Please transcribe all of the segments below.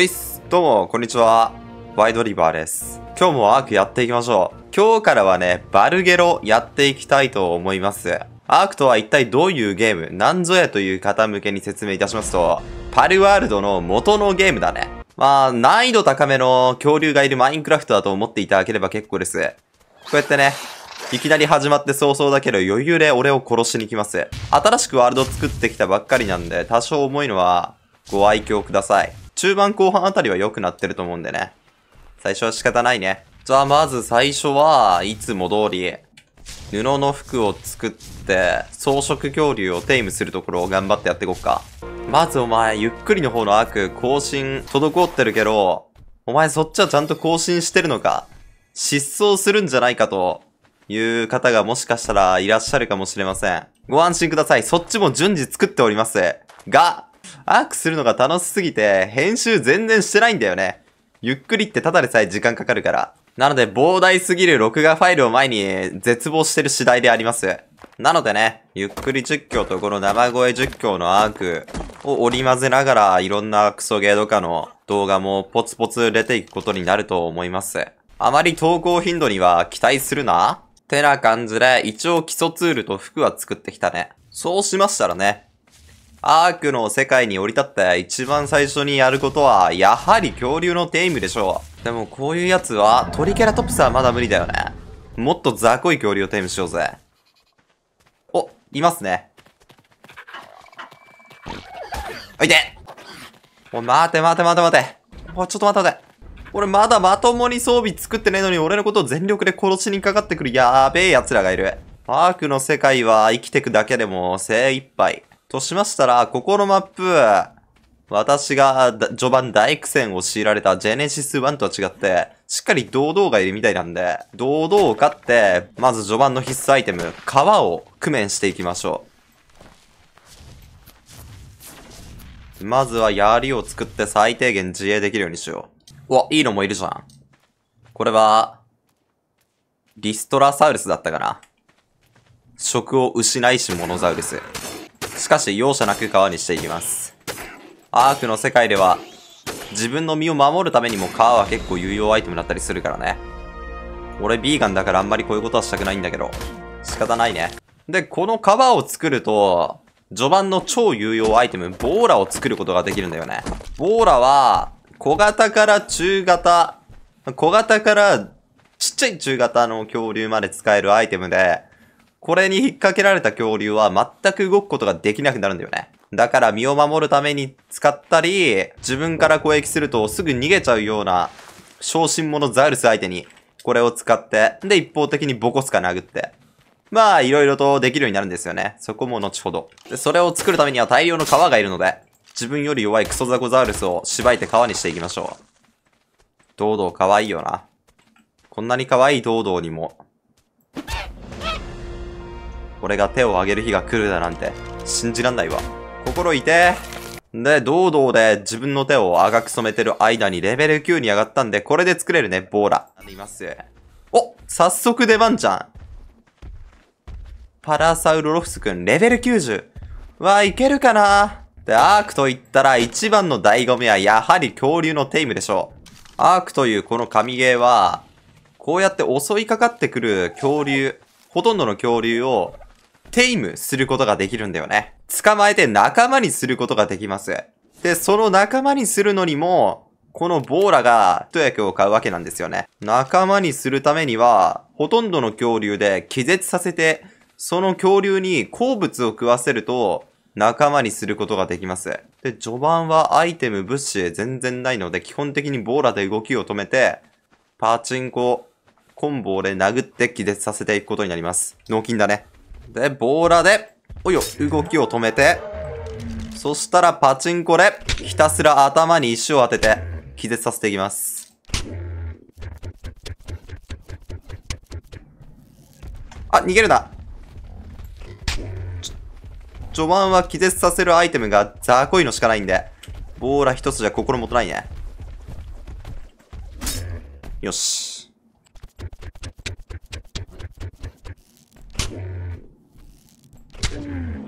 ウィどうも、こんにちは。ワイドリバーです。今日もアークやっていきましょう。今日からはね、バルゲロやっていきたいと思います。アークとは一体どういうゲーム、なんぞやという方向けに説明いたしますと、パルワールドの元のゲームだね。まあ、難易度高めの恐竜がいるマインクラフトだと思っていただければ結構です。こうやってね、いきなり始まって早々だけど余裕で俺を殺しに来ます。新しくワールド作ってきたばっかりなんで、多少重いのはご愛嬌ください。中盤後半あたりは良くなってると思うんでね。最初は仕方ないね。じゃあまず最初はいつも通り、布の服を作って、装飾恐竜をテイムするところを頑張ってやっていこっか。まずお前、ゆっくりの方の悪、更新、滞ってるけど、お前そっちはちゃんと更新してるのか失踪するんじゃないかという方がもしかしたらいらっしゃるかもしれません。ご安心ください。そっちも順次作っております。が、アークするのが楽しすぎて、編集全然してないんだよね。ゆっくりってただでさえ時間かかるから。なので、膨大すぎる録画ファイルを前に絶望してる次第であります。なのでね、ゆっくり実況とこの生声実況のアークを織り交ぜながら、いろんなクソゲーとかの動画もポツポツ出ていくことになると思います。あまり投稿頻度には期待するな。てな感じで、一応基礎ツールと服は作ってきたね。そうしましたらね、アークの世界に降り立って一番最初にやることは、やはり恐竜のテイムでしょう。でもこういうやつは、トリケラトプスはまだ無理だよね。もっと雑魚い恐竜をテイムしようぜ。お、いますね。おいでおい、待て待て待て待て。おい、ちょっと待て待て。俺まだまともに装備作ってないのに俺のことを全力で殺しにかかってくるやべえ奴らがいる。アークの世界は生きてくだけでも精一杯。としましたら、ここのマップ、私が序盤大苦戦を強いられたジェネシス1とは違って、しっかり堂々がいるみたいなんで、堂々を勝って、まず序盤の必須アイテム、川を工面していきましょう。まずは槍を作って最低限自衛できるようにしよう。うわ、いいのもいるじゃん。これは、リストラサウルスだったかな。職を失いしモノザウルス。しかし容赦なく川にしていきます。アークの世界では、自分の身を守るためにも川は結構有用アイテムだったりするからね。俺ビーガンだからあんまりこういうことはしたくないんだけど、仕方ないね。で、この川を作ると、序盤の超有用アイテム、ボーラを作ることができるんだよね。ボーラは、小型から中型、小型からちっちゃい中型の恐竜まで使えるアイテムで、これに引っ掛けられた恐竜は全く動くことができなくなるんだよね。だから身を守るために使ったり、自分から攻撃するとすぐ逃げちゃうような、小心者ザウルス相手に、これを使って、で一方的にボコスカ殴って。まあ、いろいろとできるようになるんですよね。そこも後ほど。で、それを作るためには大量の皮がいるので、自分より弱いクソザコザウルスをしばいて皮にしていきましょう。堂々可愛いよな。こんなに可愛い堂々にも、俺が手を挙げる日が来るだなんて、信じらんないわ。心てえ。で、堂々で自分の手を赤く染めてる間にレベル9に上がったんで、これで作れるね、ボーラ。います。お早速出番じゃん。パラサウロロフスくん、レベル90。わいけるかなで、アークと言ったら一番の醍醐味はやはり恐竜のテイムでしょう。アークというこの神ゲーは、こうやって襲いかかってくる恐竜、ほとんどの恐竜をテイムすることができるんだよね。捕まえて仲間にすることができます。で、その仲間にするのにも、このボーラが一役を買うわけなんですよね。仲間にするためには、ほとんどの恐竜で気絶させて、その恐竜に好物を食わせると、仲間にすることができます。で、序盤はアイテム、物資全然ないので、基本的にボーラで動きを止めて、パチンコ、コンボで殴って気絶させていくことになります。脳筋だね。で、ボーラで、およ、動きを止めて、そしたらパチンコで、ひたすら頭に石を当てて、気絶させていきます。あ、逃げるな序盤は気絶させるアイテムが雑コいのしかないんで、ボーラ一つじゃ心もとないね。よし。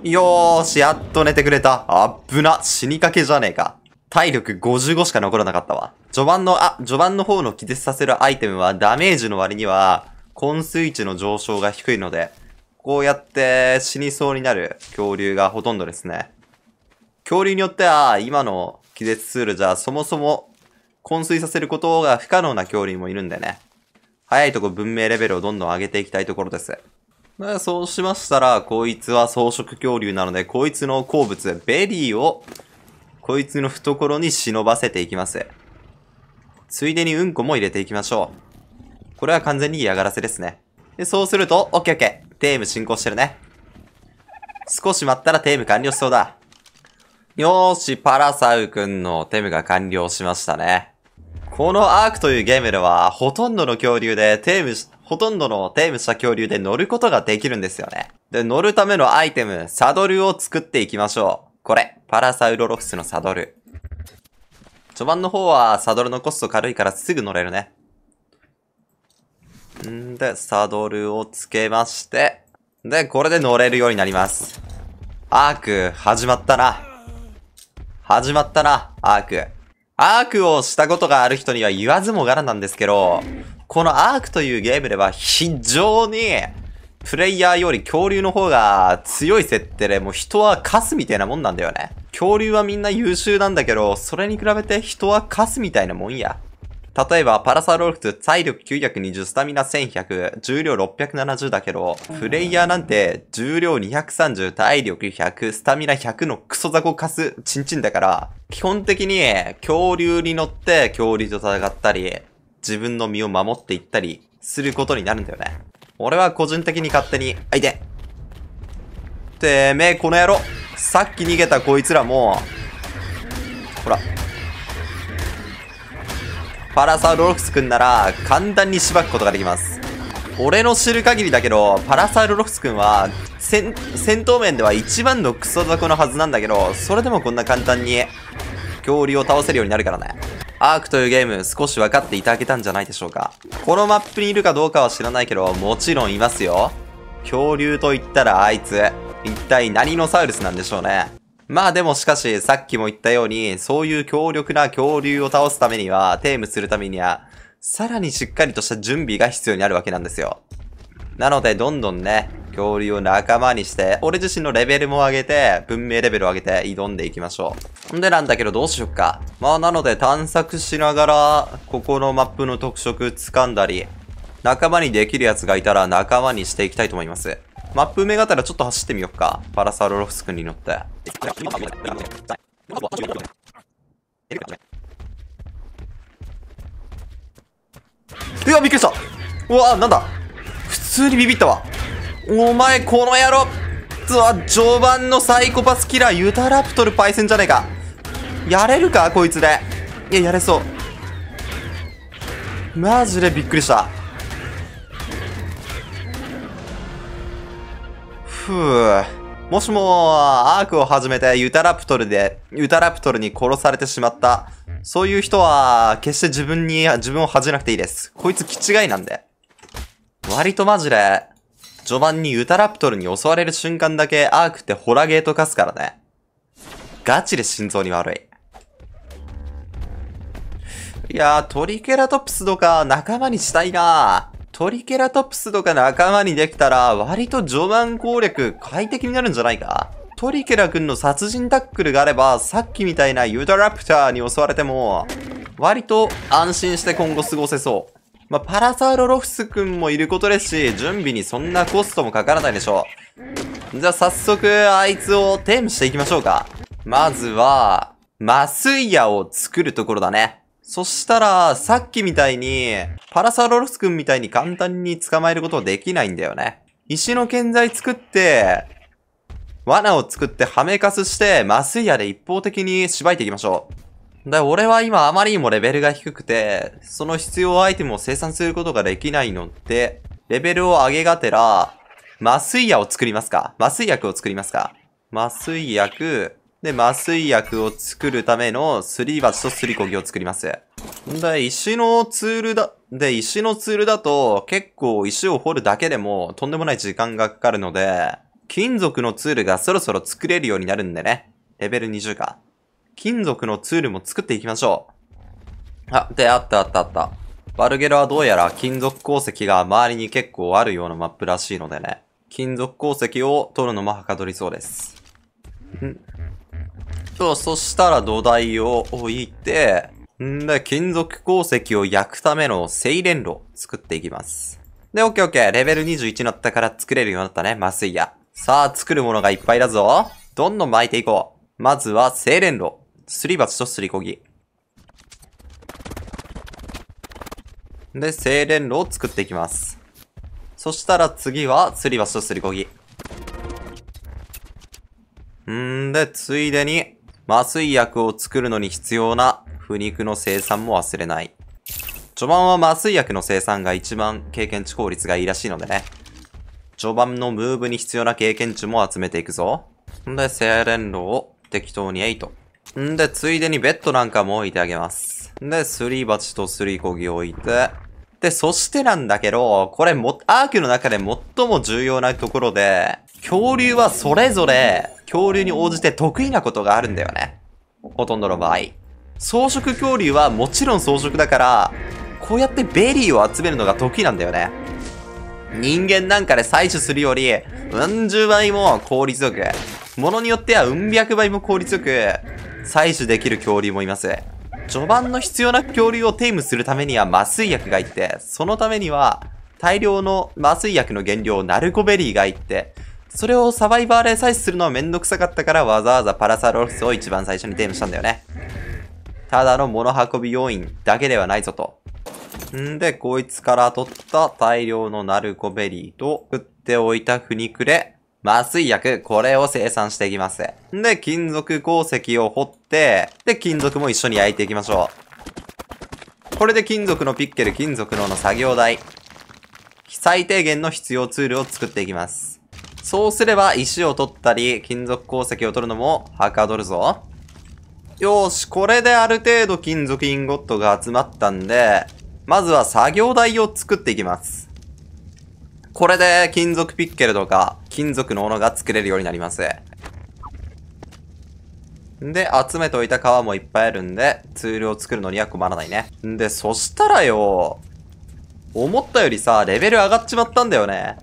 よーし、やっと寝てくれた。あっぶな、死にかけじゃねえか。体力55しか残らなかったわ。序盤の、あ、序盤の方の気絶させるアイテムはダメージの割には、昏睡値の上昇が低いので、こうやって死にそうになる恐竜がほとんどですね。恐竜によっては、今の気絶ツールじゃそもそも昏睡させることが不可能な恐竜もいるんでね。早いとこ文明レベルをどんどん上げていきたいところです。そうしましたら、こいつは草食恐竜なので、こいつの好物、ベリーを、こいつの懐に忍ばせていきます。ついでにうんこも入れていきましょう。これは完全に嫌がらせですね。で、そうすると、オッケーオッケー。テーム進行してるね。少し待ったらテーム完了しそうだ。よーし、パラサウ君のテームが完了しましたね。このアークというゲームでは、ほとんどの恐竜でテームほとんどのテームした恐竜で乗ることができるんですよね。で、乗るためのアイテム、サドルを作っていきましょう。これ、パラサウロロフスのサドル。序盤の方はサドルのコスト軽いからすぐ乗れるね。んで、サドルをつけまして、で、これで乗れるようになります。アーク、始まったな。始まったな、アーク。アークをしたことがある人には言わずもがらなんですけど、このアークというゲームでは非常にプレイヤーより恐竜の方が強い設定でもう人はカスみたいなもんなんだよね。恐竜はみんな優秀なんだけど、それに比べて人はカスみたいなもんや。例えば、パラサロルクス、体力920、スタミナ1100、重量670だけど、プレイヤーなんて、重量230、体力100、スタミナ100のクソザコカス、チンチンだから、基本的に、恐竜に乗って恐竜と戦ったり、自分の身を守っていったりすることになるんだよね。俺は個人的に勝手に、あいててめえ、この野郎さっき逃げたこいつらもほら。パラサウロロクスくんなら簡単にしばくことができます。俺の知る限りだけど、パラサウロロクス君は、戦、戦闘面では一番のクソ雑魚のはずなんだけど、それでもこんな簡単に、恐竜を倒せるようになるからね。アークというゲーム少し分かっていただけたんじゃないでしょうか。このマップにいるかどうかは知らないけど、もちろんいますよ。恐竜と言ったらあいつ、一体何のサウルスなんでしょうね。まあでもしかし、さっきも言ったように、そういう強力な恐竜を倒すためには、テームするためには、さらにしっかりとした準備が必要になるわけなんですよ。なので、どんどんね、恐竜を仲間にして、俺自身のレベルも上げて、文明レベルを上げて挑んでいきましょう。んでなんだけどどうしよっか。まあなので探索しながら、ここのマップの特色掴んだり、仲間にできるやつがいたら仲間にしていきたいと思います。マップ目がたらちょっと走ってみようか。パラサロロフス君に乗って。うわ、びっくりしたうわ、なんだ通にビビったわ。お前、この野郎つは、序盤のサイコパスキラー、ユタラプトルパイセンじゃねえか。やれるかこいつで。いや、やれそう。マジでびっくりした。ふぅ。もしも、アークを始めてユタラプトルで、ユタラプトルに殺されてしまった。そういう人は、決して自分に、自分を恥じなくていいです。こいつ気違いなんで。割とマジで、序盤にユタラプトルに襲われる瞬間だけアークってホラゲート化すからね。ガチで心臓に悪い。いやー、トリケラトプスとか仲間にしたいなトリケラトプスとか仲間にできたら、割と序盤攻略快適になるんじゃないかトリケラ君の殺人タックルがあれば、さっきみたいなユタラプターに襲われても、割と安心して今後過ごせそう。まあ、パラサウロロフス君もいることですし、準備にそんなコストもかからないでしょう。じゃあ早速、あいつをテームしていきましょうか。まずは、麻酔屋を作るところだね。そしたら、さっきみたいに、パラサロロフス君みたいに簡単に捕まえることできないんだよね。石の建材作って、罠を作ってはめかすして、麻酔屋で一方的に縛いていきましょう。だ俺は今あまりにもレベルが低くて、その必要アイテムを生産することができないので、レベルを上げがてら、麻酔薬を作りますか麻酔薬を作りますか麻酔薬、で、麻酔薬を作るためのすり鉢とすりこぎを作ります。で、石のツールだ、で、石のツールだと結構石を掘るだけでもとんでもない時間がかかるので、金属のツールがそろそろ作れるようになるんでね。レベル20か。金属のツールも作っていきましょう。あ、で、あったあったあった。バルゲルはどうやら金属鉱石が周りに結構あるようなマップらしいのでね。金属鉱石を取るのもはかどりそうです。んそう、そしたら土台を置いて、んで、金属鉱石を焼くための精錬炉作っていきます。で、オッケーオッケー。レベル21になったから作れるようになったね、麻酔屋。さあ、作るものがいっぱいだぞ。どんどん巻いていこう。まずは精錬炉。すり鉢とすりこぎ。で、精錬炉を作っていきます。そしたら次は、すり鉢とすりこぎ。んで、ついでに、麻酔薬を作るのに必要な腐肉の生産も忘れない。序盤は麻酔薬の生産が一番経験値効率がいいらしいのでね。序盤のムーブに必要な経験値も集めていくぞ。んで、精錬炉を適当に8。んで、ついでにベッドなんかも置いてあげます。で、すり鉢とすりこぎ置いて。で、そしてなんだけど、これも、アークの中で最も重要なところで、恐竜はそれぞれ、恐竜に応じて得意なことがあるんだよね。ほとんどの場合。草食恐竜はもちろん草食だから、こうやってベリーを集めるのが得意なんだよね。人間なんかで採取するより、うん十倍も効率よく、ものによってはうん百倍も効率よく、採取できる恐竜もいます。序盤の必要な恐竜をテイムするためには麻酔薬がいって、そのためには大量の麻酔薬の原料ナルコベリーがいって、それをサバイバーで採取するのはめんどくさかったからわざわざパラサロフスを一番最初にテイムしたんだよね。ただの物運び要因だけではないぞと。んで、こいつから取った大量のナルコベリーと、食っておいたフニクレ、麻酔薬、これを生産していきます。で、金属鉱石を掘って、で、金属も一緒に焼いていきましょう。これで金属のピッケル、金属のの作業台、最低限の必要ツールを作っていきます。そうすれば、石を取ったり、金属鉱石を取るのも、はかどるぞ。よーし、これである程度金属インゴットが集まったんで、まずは作業台を作っていきます。これで金属ピッケルとか金属の斧が作れるようになります。で、集めておいた皮もいっぱいあるんで、ツールを作るのには困らないね。んで、そしたらよ、思ったよりさ、レベル上がっちまったんだよね。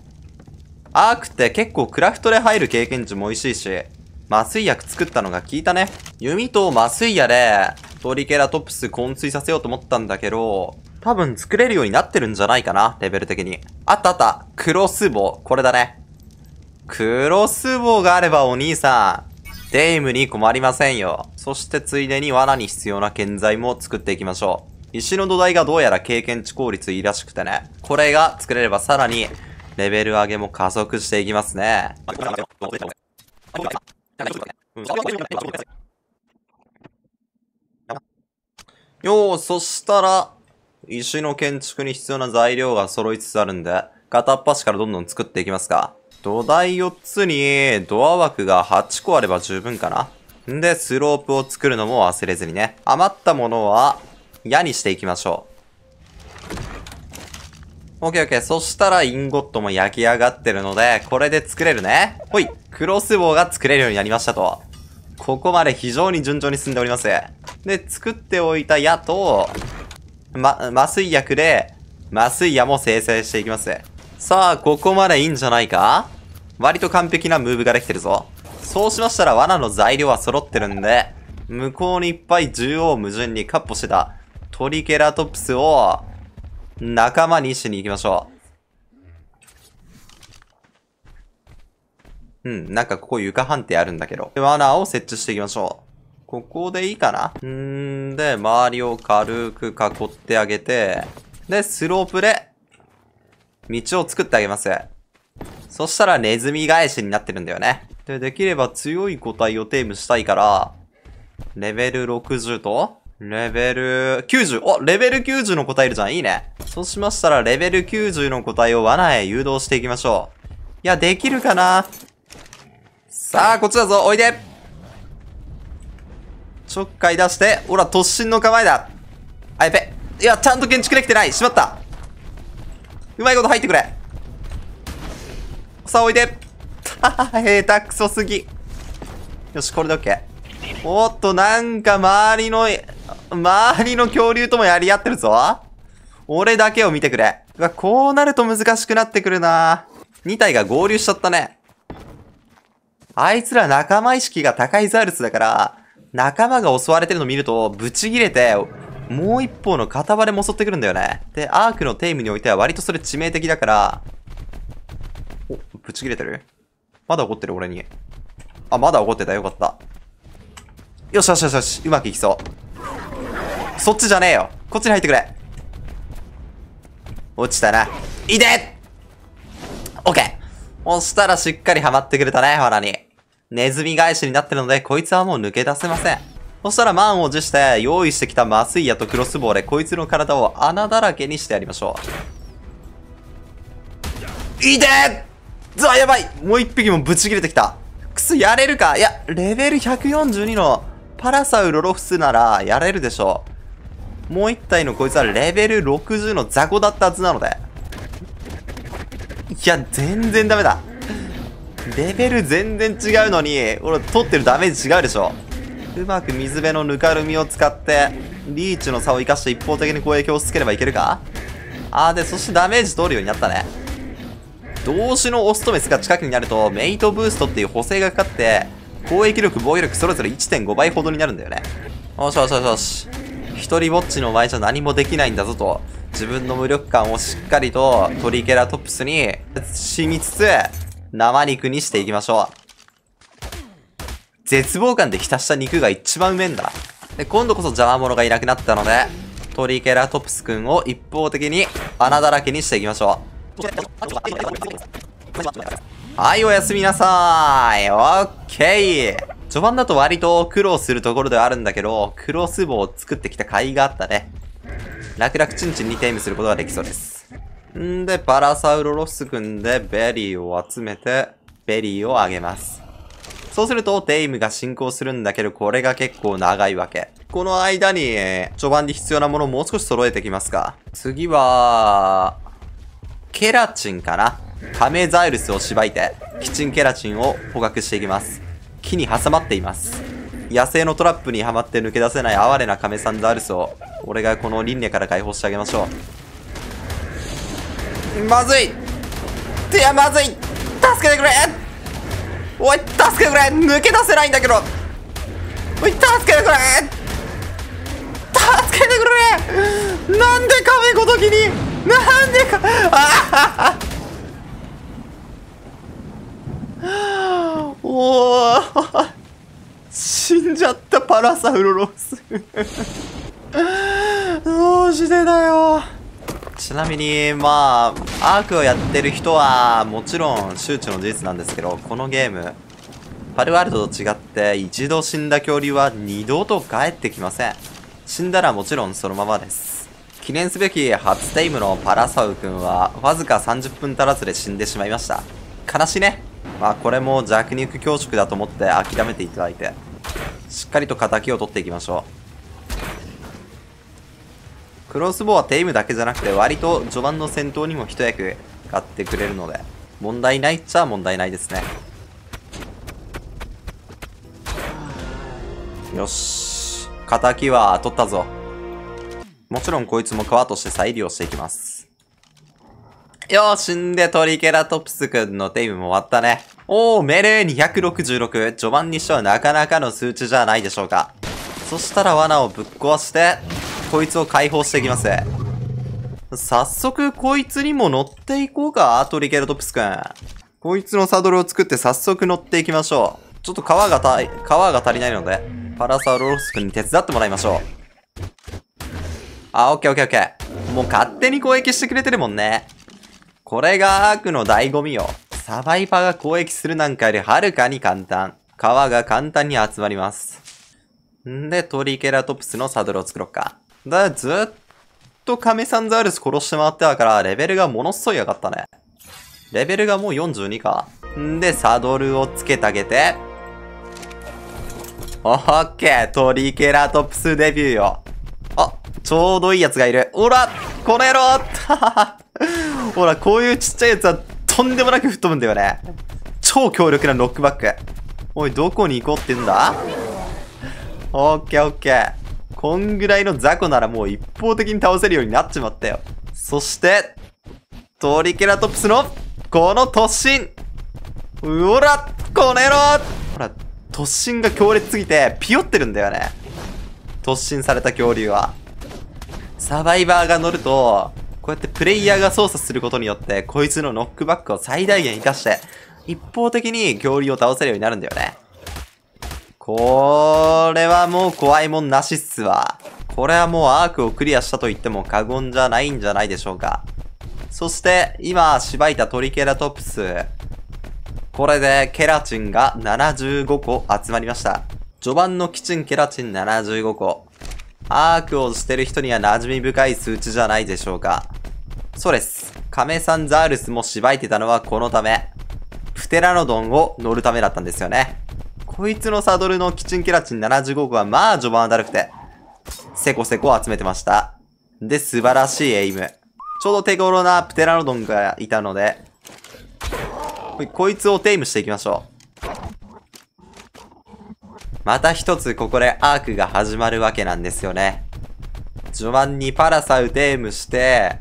アークって結構クラフトで入る経験値も美味しいし、麻酔薬作ったのが効いたね。弓と麻酔矢で、トリケラトプス昏睡させようと思ったんだけど、多分作れるようになってるんじゃないかな、レベル的に。あったあった。クロスボウ。これだね。クロスボウがあればお兄さん、デイムに困りませんよ。そしてついでに罠に必要な建材も作っていきましょう。石の土台がどうやら経験値効率いいらしくてね。これが作れればさらに、レベル上げも加速していきますね。よー、そしたら、石の建築に必要な材料が揃いつつあるんで、片っ端からどんどん作っていきますか。土台4つに、ドア枠が8個あれば十分かな。んで、スロープを作るのも忘れずにね。余ったものは、矢にしていきましょう。オッケーオッケー。そしたら、インゴットも焼き上がってるので、これで作れるね。ほい。クロスボウが作れるようになりましたと。ここまで非常に順調に進んでおります。で、作っておいた矢と、ま、麻酔薬で、麻酔矢も生成していきますさあ、ここまでいいんじゃないか割と完璧なムーブができてるぞ。そうしましたら罠の材料は揃ってるんで、向こうにいっぱい縦横無尽にカッポしてたトリケラトプスを仲間にしに行きましょう。うん、なんかここ床判定あるんだけど。罠を設置していきましょう。ここでいいかなんで、周りを軽く囲ってあげて、で、スロープで、道を作ってあげます。そしたらネズミ返しになってるんだよね。で、できれば強い個体をテームしたいから、レベル60と、レベル90。お、レベル90の個体いるじゃん。いいね。そうしましたら、レベル90の個体を罠へ誘導していきましょう。いや、できるかなさあ、こっちだぞ。おいで。ちょっかい出して、ほら、突進の構えだ。あ、やべ。いや、ちゃんと建築できてない。しまった。うまいこと入ってくれ。さあ、おいで。下手くそすぎ。よし、これで OK。おっと、なんか周りの、周りの恐竜ともやり合ってるぞ。俺だけを見てくれ。うわ、こうなると難しくなってくるな2体が合流しちゃったね。あいつら仲間意識が高いザウルスだから、仲間が襲われてるの見ると、ブチギレて、もう一方の片割れも襲ってくるんだよね。で、アークのテイムにおいては割とそれ致命的だから、お、ブチ切れてるまだ怒ってる俺に。あ、まだ怒ってた。よかった。よしよしよしよし。うまくいきそう。そっちじゃねえよ。こっちに入ってくれ。落ちたな。いでオッケー。押したらしっかりハマってくれたね、ほらに。ネズミ返しになってるので、こいつはもう抜け出せません。そしたら満を持して、用意してきた麻酔矢とクロスボウで、こいつの体を穴だらけにしてやりましょう。いてーうわ、やばいもう一匹もブチ切れてきた。くそ、やれるかいや、レベル142のパラサウロロフスなら、やれるでしょう。もう一体のこいつはレベル60の雑魚だったはずなので。いや、全然ダメだ。レベル全然違うのに、俺取ってるダメージ違うでしょ。うまく水辺のぬかるみを使って、リーチの差を生かして一方的に攻撃をつければいけるかあーで、そしてダメージ通るようになったね。動詞のオスとメスが近くになると、メイトブーストっていう補正がかかって、攻撃力、防御力それぞれ1.5倍ほどになるんだよね。よしよしよしよし。一人ぼっちの場前じゃ何もできないんだぞと、自分の無力感をしっかりとトリケラトプスに染みつつ、生肉にしていきましょう。絶望感で浸した肉が一番うめえんだ。で、今度こそ邪魔者がいなくなったので、トリケラトプスくんを一方的に穴だらけにしていきましょう。はい、おやすみなさーい。オッケー。序盤だと割と苦労するところではあるんだけど、クロスボウを作ってきた甲斐があったね。楽々チンチンにテイムすることができそうです。んで、バラサウロロス君でベリーを集めて、ベリーをあげます。そうすると、デイムが進行するんだけど、これが結構長いわけ。この間に、序盤に必要なものをもう少し揃えてきますか。次は、ケラチンかな。カメザイルスをしばいて、キチンケラチンを捕獲していきます。木に挟まっています。野生のトラップにはまって抜け出せない哀れなカメサンザイルスを、俺がこの輪廻から解放してあげましょう。まずいいやまずい助けてくれおい助けてくれ抜け出せないんだけどおい助けてくれ助けてくれなんで亀ごときになんでかああおお死んじゃったパラサウロロス どうしてだよちなみに、まあ、アークをやってる人は、もちろん周知の事実なんですけど、このゲーム、パルワールドと違って、一度死んだ恐竜は二度と帰ってきません。死んだらもちろんそのままです。記念すべき初テイムのパラサウ君は、わずか30分足らずで死んでしまいました。悲しいね。まあ、これも弱肉強食だと思って諦めていただいて、しっかりと仇を取っていきましょう。クロスボウはテイムだけじゃなくて割と序盤の戦闘にも一役買ってくれるので問題ないっちゃ問題ないですねよし敵は取ったぞもちろんこいつも川として再利用していきますよー、死んでトリケラトプスくんのテイムも終わったね。おお、メレー266。序盤にしてはなかなかの数値じゃないでしょうか。そしたら罠をぶっ壊して、こいつを解放していきます。早速、こいつにも乗っていこうか、トリケラトプスくん。こいつのサドルを作って早速乗っていきましょう。ちょっと皮がた、皮が足りないので、パラサウロスくんに手伝ってもらいましょう。あ、オッケーオッケーオッケー。もう勝手に攻撃してくれてるもんね。これがアークの醍醐味よ。サバイパーが攻撃するなんかよりはるかに簡単。皮が簡単に集まります。んで、トリケラトプスのサドルを作ろっか。だずっとカメサンザウルス殺して回ってたから、レベルがものすごい上がったね。レベルがもう42か。んで、サドルをつけてあげて。オッケー、トリケラトプスデビューよ。あ、ちょうどいいやつがいる。おらこの野郎ほ ら、こういうちっちゃいやつはとんでもなく吹っ飛ぶんだよね。超強力なロックバック。おい、どこに行こうってんだオッケーオッケー。こんぐらいの雑魚ならもう一方的に倒せるようになっちまったよ。そして、トリケラトプスの、この突進うおらこの野郎ほら、突進が強烈すぎて、ピヨってるんだよね。突進された恐竜は。サバイバーが乗ると、こうやってプレイヤーが操作することによって、こいつのノックバックを最大限活かして、一方的に恐竜を倒せるようになるんだよね。これはもう怖いもんなしっすわ。これはもうアークをクリアしたと言っても過言じゃないんじゃないでしょうか。そして、今、しばいたトリケラトプス。これで、ケラチンが75個集まりました。序盤のキチンケラチン75個。アークをしてる人には馴染み深い数値じゃないでしょうか。そうです。カメサンザウルスもしばいてたのはこのため、プテラノドンを乗るためだったんですよね。こいつのサドルのキチンケラチン75個はまあ序盤はだるくて、せこせこ集めてました。で、素晴らしいエイム。ちょうど手頃なプテラノドンがいたので、こいつをテイムしていきましょう。また一つここでアークが始まるわけなんですよね。序盤にパラサウテイムして、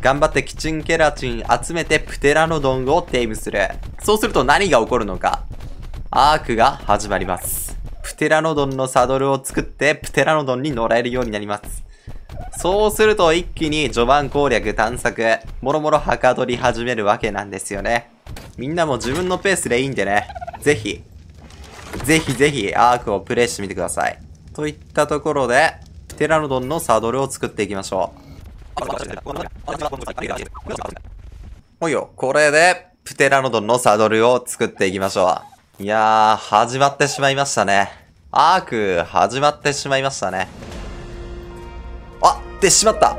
頑張ってキチンケラチン集めてプテラノドンをテイムする。そうすると何が起こるのか。アークが始まります。プテラノドンのサドルを作って、プテラノドンに乗られるようになります。そうすると一気に序盤攻略探索、もろもろはかどり始めるわけなんですよね。みんなも自分のペースでいいんでね、ぜひ、ぜひぜひアークをプレイしてみてください。といったところで、プテラノドンのサドルを作っていきましょう。おいよ、これで、プテラノドンのサドルを作っていきましょう。いやー、始まってしまいましたね。アーク、始まってしまいましたね。あってしまった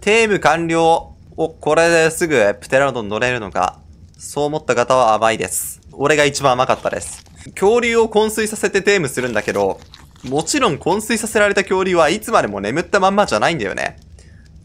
テーム完了お、これですぐプテラノドン乗れるのか。そう思った方は甘いです。俺が一番甘かったです。恐竜を昏睡させてテームするんだけど、もちろん昏睡させられた恐竜はいつまでも眠ったまんまじゃないんだよね。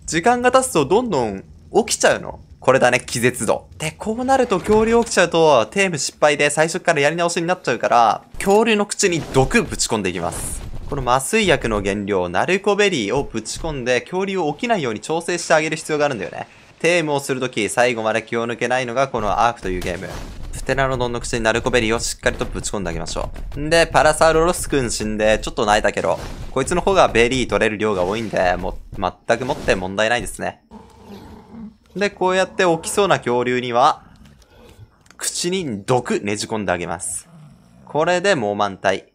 時間が経つとどんどん起きちゃうの。これだね、気絶度。で、こうなると恐竜起きちゃうと、テーム失敗で最初からやり直しになっちゃうから、恐竜の口に毒ぶち込んでいきます。この麻酔薬の原料、ナルコベリーをぶち込んで、恐竜を起きないように調整してあげる必要があるんだよね。テームをするとき、最後まで気を抜けないのがこのアークというゲーム。プテラノドンの口にナルコベリーをしっかりとぶち込んであげましょう。んで、パラサウロロス君死んで、ちょっと泣いたけど、こいつの方がベリー取れる量が多いんで、もう、全くもって問題ないですね。で、こうやって起きそうな恐竜には、口に毒ねじ込んであげます。これでもう満体。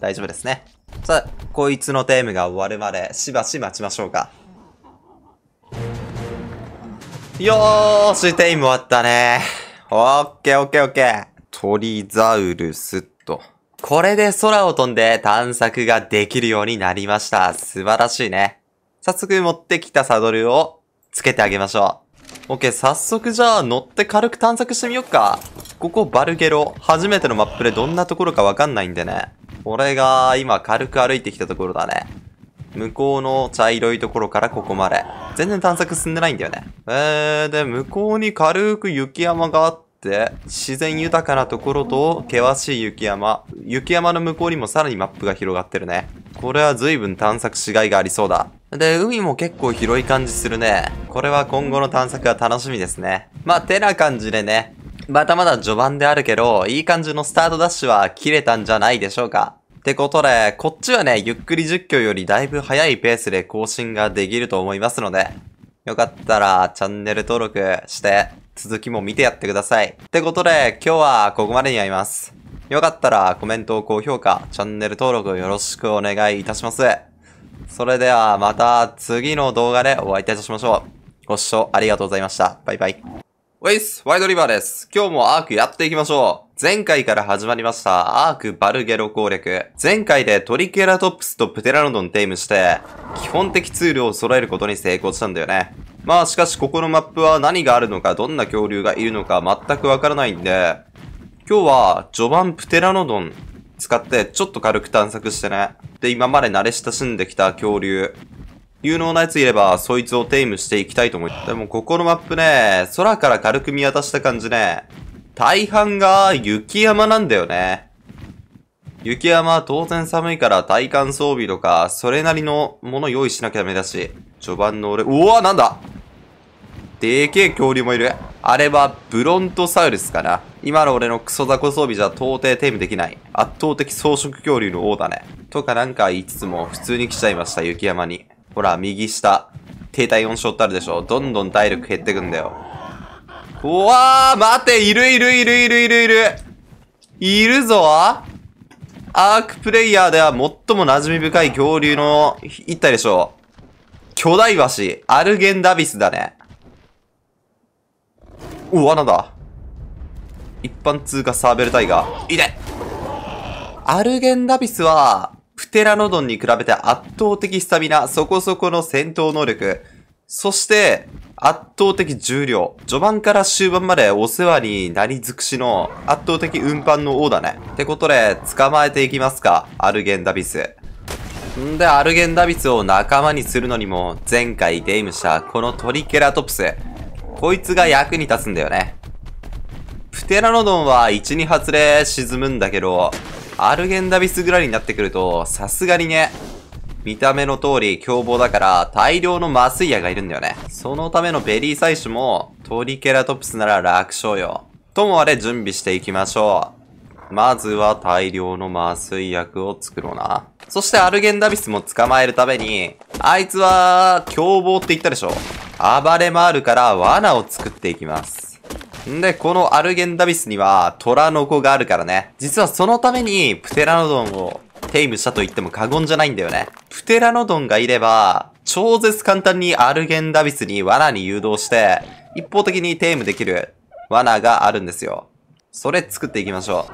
大丈夫ですね。さあ、こいつのテーマが終わるまで、しばし待ちましょうか。よーし、テイム終わったね。オッケーオッケーオッケー。トリザウルスと。これで空を飛んで探索ができるようになりました。素晴らしいね。早速持ってきたサドルをつけてあげましょう。オッケー、早速じゃあ乗って軽く探索してみよっか。ここバルゲロ。初めてのマップでどんなところかわかんないんでね。俺が今軽く歩いてきたところだね。向こうの茶色いところからここまで。全然探索進んでないんだよね。えー、で、向こうに軽く雪山があっ、自然豊かなところと険しい雪山。雪山の向こうにもさらにマップが広がってるね。これは随分探索しがいがありそうだ。で、海も結構広い感じするね。これは今後の探索が楽しみですね。まあ、てな感じでね。またまだ序盤であるけど、いい感じのスタートダッシュは切れたんじゃないでしょうか。ってことで、こっちはね、ゆっくり実況よりだいぶ早いペースで更新ができると思いますので、よかったらチャンネル登録して続きも見てやってください。ってことで今日はここまでになります。よかったらコメント、高評価、チャンネル登録よろしくお願いいたします。それではまた次の動画でお会いいたしましょう。ご視聴ありがとうございました。バイバイ。ウェイス、ワイドリバーです。今日もアークやっていきましょう。前回から始まりましたアークバルゲロ攻略。前回でトリケラトプスとプテラノドンテイムして、基本的ツールを揃えることに成功したんだよね。まあしかしここのマップは何があるのか、どんな恐竜がいるのか全くわからないんで、今日は序盤プテラノドン使ってちょっと軽く探索してね。で、今まで慣れ親しんできた恐竜。有能なやついれば、そいつをテイムしていきたいと思う。でも、ここのマップね、空から軽く見渡した感じね、大半が雪山なんだよね。雪山は当然寒いから体感装備とか、それなりのもの用意しなきゃダメだし、序盤の俺、うわなんだでけえ恐竜もいる。あれはブロントサウルスかな。今の俺のクソ雑魚装備じゃ到底テイムできない。圧倒的草食恐竜の王だね。とかなんか言いつつも普通に来ちゃいました、雪山に。ほら、右下。低体温症ってあるでしょ。どんどん体力減ってくんだよ。うわー、待て、いるいるいるいるいるいる。いるぞアークプレイヤーでは最も馴染み深い恐竜の一体でしょう。巨大橋、アルゲンダビスだね。うわ、なんだ。一般通過サーベルタイガー。いでアルゲンダビスは、プテラノドンに比べて圧倒的スタミナ、そこそこの戦闘能力、そして、圧倒的重量。序盤から終盤までお世話になり尽くしの圧倒的運搬の王だね。ってことで、捕まえていきますか。アルゲンダビス。んで、アルゲンダビスを仲間にするのにも、前回ゲームしたこのトリケラトプス。こいつが役に立つんだよね。プテラノドンは1、2発で沈むんだけど、アルゲンダビスぐらいになってくると、さすがにね、見た目の通り凶暴だから大量の麻酔矢がいるんだよね。そのためのベリー採取もトリケラトプスなら楽勝よ。ともあれ準備していきましょう。まずは大量の麻酔薬を作ろうな。そしてアルゲンダビスも捕まえるために、あいつは凶暴って言ったでしょ。暴れ回るから罠を作っていきます。んで、このアルゲンダビスには虎の子があるからね。実はそのためにプテラノドンをテイムしたと言っても過言じゃないんだよね。プテラノドンがいれば、超絶簡単にアルゲンダビスに罠に誘導して、一方的にテイムできる罠があるんですよ。それ作っていきましょ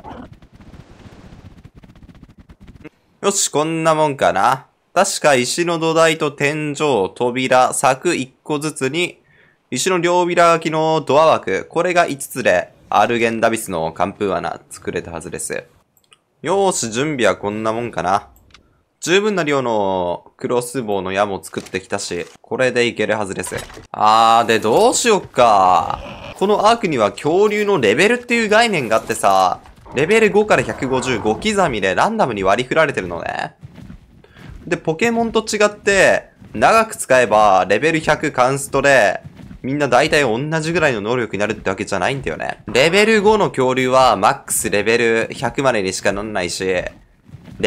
う。よし、こんなもんかな。確か石の土台と天井、扉、柵1個ずつに、石の両開きのドア枠、これが5つで、アルゲンダビスの完封罠作れたはずです。よーし、準備はこんなもんかな。十分な量のクロスボウの矢も作ってきたし、これでいけるはずです。あー、で、どうしよっか。このアークには恐竜のレベルっていう概念があってさ、レベル5から155刻みでランダムに割り振られてるのね。で、ポケモンと違って、長く使えばレベル100カンストで、みんな大体同じぐらいの能力になるってわけじゃないんだよね。レベル5の恐竜はマックスレベル100までにしかなんないし、レ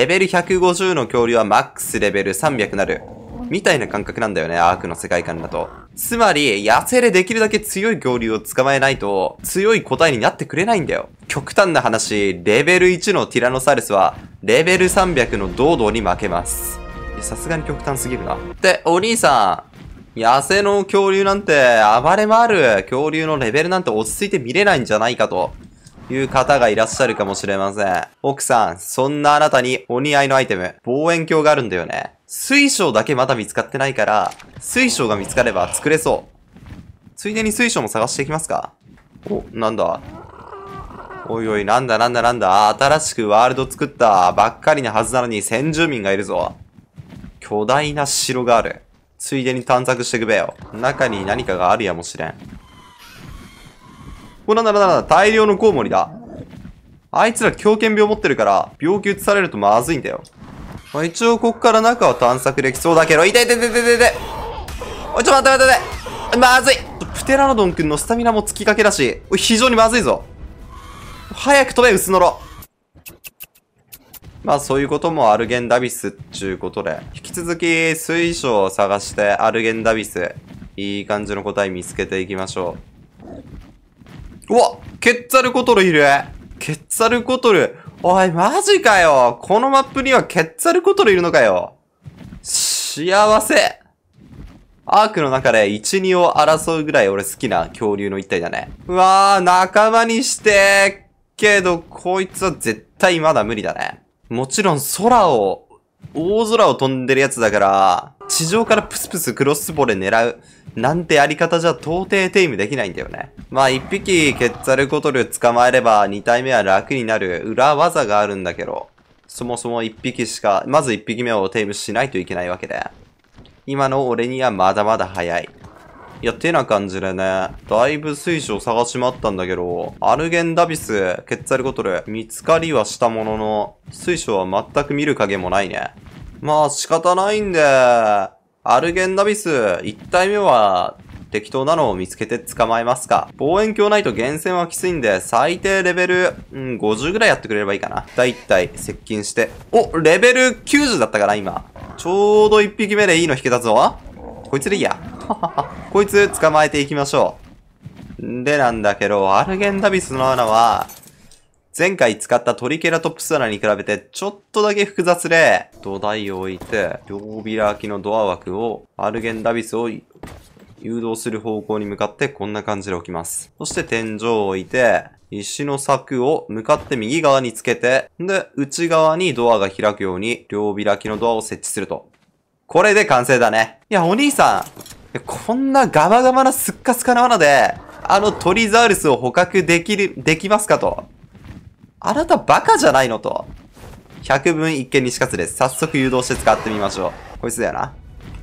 ベル150の恐竜はマックスレベル300なる。みたいな感覚なんだよね、アークの世界観だと。つまり、野生でできるだけ強い恐竜を捕まえないと、強い個体になってくれないんだよ。極端な話、レベル1のティラノサウルスは、レベル300の堂々に負けます。さすがに極端すぎるな。で、お兄さん、野生の恐竜なんて暴れ回る恐竜のレベルなんて落ち着いて見れないんじゃないかという方がいらっしゃるかもしれません。奥さん、そんなあなたにお似合いのアイテム、望遠鏡があるんだよね。水晶だけまだ見つかってないから、水晶が見つかれば作れそう。ついでに水晶も探していきますか。お、なんだおいおい、なんだなんだなんだ、新しくワールド作ったばっかりなはずなのに先住民がいるぞ。巨大な城がある。ついでに探索してくべよ。中に何かがあるやもしれん。ほらならなら、大量のコウモリだ。あいつら狂犬病持ってるから、病気移されるとまずいんだよ。まあ、一応こっから中は探索できそうだけど、痛い痛い痛い痛い痛いおい、ちょ、待って待って待って。まずいプテラノドン君のスタミナもつきかけだし、非常にまずいぞ。早く飛べ、薄のろ。まあそういうこともアルゲンダビスっちゅうことで、引き続き水晶を探してアルゲンダビス、いい感じの答え見つけていきましょう。うわケッツァルコトルいるケッツァルコトルおい、マジかよこのマップにはケッツァルコトルいるのかよ幸せアークの中で1、2を争うぐらい俺好きな恐竜の一体だね。うわー、仲間にしてけど、こいつは絶対まだ無理だね。もちろん空を、大空を飛んでるやつだから、地上からプスプスクロスボレ狙う、なんてやり方じゃ到底テイムできないんだよね。まあ一匹ケッツァルコトル捕まえれば二体目は楽になる裏技があるんだけど、そもそも一匹しか、まず一匹目をテイムしないといけないわけで。今の俺にはまだまだ早い。いや、てな感じでね、だいぶ水晶探し回ったんだけど、アルゲンダビス、ケッツァルコトル、見つかりはしたものの、水晶は全く見る影もないね。まあ仕方ないんで、アルゲンダビス、1体目は、適当なのを見つけて捕まえますか。望遠鏡ないと厳選はきついんで、最低レベル、うん、50ぐらいやってくれればいいかな。第1体、接近して。おレベル90だったかな、今。ちょうど1匹目でいいの引けたぞ。こいつでいいや。こいつ捕まえていきましょう。でなんだけど、アルゲンダビスの穴は、前回使ったトリケラトプス穴に比べてちょっとだけ複雑で、土台を置いて、両開きのドア枠を、アルゲンダビスを誘導する方向に向かってこんな感じで置きます。そして天井を置いて、石の柵を向かって右側につけて、で、内側にドアが開くように、両開きのドアを設置すると。これで完成だね。いや、お兄さん。こんなガバガバなスッカスカな罠で、あのトリザウルスを捕獲できる、できますかと。あなたバカじゃないのと。百分一見西勝です。早速誘導して使ってみましょう。こいつだよな。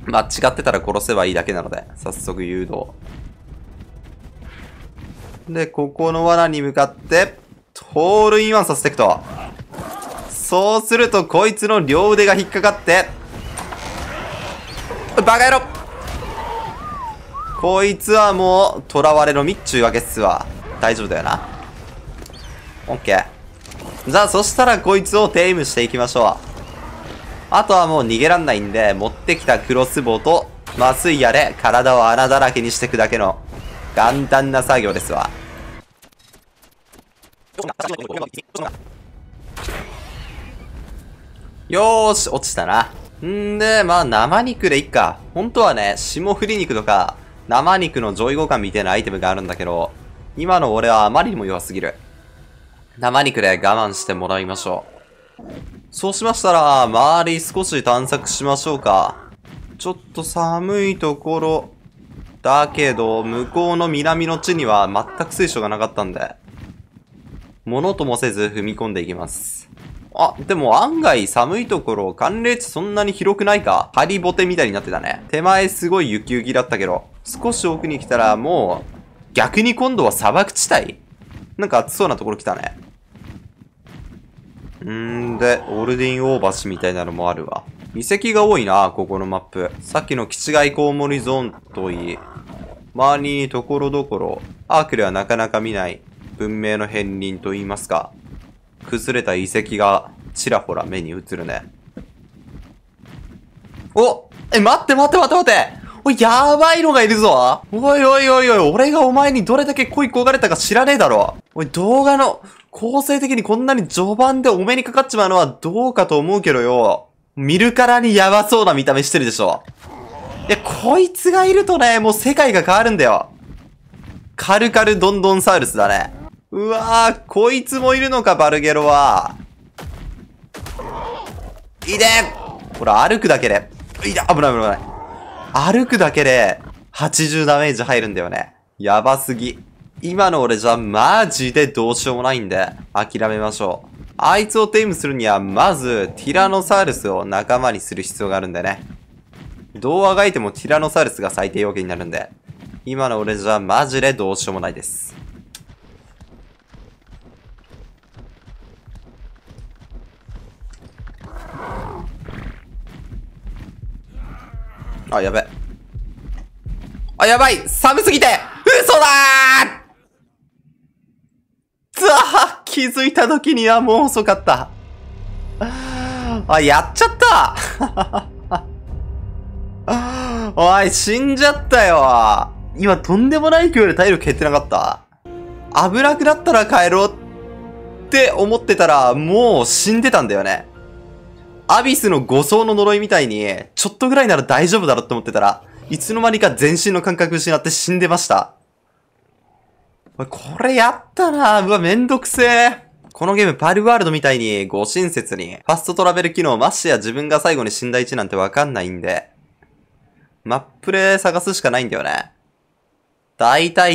まあ、違ってたら殺せばいいだけなので、早速誘導。で、ここの罠に向かって、ホールインワンさせていくと。そうすると、こいつの両腕が引っかかって、バカ野郎こいつはもう、囚われのみっちゅうわけっすわ。大丈夫だよな。オッケー。じゃあ、そしたらこいつをテイムしていきましょう。あとはもう逃げらんないんで、持ってきたクロスボウと麻酔矢で体を穴だらけにしていくだけの簡単な作業ですわ。よーし、落ちたな。んで、まあ生肉でいっか。本当はね、霜降り肉とか、生肉の上位互換みたいなアイテムがあるんだけど、今の俺はあまりにも弱すぎる。生肉で我慢してもらいましょう。そうしましたら、周り少し探索しましょうか。ちょっと寒いところ、だけど、向こうの南の地には全く水晶がなかったんで、物ともせず踏み込んでいきます。あ、でも案外寒いところ、寒冷地そんなに広くないかハリボテみたいになってたね。手前すごい雪雪だったけど、少し奥に来たらもう、逆に今度は砂漠地帯なんか暑そうなところ来たね。んで、オルディンオーバシみたいなのもあるわ。遺跡が多いな、ここのマップ。さっきの基地外コウモリゾーンといい、周りにところどころ、アークではなかなか見ない文明の片鱗と言いますか、崩れた遺跡がちらほら目に映るね。おえ、待って待って待って待っておい、やばいのがいるぞおいおいおいおい、俺がお前にどれだけ恋焦がれたか知らねえだろおい、動画の構成的にこんなに序盤でお目にかかっちまうのはどうかと思うけどよ。見るからにやばそうな見た目してるでしょ。いや、こいつがいるとね、もう世界が変わるんだよ。カルカルドンドンサウルスだね。うわあこいつもいるのか、バルゲロは。いでほら、歩くだけで。いだ危ない危ない危ない。歩くだけで、80ダメージ入るんだよね。やばすぎ。今の俺じゃマジでどうしようもないんで、諦めましょう。あいつをテイムするには、まず、ティラノサウルスを仲間にする必要があるんでね。どうあがいてもティラノサウルスが最低要件になるんで、今の俺じゃマジでどうしようもないです。あ、やべ。あ、やばい寒すぎて嘘だーつあ気づいた時にはもう遅かった。あ、やっちゃった おい、死んじゃったよ今とんでもない勢いで体力減ってなかった危なくなったら帰ろうって思ってたら、もう死んでたんだよね。アビスの5層の呪いみたいに、ちょっとぐらいなら大丈夫だろって思ってたら、いつの間にか全身の感覚失って死んでました。これやったなうわ、めんどくせえ。このゲームパルワールドみたいに、ご親切に、ファストトラベル機能マッシュや自分が最後に死んだ位置なんてわかんないんで、マップで探すしかないんだよね。だいたい、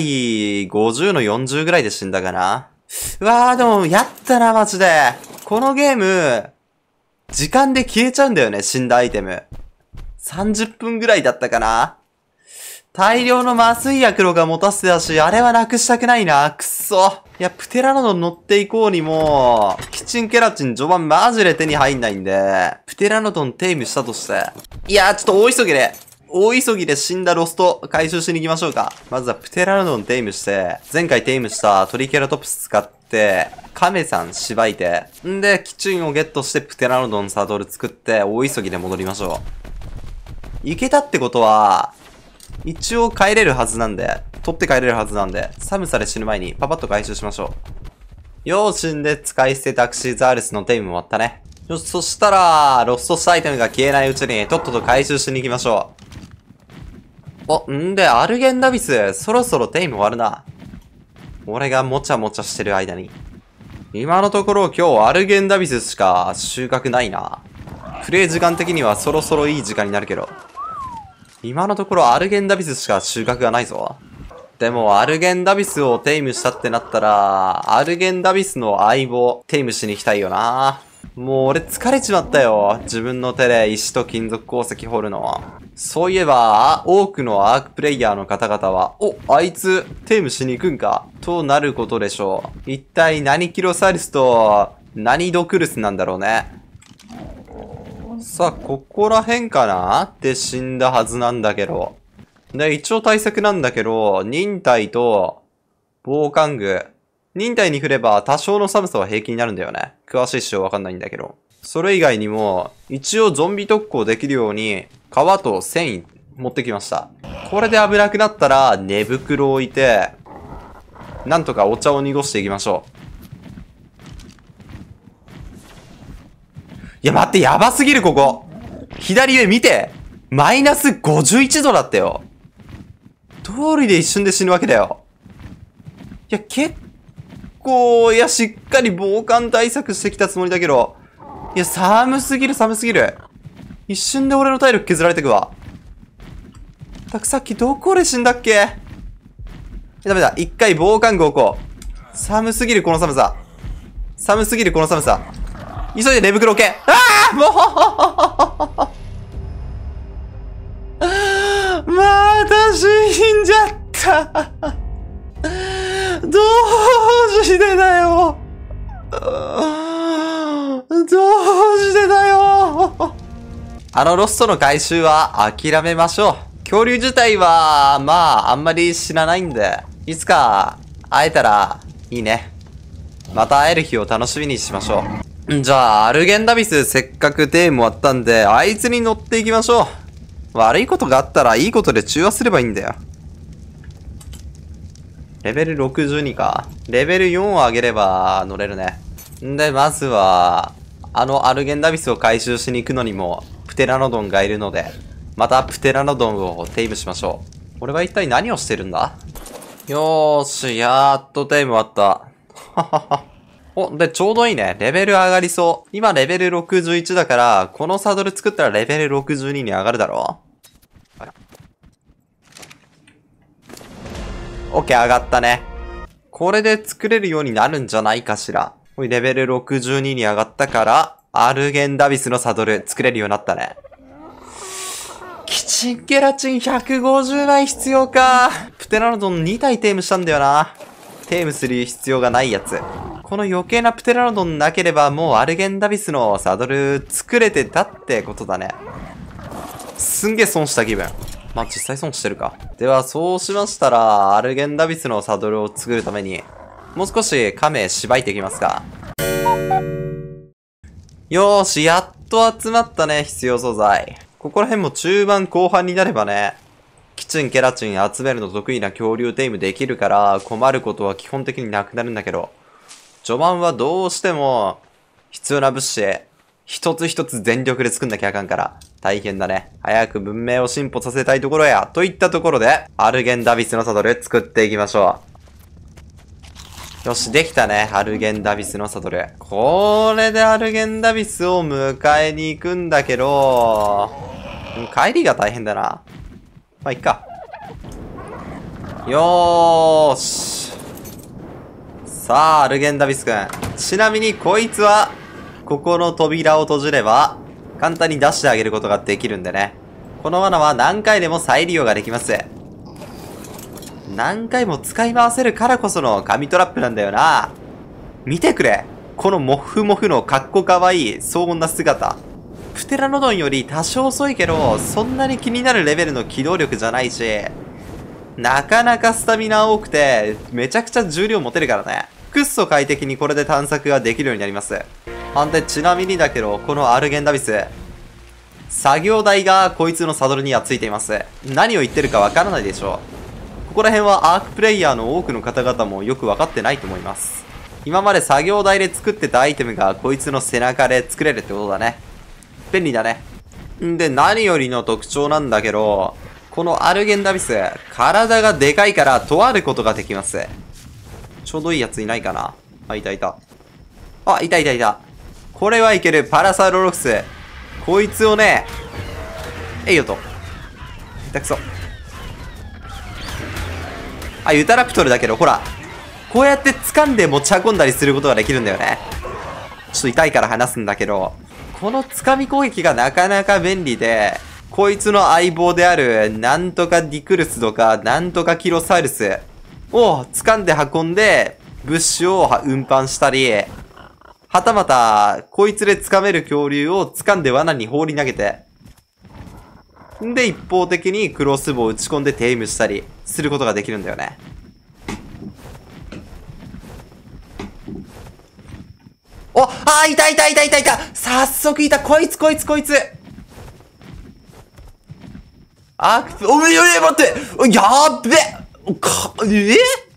50の40ぐらいで死んだかな。うわぁ、でも、やったな、マジで。このゲーム、時間で消えちゃうんだよね、死んだアイテム。30分ぐらいだったかな大量の麻酔薬炉が持たせてたし、あれはなくしたくないな。くっそ。いや、プテラノドン乗っていこうにも、キチンケラチン序盤マジで手に入んないんで、プテラノドンテイムしたとして。いやちょっと大急ぎで、大急ぎで死んだロスト回収しに行きましょうか。まずはプテラノドンテイムして、前回テイムしたトリケラトプス使って、亀さんしばいて、んで、キチンをゲットしてプテラノドンサドル作って、大急ぎで戻りましょう。行けたってことは、一応帰れるはずなんで、取って帰れるはずなんで、寒さで死ぬ前にパパッと回収しましょう。用心で使い捨てタクシーザーレスのテイム終わったね。よし、そしたら、ロストしたアイテムが消えないうちに、とっとと回収しに行きましょう。お、んで、アルゲンダビス、そろそろテイム終わるな。俺がもちゃもちゃしてる間に。今のところ今日アルゲンダビスしか収穫ないな。プレイ時間的にはそろそろいい時間になるけど。今のところアルゲンダビスしか収穫がないぞ。でも、アルゲンダビスをテイムしたってなったら、アルゲンダビスの相棒、テイムしに行きたいよな。もう俺疲れちまったよ。自分の手で石と金属鉱石掘るのは。そういえば、多くのアークプレイヤーの方々は、お、あいつ、テームしに行くんかとなることでしょう。一体何キロサリスと、何ドクルスなんだろうね。さあ、ここら辺かなって死んだはずなんだけど。で、一応対策なんだけど、忍耐と、防寒具、忍耐に振れば多少の寒さは平気になるんだよね。詳しい仕様わかんないんだけど。それ以外にも、一応ゾンビ特攻できるように、皮と繊維持ってきました。これで危なくなったら、寝袋を置いて、なんとかお茶を濁していきましょう。いや、待って、やばすぎる、ここ。左上見て。マイナス51度だったよ。通りで一瞬で死ぬわけだよ。いや、結構、いや、しっかり防寒対策してきたつもりだけど、いや、寒すぎる、寒すぎる。一瞬で俺の体力削られてくわ。たくさっきどこで死んだっけダメだ。一回防寒具置こう。寒すぎる、この寒さ。寒すぎる、この寒さ。急いで寝袋置け。ああもう また死んじゃったどうしてだよどうしてだよあのロストの回収は諦めましょう。恐竜自体は、まあ、あんまり知らないんで、いつか会えたらいいね。また会える日を楽しみにしましょう。じゃあ、アルゲンダビスせっかくテーム終わったんで、あいつに乗っていきましょう。悪いことがあったらいいことで中和すればいいんだよ。レベル62か。レベル4を上げれば乗れるね。んで、まずは、あのアルゲンダビスを回収しに行くのにも、プテラノドンがいるので、またプテラノドンをテイムしましょう。俺は一体何をしてるんだよーし、やーっとテイム終わった。ははは。お、で、ちょうどいいね。レベル上がりそう。今レベル61だから、このサドル作ったらレベル62に上がるだろオッケー上がったね。これで作れるようになるんじゃないかしら。レベル62に上がったから、アルゲンダビスのサドル作れるようになったね。キチンケラチン150枚必要か。プテラノドン2体テームしたんだよな。テームする必要がないやつ。この余計なプテラノドンなければもうアルゲンダビスのサドル作れてたってことだね。すんげえ損した気分。まあ、実際損してるか。では、そうしましたら、アルゲンダビスのサドルを作るために、もう少し亀しばいていきますか。よーし、やっと集まったね、必要素材。ここら辺も中盤後半になればね、キチンケラチン集めるの得意な恐竜テイムできるから、困ることは基本的になくなるんだけど、序盤はどうしても、必要な物資、一つ一つ全力で作んなきゃあかんから、大変だね。早く文明を進歩させたいところや、といったところで、アルゲンダビスのサドル作っていきましょう。よし、できたね。アルゲンダビスのサドル。これでアルゲンダビスを迎えに行くんだけど、帰りが大変だな。まあ、いっか。よーし。さあ、アルゲンダビスくん。ちなみに、こいつは、ここの扉を閉じれば、簡単に出してあげることができるんでね。この罠は何回でも再利用ができます。何回も使い回せるからこその紙トラップなんだよな。見てくれこのモフモフのかっこかわいい荘厳な姿。プテラノドンより多少遅いけど、そんなに気になるレベルの機動力じゃないし、なかなかスタミナ多くて、めちゃくちゃ重量持てるからね。くっそ快適にこれで探索ができるようになります。反対、ちなみにだけど、このアルゲンダビス、作業台がこいつのサドルにはついています。何を言ってるかわからないでしょう。ここら辺はアークプレイヤーの多くの方々もよくわかってないと思います。今まで作業台で作ってたアイテムがこいつの背中で作れるってことだね。便利だね。んで、何よりの特徴なんだけど、このアルゲンダビス、体がでかいからとあることができます。ちょうどいいやついないかなあ、いたいた。あ、いたいたいた。これはいける。パラサウロロクス。こいつをね、えいよと。下手くそ。あ、ユタラプトルだけど、ほら。こうやって掴んで持ち運んだりすることができるんだよね。ちょっと痛いから話すんだけど、この掴み攻撃がなかなか便利で、こいつの相棒である、なんとかディクルスとか、なんとかキロサウルスを掴んで運んで、物資を運搬したり、はたまた、こいつで掴める恐竜を掴んで罠に放り投げて、んで一方的にクロスボウを打ち込んでテイムしたりすることができるんだよね。おあーいたいたいたいたいた早速いたこいつこいつこいつアくクおめで待ってやっべか、え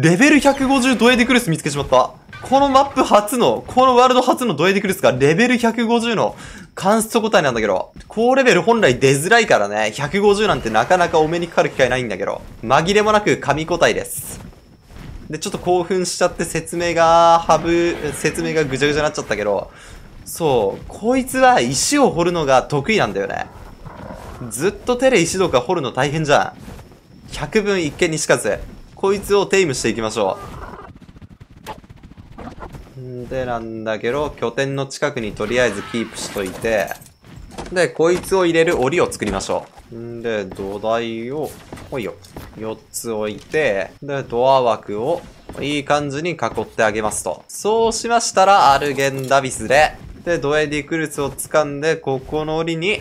レベル150ドエデクルス見つけちまった。このマップ初の、このワールド初のドエデクルスがレベル150の関数個体なんだけど、高レベル本来出づらいからね、150なんてなかなかお目にかかる機会ないんだけど、紛れもなく神個体です。で、ちょっと興奮しちゃって説明が、ハブ、説明がぐちゃぐちゃになっちゃったけど、そう、こいつは石を掘るのが得意なんだよね。ずっと手で石とか掘るの大変じゃん。百分一見にしかず。こいつをテイムしていきましょう。んで、なんだけど、拠点の近くにとりあえずキープしといて、で、こいつを入れる檻を作りましょう。んで、土台を、ほいよ。4つ置いて、で、ドア枠を、いい感じに囲ってあげますと。そうしましたら、アルゲンダビスで、で、ドエディクルスを掴んで、ここの檻に、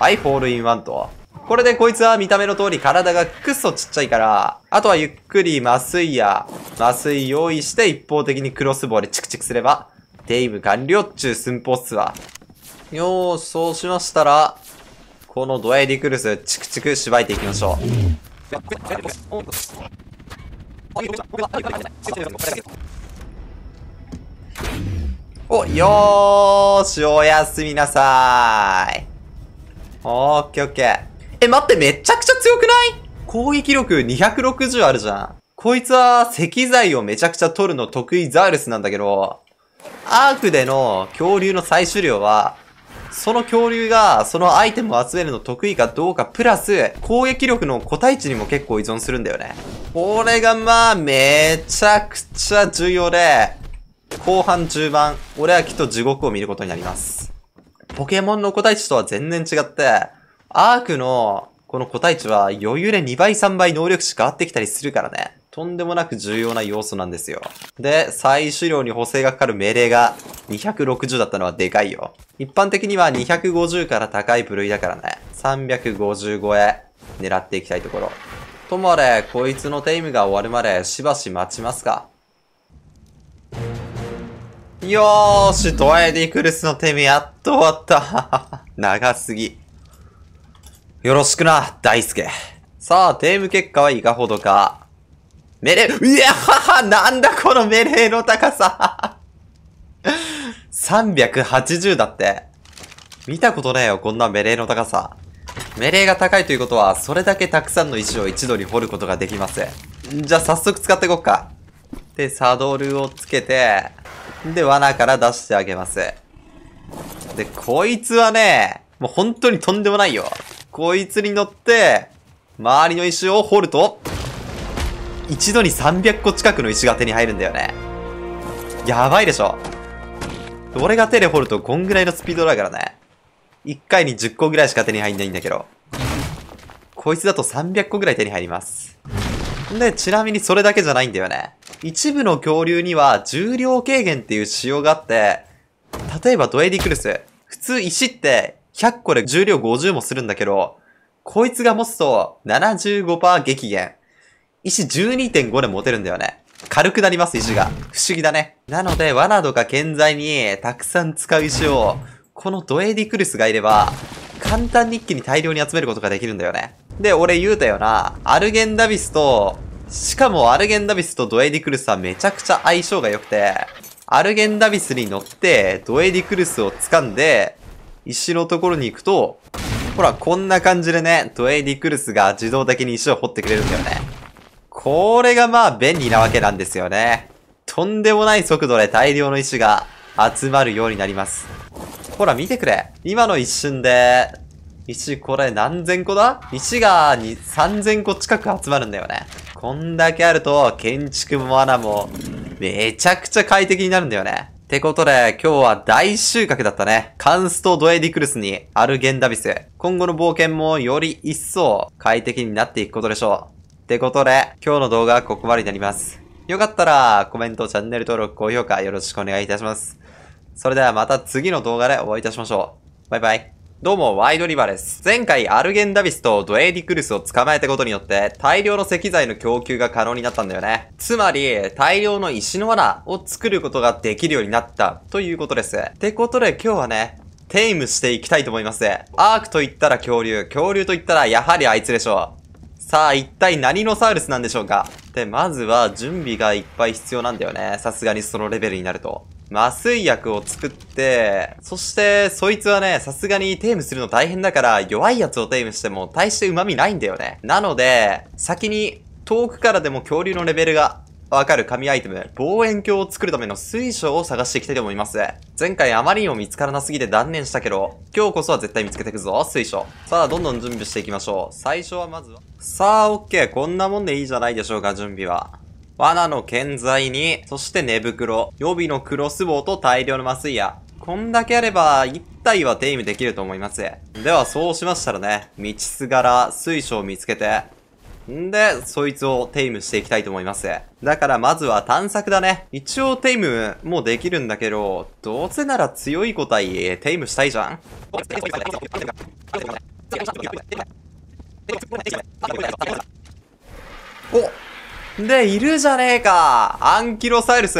はい、ホールインワンと。これでこいつは見た目の通り体がくっそちっちゃいから、あとはゆっくり麻酔や、麻酔用意して一方的にクロスボウでチクチクすれば、デイブ完了っちゅう寸法っすわ。よーし、そうしましたら、このドエリクルス、チクチクしばいていきましょう。お、よーし、おやすみなさーい。オッケーオッケー。え、待って、めちゃくちゃ強くない攻撃力260あるじゃん。こいつは石材をめちゃくちゃ取るの得意ザウルスなんだけど、アークでの恐竜の採取量は、その恐竜がそのアイテムを集めるの得意かどうかプラス攻撃力の個体値にも結構依存するんだよね。これがまあめちゃくちゃ重要で、後半中盤、俺はきっと地獄を見ることになります。ポケモンの個体値とは全然違って、アークのこの個体値は余裕で2倍3倍能力値変わってきたりするからね。とんでもなく重要な要素なんですよ。で、採取量に補正がかかる命令が260だったのはでかいよ。一般的には250から高い部類だからね。3 5 5へ狙っていきたいところ。ともあれ、こいつのテイムが終わるまでしばし待ちますか。よーし、ドアエディクルスのテイムやっと終わった。長すぎ。よろしくな、大輔。さあ、テーム結果はいかほどか。メレ、いやはは、なんだこのメレーの高さ。380 だって。見たことねえよ、こんなメレーの高さ。メレーが高いということは、それだけたくさんの石を一度に掘ることができます。じゃあ早速使っていこっか。で、サドルをつけて、で、罠から出してあげます。で、こいつはね、もう本当にとんでもないよ。こいつに乗って、周りの石を掘ると、一度に300個近くの石が手に入るんだよね。やばいでしょ。俺が手で掘るとこんぐらいのスピードだからね。1回に10個ぐらいしか手に入んないんだけど。こいつだと300個ぐらい手に入ります。で、ちなみにそれだけじゃないんだよね。一部の恐竜には重量軽減っていう仕様があって、例えばドエディクルス。普通石って100個で重量50もするんだけど、こいつが持つと75%激減。石12.5で持てるんだよね。軽くなります、石が。不思議だね。なので、罠とか健在にたくさん使う石を、このドエディクルスがいれば、簡単に一気に大量に集めることができるんだよね。で、俺言うたよな、アルゲンダビスと、しかもアルゲンダビスとドエディクルスはめちゃくちゃ相性が良くて、アルゲンダビスに乗って、ドエディクルスを掴んで、石のところに行くと、ほら、こんな感じでね、トエイ・ディクルスが自動的に石を掘ってくれるんだよね。これがまあ便利なわけなんですよね。とんでもない速度で大量の石が集まるようになります。ほら、見てくれ。今の一瞬で、石これ何千個だ石が2、3000個近く集まるんだよね。こんだけあると、建築も穴も、めちゃくちゃ快適になるんだよね。ってことで、今日は大収穫だったね。カンスト・ドエディクルスにアルゲンダビス。今後の冒険もより一層快適になっていくことでしょう。ってことで、今日の動画はここまでになります。よかったら、コメント、チャンネル登録、高評価よろしくお願いいたします。それではまた次の動画でお会いいたしましょう。バイバイ。どうも、ワイドリバーです。前回、アルゲンダビスとドエイディクルスを捕まえたことによって、大量の石材の供給が可能になったんだよね。つまり、大量の石の罠を作ることができるようになった、ということです。ってことで、今日はね、テイムしていきたいと思います。アークと言ったら恐竜、恐竜と言ったらやはりあいつでしょう。さあ、一体何のサウルスなんでしょうかで、まずは準備がいっぱい必要なんだよね。さすがにそのレベルになると。麻酔薬を作って、そして、そいつはね、さすがにテームするの大変だから、弱いやつをテームしても、大して旨味ないんだよね。なので、先に、遠くからでも恐竜のレベルがわかる紙アイテム、望遠鏡を作るための水晶を探していきたいと思います。前回あまりにも見つからなすぎて断念したけど、今日こそは絶対見つけていくぞ、水晶。さあ、どんどん準備していきましょう。最初はまずは。さあ、オッケー。こんなもんでいいじゃないでしょうか、準備は。罠の建材に、そして寝袋、予備のクロスボウと大量の麻酔矢。こんだけあれば、一体はテイムできると思います。では、そうしましたらね、道すがら水晶を見つけて、んで、そいつをテイムしていきたいと思います。だからまずは探索だね。一応テイムもできるんだけど、どうせなら強い個体テイムしたいじゃん。おで、いるじゃねえかアンキロサウルス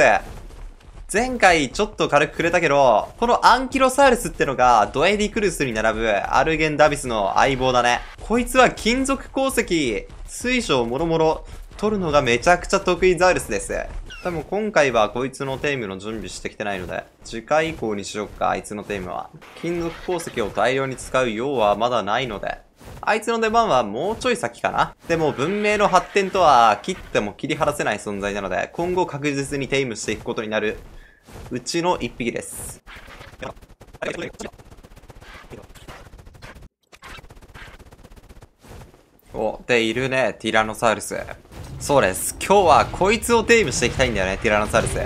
前回ちょっと軽くくれたけど、このアンキロサウルスってのがドエディクルスに並ぶアルゲンダビスの相棒だね。こいつは金属鉱石、水晶もろもろ取るのがめちゃくちゃ得意ザウルスです。多分今回はこいつのテイムの準備してきてないので、次回以降にしよっか、あいつのテイムは。金属鉱石を大量に使う用はまだないので、あいつの出番はもうちょい先かな。でも文明の発展とは切っても切り離せない存在なので、今後確実にテイムしていくことになる、うちの一匹です。お、で、いるね、ティラノサウルス。そうです。今日はこいつをテイムしていきたいんだよね、ティラノサウルス。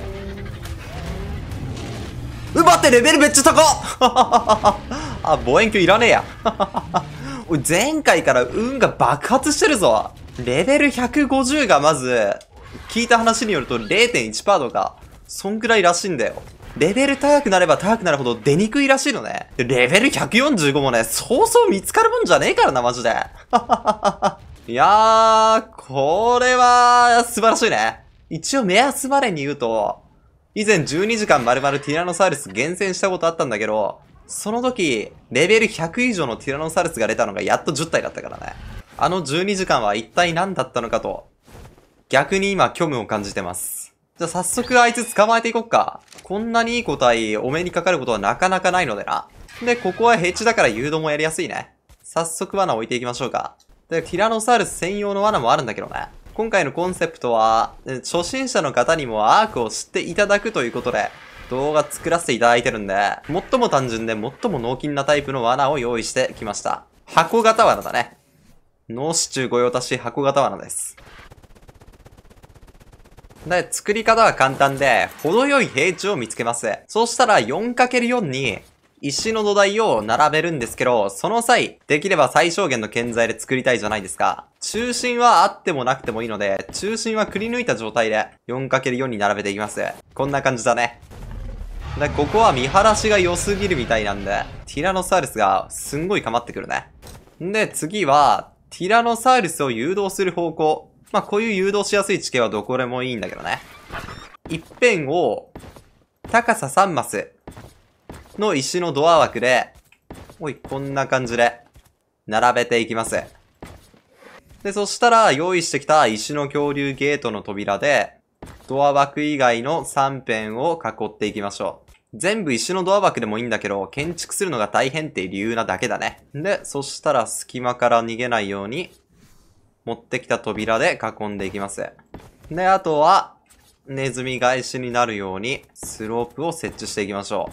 奪ってレベルめっちゃ高っ あ、望遠鏡いらねえや。前回から運が爆発してるぞ。レベル150がまず、聞いた話によると0.1%とか、そんくらいらしいんだよ。レベル高くなれば高くなるほど出にくいらしいのね。レベル145もね、そうそう見つかるもんじゃねえからな、マジで。いやー、これは、素晴らしいね。一応目安までに言うと、以前12時間丸々ティラノサウルス厳選したことあったんだけど、その時、レベル100以上のティラノサウルスが出たのがやっと10体だったからね。あの12時間は一体何だったのかと、逆に今虚無を感じてます。じゃあ早速あいつ捕まえていこっか。こんなにいい個体、お目にかかることはなかなかないのでな。で、ここはヘッジだから誘導もやりやすいね。早速罠置いていきましょうか。で、ティラノサウルス専用の罠もあるんだけどね。今回のコンセプトは、初心者の方にもアークを知っていただくということで、動画作らせていただいてるんで、最も単純で最も脳筋なタイプの罠を用意してきました。箱型罠だね。脳支柱御用達箱型罠です。で、作り方は簡単で、程よい平地を見つけます。そうしたら 4×4 に石の土台を並べるんですけど、その際、できれば最小限の建材で作りたいじゃないですか。中心はあってもなくてもいいので、中心はくり抜いた状態で 4×4 に並べていきます。こんな感じだね。で、ここは見晴らしが良すぎるみたいなんで、ティラノサウルスがすんごい構ってくるね。んで、次は、ティラノサウルスを誘導する方向。まあ、こういう誘導しやすい地形はどこでもいいんだけどね。一辺を、高さ3マスの石のドア枠で、おい、こんな感じで、並べていきます。で、そしたら、用意してきた石の恐竜ゲートの扉で、ドア枠以外の3辺を囲っていきましょう。全部石のドア枠でもいいんだけど、建築するのが大変っていう理由なだけだね。で、そしたら隙間から逃げないように、持ってきた扉で囲んでいきます。で、あとは、ネズミ返しになるように、スロープを設置していきましょ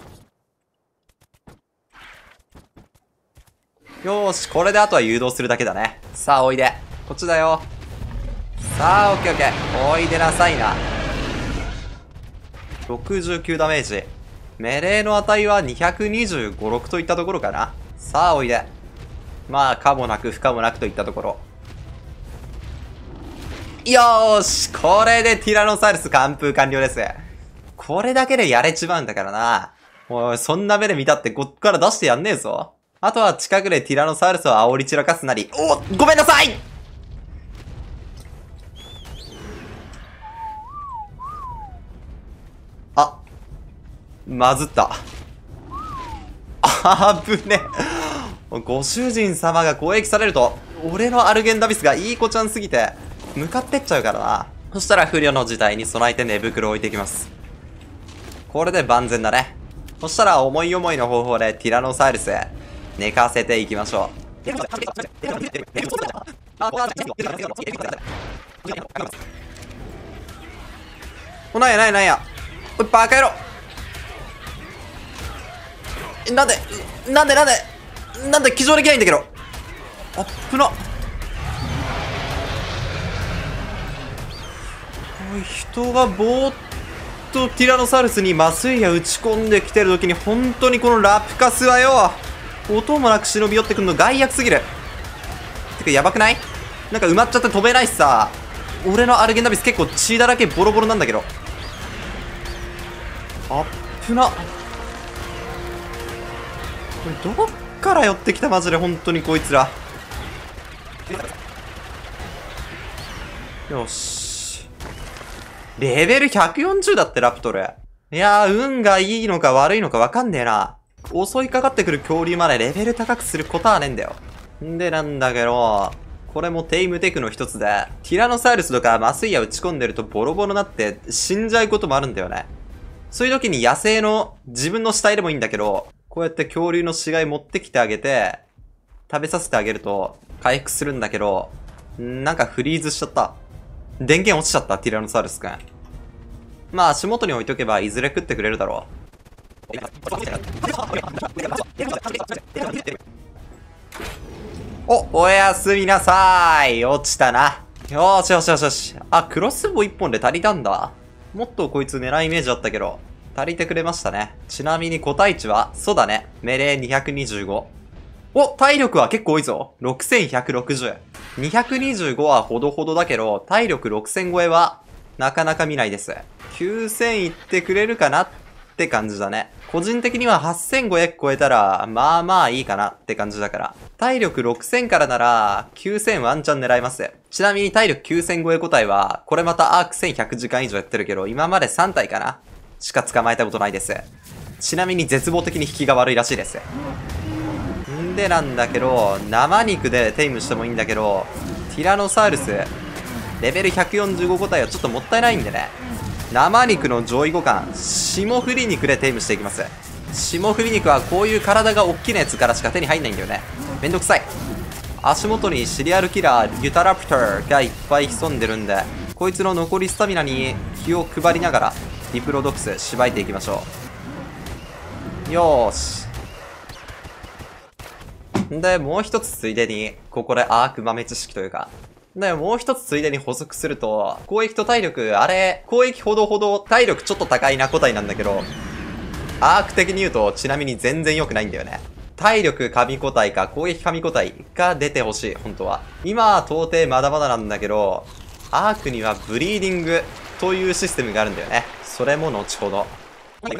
う。よーし、これであとは誘導するだけだね。さあ、おいで。こっちだよ。さあ、オッケーオッケー。おいでなさいな。69ダメージ。命令の値は225、6といったところかな。さあ、おいで。まあ、かもなく、不可もなくといったところ。よーしこれでティラノサウルス完封完了です。これだけでやれちまうんだからな。もう、そんな目で見たってこっから出してやんねえぞ。あとは近くでティラノサウルスを煽り散らかすなり。おごめんなさいまずった。あぶね。ご主人様が攻撃されると、俺のアルゲンダビスがいい子ちゃんすぎて、向かってっちゃうからな。そしたら不慮の事態に備えて寝袋を置いていきます。これで万全だね。そしたら思い思いの方法でティラノサウルスへ寝かせていきましょう。お、なんやなんやなんや。おい、バカ野郎なんでなんでなんでなんで騎乗できないんだけどあっぷな人がぼーっとティラノサウルスに麻酔や打ち込んできてる時に本当にこのラプカスはよ音もなく忍び寄ってくるの害悪すぎるてかやばくないなんか埋まっちゃって飛べないしさ俺のアルゲンダビス結構血だらけボロボロなんだけどあっぷなこれどっから寄ってきたマジで本当にこいつらよしレベル140だってラプトルいやー運がいいのか悪いのかわかんねえな襲いかかってくる恐竜までレベル高くすることはねえんだよんでなんだけどこれもテイムテクの一つで、ティラノサウルスとか麻酔や打ち込んでるとボロボロなって死んじゃうこともあるんだよね。そういう時に野生の自分の死体でもいいんだけど、こうやって恐竜の死骸持ってきてあげて、食べさせてあげると回復するんだけど、なんかフリーズしちゃった。電源落ちちゃった、ティラノサウルスくん。まあ足元に置いとけばいずれ食ってくれるだろう。お、おやすみなさーい。落ちたな。よーしよしよしよし。あ、クロスボウ一本で足りたんだ。もっとこいつ狙いイメージあったけど。足りてくれましたね。ちなみに個体値は、そうだね。命令225。お体力は結構多いぞ。6160。225はほどほどだけど、体力6000超えは、なかなか見ないです。9000いってくれるかなって感じだね。個人的には8500超えたら、まあまあいいかなって感じだから。体力6000からなら、9000ワンチャン狙います。ちなみに体力9000超え個体は、これまたアーク1100時間以上やってるけど、今まで3体かなしか捕まえたことないです。ちなみに絶望的に引きが悪いらしいです。んでなんだけど、生肉でテイムしてもいいんだけど、ティラノサウルス、レベル145個体はちょっともったいないんでね。生肉の上位互換、霜降り肉でテイムしていきます。霜降り肉はこういう体が大きなやつからしか手に入んないんだよね。めんどくさい。足元にシリアルキラー、ユタラプターがいっぱい潜んでるんで、こいつの残りスタミナに気を配りながら、ディプロドクスしばいていきましょうよしでもう一つついでにここでアーク豆知識というかで、もう一つついでに補足すると、攻撃と体力、あれ、攻撃ほどほど体力ちょっと高いな個体なんだけど、アーク的に言うと、ちなみに全然良くないんだよね。体力神個体か攻撃神個体が出てほしい、本当は。今は到底まだまだなんだけど、アークにはブリーディングというシステムがあるんだよね。それも後ほどおい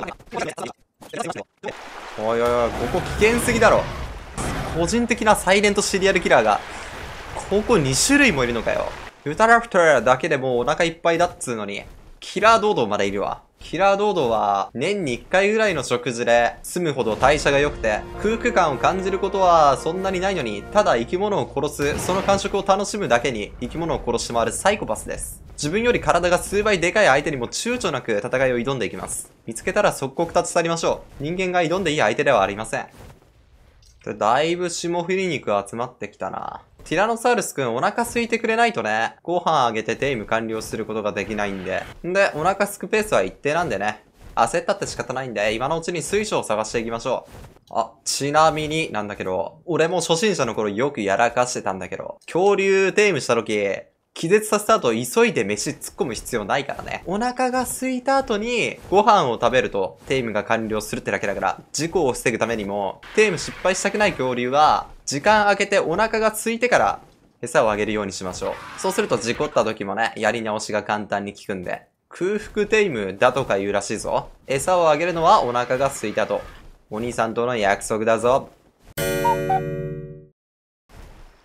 おいおいここ危険すぎだろ個人的なサイレントシリアルキラーがここ2種類もいるのかよウタラフターだけでもうお腹いっぱいだっつうのにキラー堂々までいるわキラードードは年に1回ぐらいの食ずれ、住むほど代謝が良くて、空腹感を感じることはそんなにないのに、ただ生き物を殺す、その感触を楽しむだけに生き物を殺し回るサイコパスです。自分より体が数倍でかい相手にも躊躇なく戦いを挑んでいきます。見つけたら即刻立ち去りましょう。人間が挑んでいい相手ではありません。だいぶ霜降り肉集まってきたな。ティラノサウルスくんお腹空いてくれないとね、ご飯あげてテイム完了することができないんで。んで、お腹すくペースは一定なんでね。焦ったって仕方ないんで、今のうちに水晶を探していきましょう。あ、ちなみになんだけど、俺も初心者の頃よくやらかしてたんだけど、恐竜テイムした時、気絶させた後、急いで飯突っ込む必要ないからね。お腹が空いた後に、ご飯を食べると、テイムが完了するってだけだから、事故を防ぐためにも、テイム失敗したくない恐竜は、時間空けてお腹が空いてから、餌をあげるようにしましょう。そうすると事故った時もね、やり直しが簡単に効くんで。空腹テイムだとか言うらしいぞ。餌をあげるのはお腹が空いたと。お兄さんとの約束だぞ。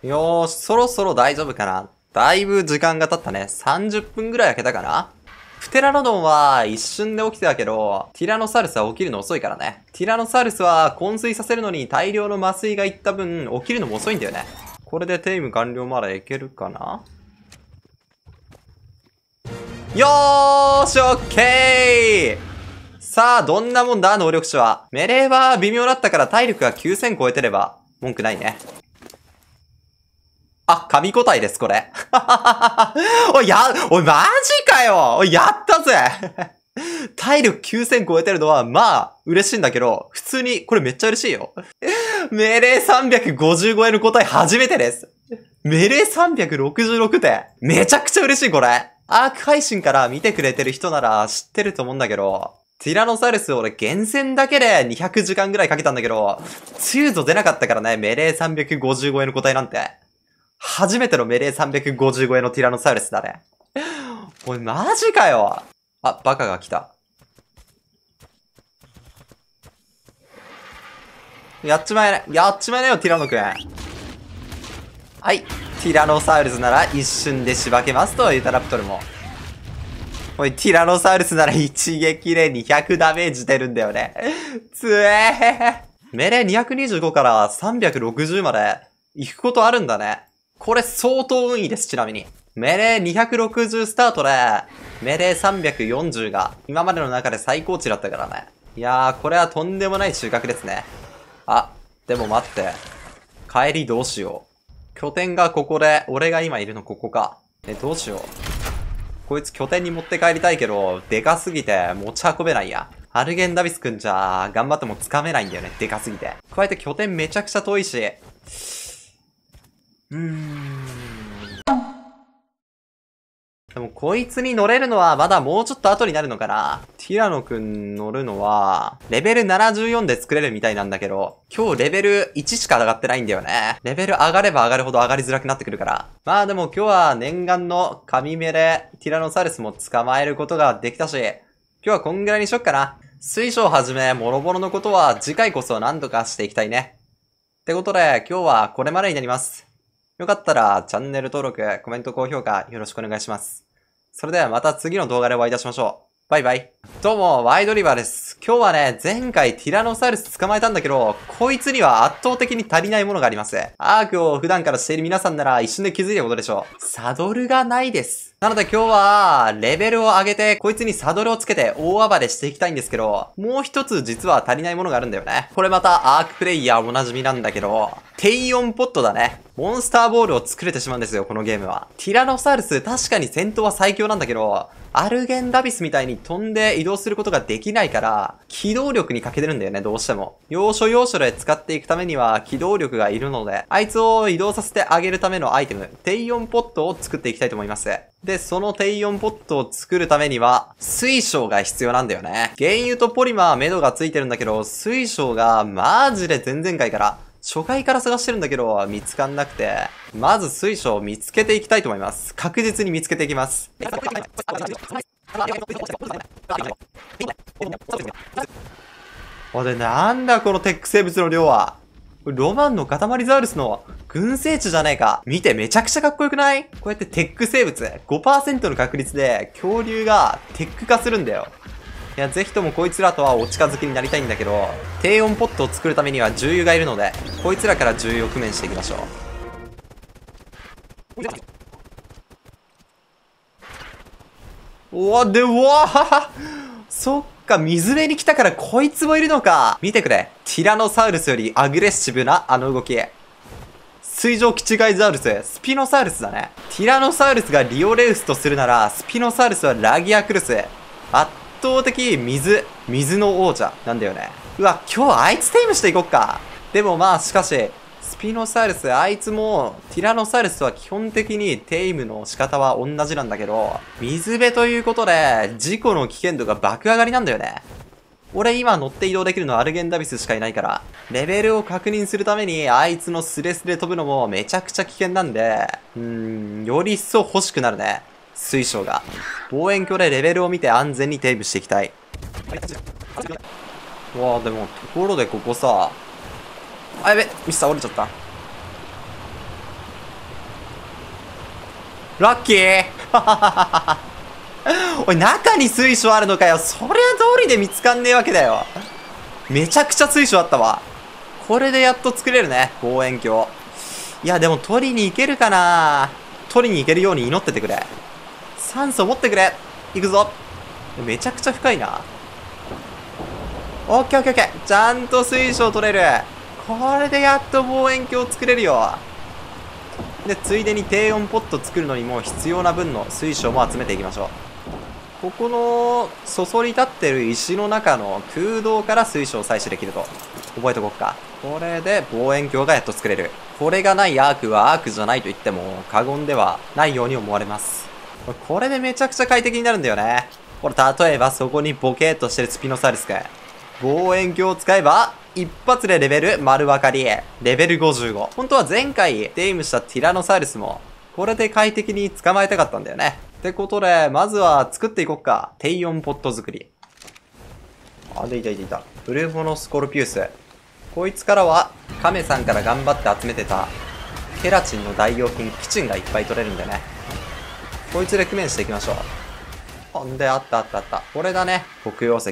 よーし、そろそろ大丈夫かなだいぶ時間が経ったね。30分ぐらい開けたかなプテラノドンは一瞬で起きてたけど、ティラノサウルスは起きるの遅いからね。ティラノサウルスは昏睡させるのに大量の麻酔がいった分、起きるのも遅いんだよね。これでテイム完了までいけるかなよーし、オッケーさあ、どんなもんだ、能力者は。メレーは微妙だったから体力が9000超えてれば、文句ないね。あ、神答えです、これ。おい、や、おい、マジかよおい、やったぜ 体力9000超えてるのは、まあ、嬉しいんだけど、普通に、これめっちゃ嬉しいよ。命令350超え答え初めてです。命令366点。めちゃくちゃ嬉しい、これ。アーク配信から見てくれてる人なら知ってると思うんだけど、ティラノサウルス俺厳選だけで200時間ぐらいかけたんだけど、ツード出なかったからね、命令350超えの答えなんて。初めてのメレー355円のティラノサウルスだね。おい、マジかよ。あ、バカが来た。やっちまえやっちまえなよ、ティラノくん。はい。ティラノサウルスなら一瞬でしばけますと、ユタラプトルも。おい、ティラノサウルスなら一撃で200ダメージ出るんだよね。つえー。メレー225から360まで行くことあるんだね。これ相当運いいです、ちなみに。メレー260スタートで、メレー340が今までの中で最高値だったからね。いやー、これはとんでもない収穫ですね。あ、でも待って。帰りどうしよう。拠点がここで、俺が今いるのここか。え、どうしよう。こいつ拠点に持って帰りたいけど、でかすぎて持ち運べないや。アルゲンダビスくんじゃ、頑張ってもつかめないんだよね、でかすぎて。加えて拠点めちゃくちゃ遠いし。うーん。でもこいつに乗れるのはまだもうちょっと後になるのかな。ティラノくん乗るのは、レベル74で作れるみたいなんだけど、今日レベル1しか上がってないんだよね。レベル上がれば上がるほど上がりづらくなってくるから。まあでも今日は念願の神メレ、ティラノサウルスも捕まえることができたし、今日はこんぐらいにしよっかな。水晶はじめ、もろもろのことは次回こそ何とかしていきたいね。ってことで、今日はこれまでになります。よかったらチャンネル登録、コメント、高評価よろしくお願いします。それではまた次の動画でお会いいたしましょう。バイバイ。どうも、ワイドリバーです。今日はね、前回ティラノサウルス捕まえたんだけど、こいつには圧倒的に足りないものがあります。アークを普段からしている皆さんなら一瞬で気づいたことでしょう。サドルがないです。なので今日は、レベルを上げて、こいつにサドルをつけて大暴れしていきたいんですけど、もう一つ実は足りないものがあるんだよね。これまたアークプレイヤーおなじみなんだけど、低音ポットだね。モンスターボールを作れてしまうんですよ、このゲームは。ティラノサウルス、確かに戦闘は最強なんだけど、アルゲンダビスみたいに飛んで移動することができないから、機動力に欠けてるんだよね、どうしても。要所要所で使っていくためには機動力がいるので、あいつを移動させてあげるためのアイテム、低音ポットを作っていきたいと思います。で、その低音ポットを作るためには、水晶が必要なんだよね。原油とポリマー、目処がついてるんだけど、水晶がマジで全然いから、初回から探してるんだけど、見つかんなくて、まず水晶を見つけていきたいと思います。確実に見つけていきます。あれ、なんだこのテック生物の量は。ロマンの塊ザウルスの群生地じゃねえか。見てめちゃくちゃかっこよくないこうやってテック生物5%の確率で恐竜がテック化するんだよ。いや、ぜひともこいつらとはお近づきになりたいんだけど、低温ポットを作るためには重油がいるので、こいつらから重油を工面していきましょう。うわ、でわそっか、水辺に来たからこいつもいるのか。見てくれ。ティラノサウルスよりアグレッシブなあの動き。水上キチガイザウルス、スピノサウルスだね。ティラノサウルスがリオレウスとするなら、スピノサウルスはラギアクルス。あっ倒的水、水の王者なんだよね。うわ、今日あいつテイムしていこっか。でもまあ、しかし、スピノサウルス、あいつも、ティラノサウルスは基本的にテイムの仕方は同じなんだけど、水辺ということで、事故の危険度が爆上がりなんだよね。俺今乗って移動できるのはアルゲンダビスしかいないから、レベルを確認するためにあいつのスレスレ飛ぶのもめちゃくちゃ危険なんで、うーん、より一層欲しくなるね。水晶が。望遠鏡でレベルを見て安全にテープしていきたい。わあでも、ところでここさ、あ、やべ、ミスター折れちゃった。ラッキー おい、中に水晶あるのかよ。そりゃ通りで見つかんねえわけだよ。めちゃくちゃ水晶あったわ。これでやっと作れるね。望遠鏡。いや、でも取りに行けるかな取りに行けるように祈っててくれ。酸素持ってくれ行くぞめちゃくちゃ深いな。オッケーオッケーオッケーちゃんと水晶取れるこれでやっと望遠鏡作れるよで、ついでに低温ポット作るのにも必要な分の水晶も集めていきましょう。ここの、そそり立ってる石の中の空洞から水晶を採取できると。覚えておこうか。これで望遠鏡がやっと作れる。これがないアークはアークじゃないと言っても過言ではないように思われます。これでめちゃくちゃ快適になるんだよね。これ、例えばそこにボケーっとしてるスピノサウルスか。望遠鏡を使えば、一発でレベル丸分かり。レベル55。本当は前回デイムしたティラノサウルスも、これで快適に捕まえたかったんだよね。ってことで、まずは作っていこっか。低温ポット作り。あ、でいたいたいた。ブルーモノスコルピウス。こいつからは、カメさんから頑張って集めてた、ケラチンの代用品、キチンがいっぱい取れるんだよね。こいつで工面していきましょう。ほんで、あったあったあった。これだね。黒曜石。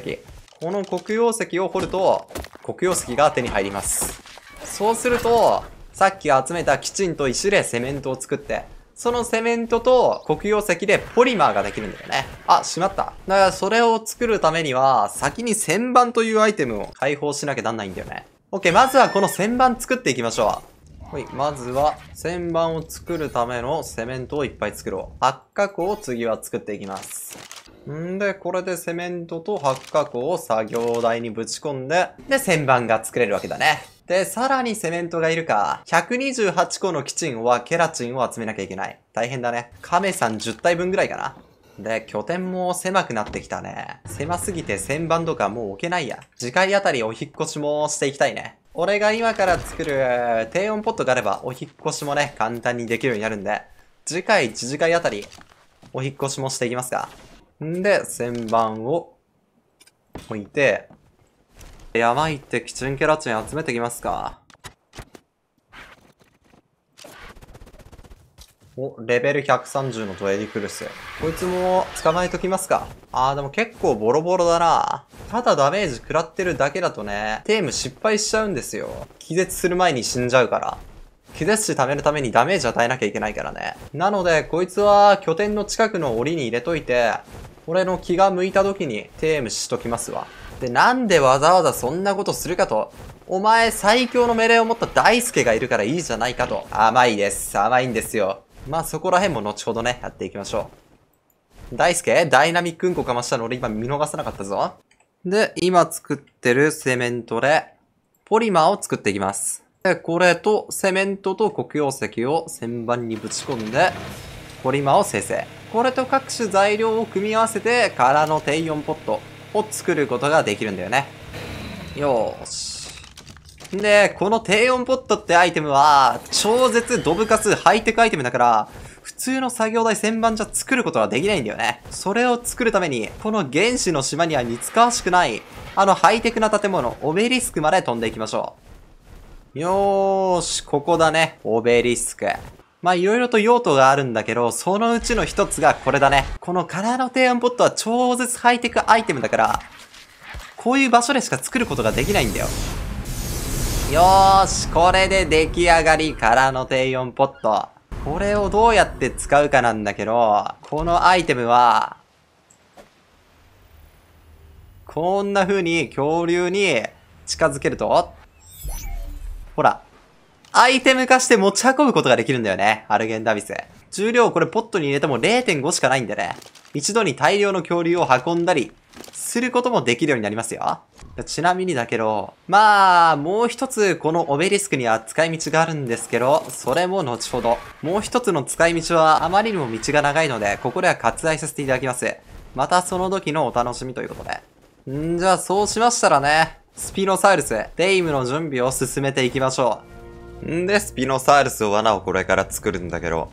この黒曜石を掘ると、黒曜石が手に入ります。そうすると、さっき集めたきちんと石でセメントを作って、そのセメントと黒曜石でポリマーができるんだよね。あ、しまった。だからそれを作るためには、先に旋盤というアイテムを解放しなきゃなんないんだよね。オッケー、まずはこの旋盤作っていきましょう。はい、まずは、旋盤を作るためのセメントをいっぱい作ろう。八角を次は作っていきます。んで、これでセメントと八角を作業台にぶち込んで、で、旋盤が作れるわけだね。で、さらにセメントがいるか。128個のキチンはケラチンを集めなきゃいけない。大変だね。亀さん10体分ぐらいかな。で、拠点も狭くなってきたね。狭すぎて旋盤とかもう置けないや。次回あたりお引っ越しもしていきたいね。俺が今から作る低温ポットがあればお引っ越しもね、簡単にできるようになるんで、次回、次次回あたり、お引っ越しもしていきますか。んで、旋盤を置いて、山行ってキチンケラチン集めてきますか。お、レベル130のドエリクルス。こいつも捕まえときますか。あーでも結構ボロボロだな。ただダメージ食らってるだけだとね、テーム失敗しちゃうんですよ。気絶する前に死んじゃうから。気絶て貯めるためにダメージ与えなきゃいけないからね。なので、こいつは拠点の近くの檻に入れといて、俺の気が向いた時にテームしときますわ。で、なんでわざわざそんなことするかと。お前最強の命令を持った大輔がいるからいいじゃないかと。甘いです。甘いんですよ。まあそこら辺も後ほどね、やっていきましょう。大輔ダイナミックうんこかましたの俺今見逃さなかったぞ。で、今作ってるセメントで、ポリマーを作っていきます。で、これとセメントと黒曜石を旋盤にぶち込んで、ポリマーを生成。これと各種材料を組み合わせて、空の低温ポットを作ることができるんだよね。よーし。で、この低温ポットってアイテムは、超絶ドブカスハイテクアイテムだから、普通の作業台旋盤じゃ作ることはできないんだよね。それを作るために、この原始の島には似つかわしくない、あのハイテクな建物、オベリスクまで飛んでいきましょう。よーし、ここだね。オベリスク。まいろいろと用途があるんだけど、そのうちの一つがこれだね。この空の低温ポットは超絶ハイテクアイテムだから、こういう場所でしか作ることができないんだよ。よーし、これで出来上がりからの低音ポット。これをどうやって使うかなんだけど、このアイテムは、こんな風に恐竜に近づけると、ほら、アイテム化して持ち運ぶことができるんだよね。アルゲンダビス。重量これポットに入れても0.5しかないんでね、一度に大量の恐竜を運んだり、することもできるようになりますよ。ちなみにだけど、まあ、もう一つこのオベリスクには使い道があるんですけど、それも後ほど。もう一つの使い道はあまりにも道が長いので、ここでは割愛させていただきます。またその時のお楽しみということで。んじゃあそうしましたらね、スピノサウルス、デイムの準備を進めていきましょう。んで、スピノサウルスを罠をこれから作るんだけど、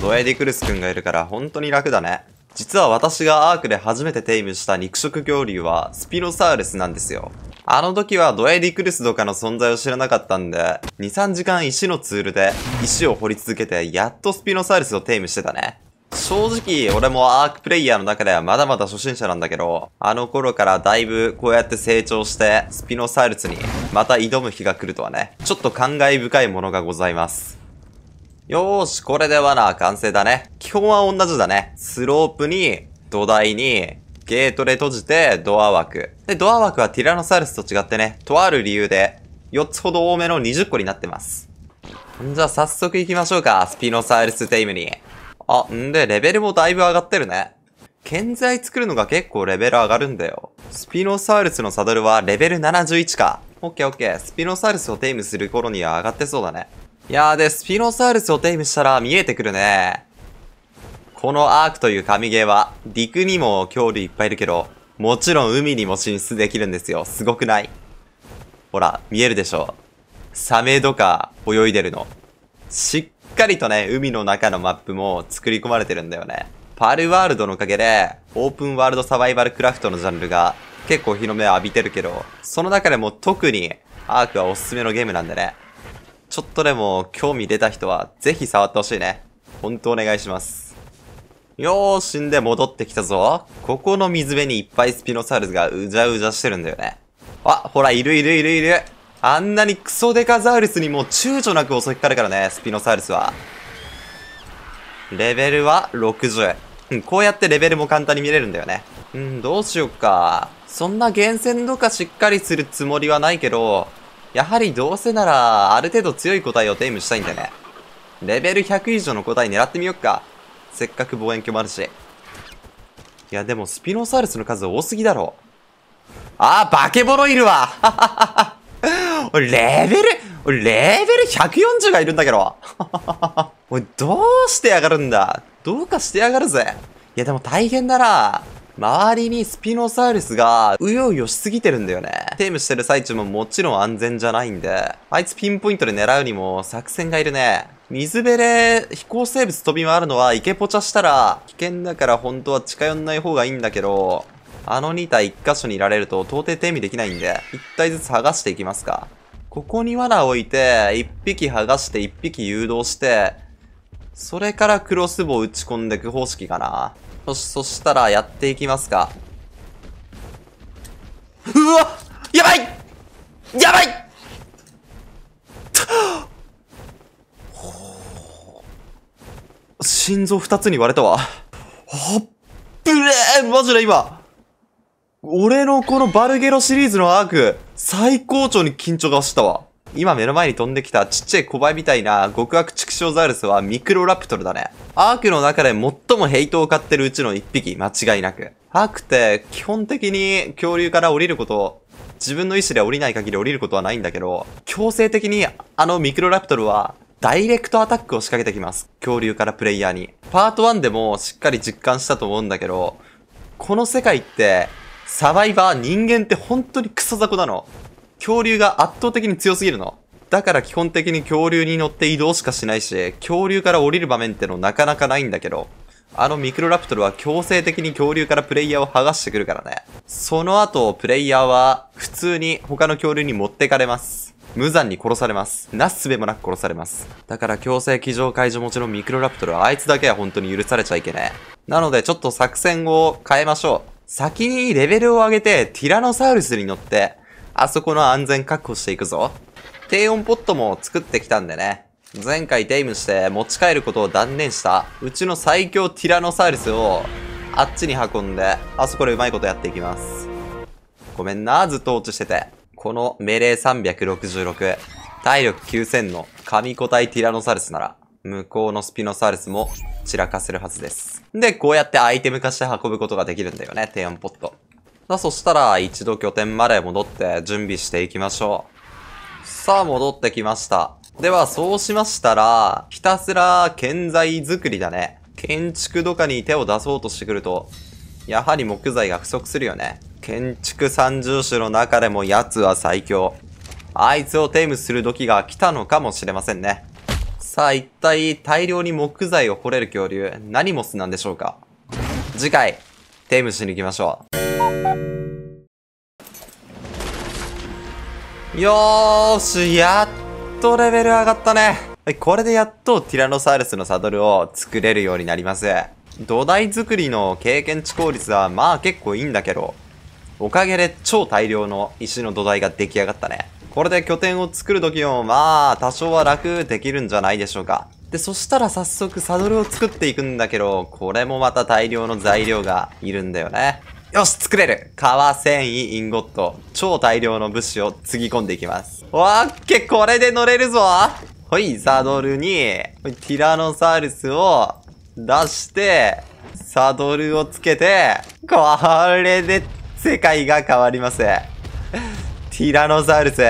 ドエディクルス君がいるから本当に楽だね。実は私がアークで初めてテイムした肉食恐竜はスピノサウルスなんですよ。あの時はドエディクルスとかの存在を知らなかったんで、2、3時間石のツールで石を掘り続けてやっとスピノサウルスをテイムしてたね。正直、俺もアークプレイヤーの中ではまだまだ初心者なんだけど、あの頃からだいぶこうやって成長して、スピノサウルスにまた挑む日が来るとはね、ちょっと感慨深いものがございます。よーし、これで罠完成だね。基本は同じだね。スロープに、土台に、ゲートで閉じて、ドア枠。で、ドア枠はティラノサウルスと違ってね、とある理由で、4つほど多めの20個になってます。んじゃ早速行きましょうか、スピノサウルステイムに。あ、んで、レベルもだいぶ上がってるね。建材作るのが結構レベル上がるんだよ。スピノサウルスのサドルはレベル71か。オッケーオッケー。スピノサウルスをテイムする頃には上がってそうだね。いやーで、スピノサウルスをテイムしたら見えてくるね。このアークという神ゲーは、陸にも恐竜いっぱいいるけど、もちろん海にも進出できるんですよ。すごくないほら、見えるでしょ。サメとか泳いでるの。しっかりとね、海の中のマップも作り込まれてるんだよね。パルワールドのおかげで、オープンワールドサバイバルクラフトのジャンルが結構日の目を浴びてるけど、その中でも特にアークはおすすめのゲームなんでね。ちょっとでも興味出た人はぜひ触ってほしいね。ほんとお願いします。よー死んで戻ってきたぞ。ここの水辺にいっぱいスピノサウルスがうじゃうじゃしてるんだよね。あ、ほら、いるいるいるいる。あんなにクソデカザウルスにもう躊躇なく襲いかかるからね、スピノサウルスは。レベルは60。うん、こうやってレベルも簡単に見れるんだよね。うん、どうしよっか。そんな厳選とかしっかりするつもりはないけど、やはりどうせなら、ある程度強い個体をテイムしたいんでね。レベル100以上の個体狙ってみよっか。せっかく望遠鏡もあるし。いや、でもスピノサウルスの数多すぎだろ。あー、バケボロいるわ俺、レベル、俺、レベル140がいるんだけど。俺、どうしてやがるんだどうかしてやがるぜ。いや、でも大変だな。周りにスピノサウルスが、うようよしすぎてるんだよね。テームしてる最中ももちろん安全じゃないんで、あいつピンポイントで狙うにも作戦がいるね。水辺で飛行生物飛び回るのはイケポチャしたら危険だから本当は近寄んない方がいいんだけど、あの2体1箇所にいられると到底テ手味できないんで、1体ずつ剥がしていきますか。ここに罠を置いて、1匹剥がして1匹誘導して、それからクロスボウ打ち込んでいく方式かな。そ、そしたらやっていきますか。うわやばいやばい心臓二つに割れたわ。あっぶれーマジで今俺のこのバルゲロシリーズのアーク、最高潮に緊張が走ったわ。今目の前に飛んできたちっちゃい小バみたいな極悪畜生ザウルスはミクロラプトルだね。アークの中で最もヘイトを買ってるうちの一匹、間違いなく。アークって基本的に恐竜から降りること、自分の意思で降りない限り降りることはないんだけど、強制的にあのミクロラプトルはダイレクトアタックを仕掛けてきます。恐竜からプレイヤーに。パート1でもしっかり実感したと思うんだけど、この世界って、サバイバー人間って本当にクソ雑魚なの。恐竜が圧倒的に強すぎるの。だから基本的に恐竜に乗って移動しかしないし、恐竜から降りる場面ってのなかなかないんだけど、あのミクロラプトルは強制的に恐竜からプレイヤーを剥がしてくるからね。その後、プレイヤーは普通に他の恐竜に持ってかれます。無残に殺されます。なすすべもなく殺されます。だから強制騎乗解除持ちのミクロラプトルはあいつだけは本当に許されちゃいけねえ。なのでちょっと作戦を変えましょう。先にレベルを上げてティラノサウルスに乗ってあそこの安全確保していくぞ。低温ポットも作ってきたんでね。前回テイムして持ち帰ることを断念したうちの最強ティラノサウルスをあっちに運んで、あそこでうまいことやっていきます。ごめんな、ずっと落ちしてて。この命令366、体力9000の神個体ティラノサウルスなら、向こうのスピノサウルスも散らかせるはずです。で、こうやってアイテム化して運ぶことができるんだよね、低温ポット。さあ、そしたら一度拠点まで戻って準備していきましょう。さあ、戻ってきました。では、そうしましたら、ひたすら建材作りだね。建築とかに手を出そうとしてくると、やはり木材が不足するよね。建築三重種の中でも奴は最強。あいつをテイムする時が来たのかもしれませんね。さあ、一体大量に木材を掘れる恐竜、何モスなんでしょうか次回、テイムしに行きましょう。よーし、やっとレベル上がったね。はい、これでやっとティラノサウルスのサドルを作れるようになります。土台作りの経験値効率はまあ結構いいんだけど、おかげで超大量の石の土台が出来上がったね。これで拠点を作る時もまあ多少は楽できるんじゃないでしょうか。で、そしたら早速サドルを作っていくんだけど、これもまた大量の材料がいるんだよね。よし作れる革繊維、インゴット、超大量の物資をつぎ込んでいきます。わっけ、これで乗れるぞほい、サドルに、ティラノサウルスを出して、サドルをつけて、これで世界が変わります。ティラノサウルス、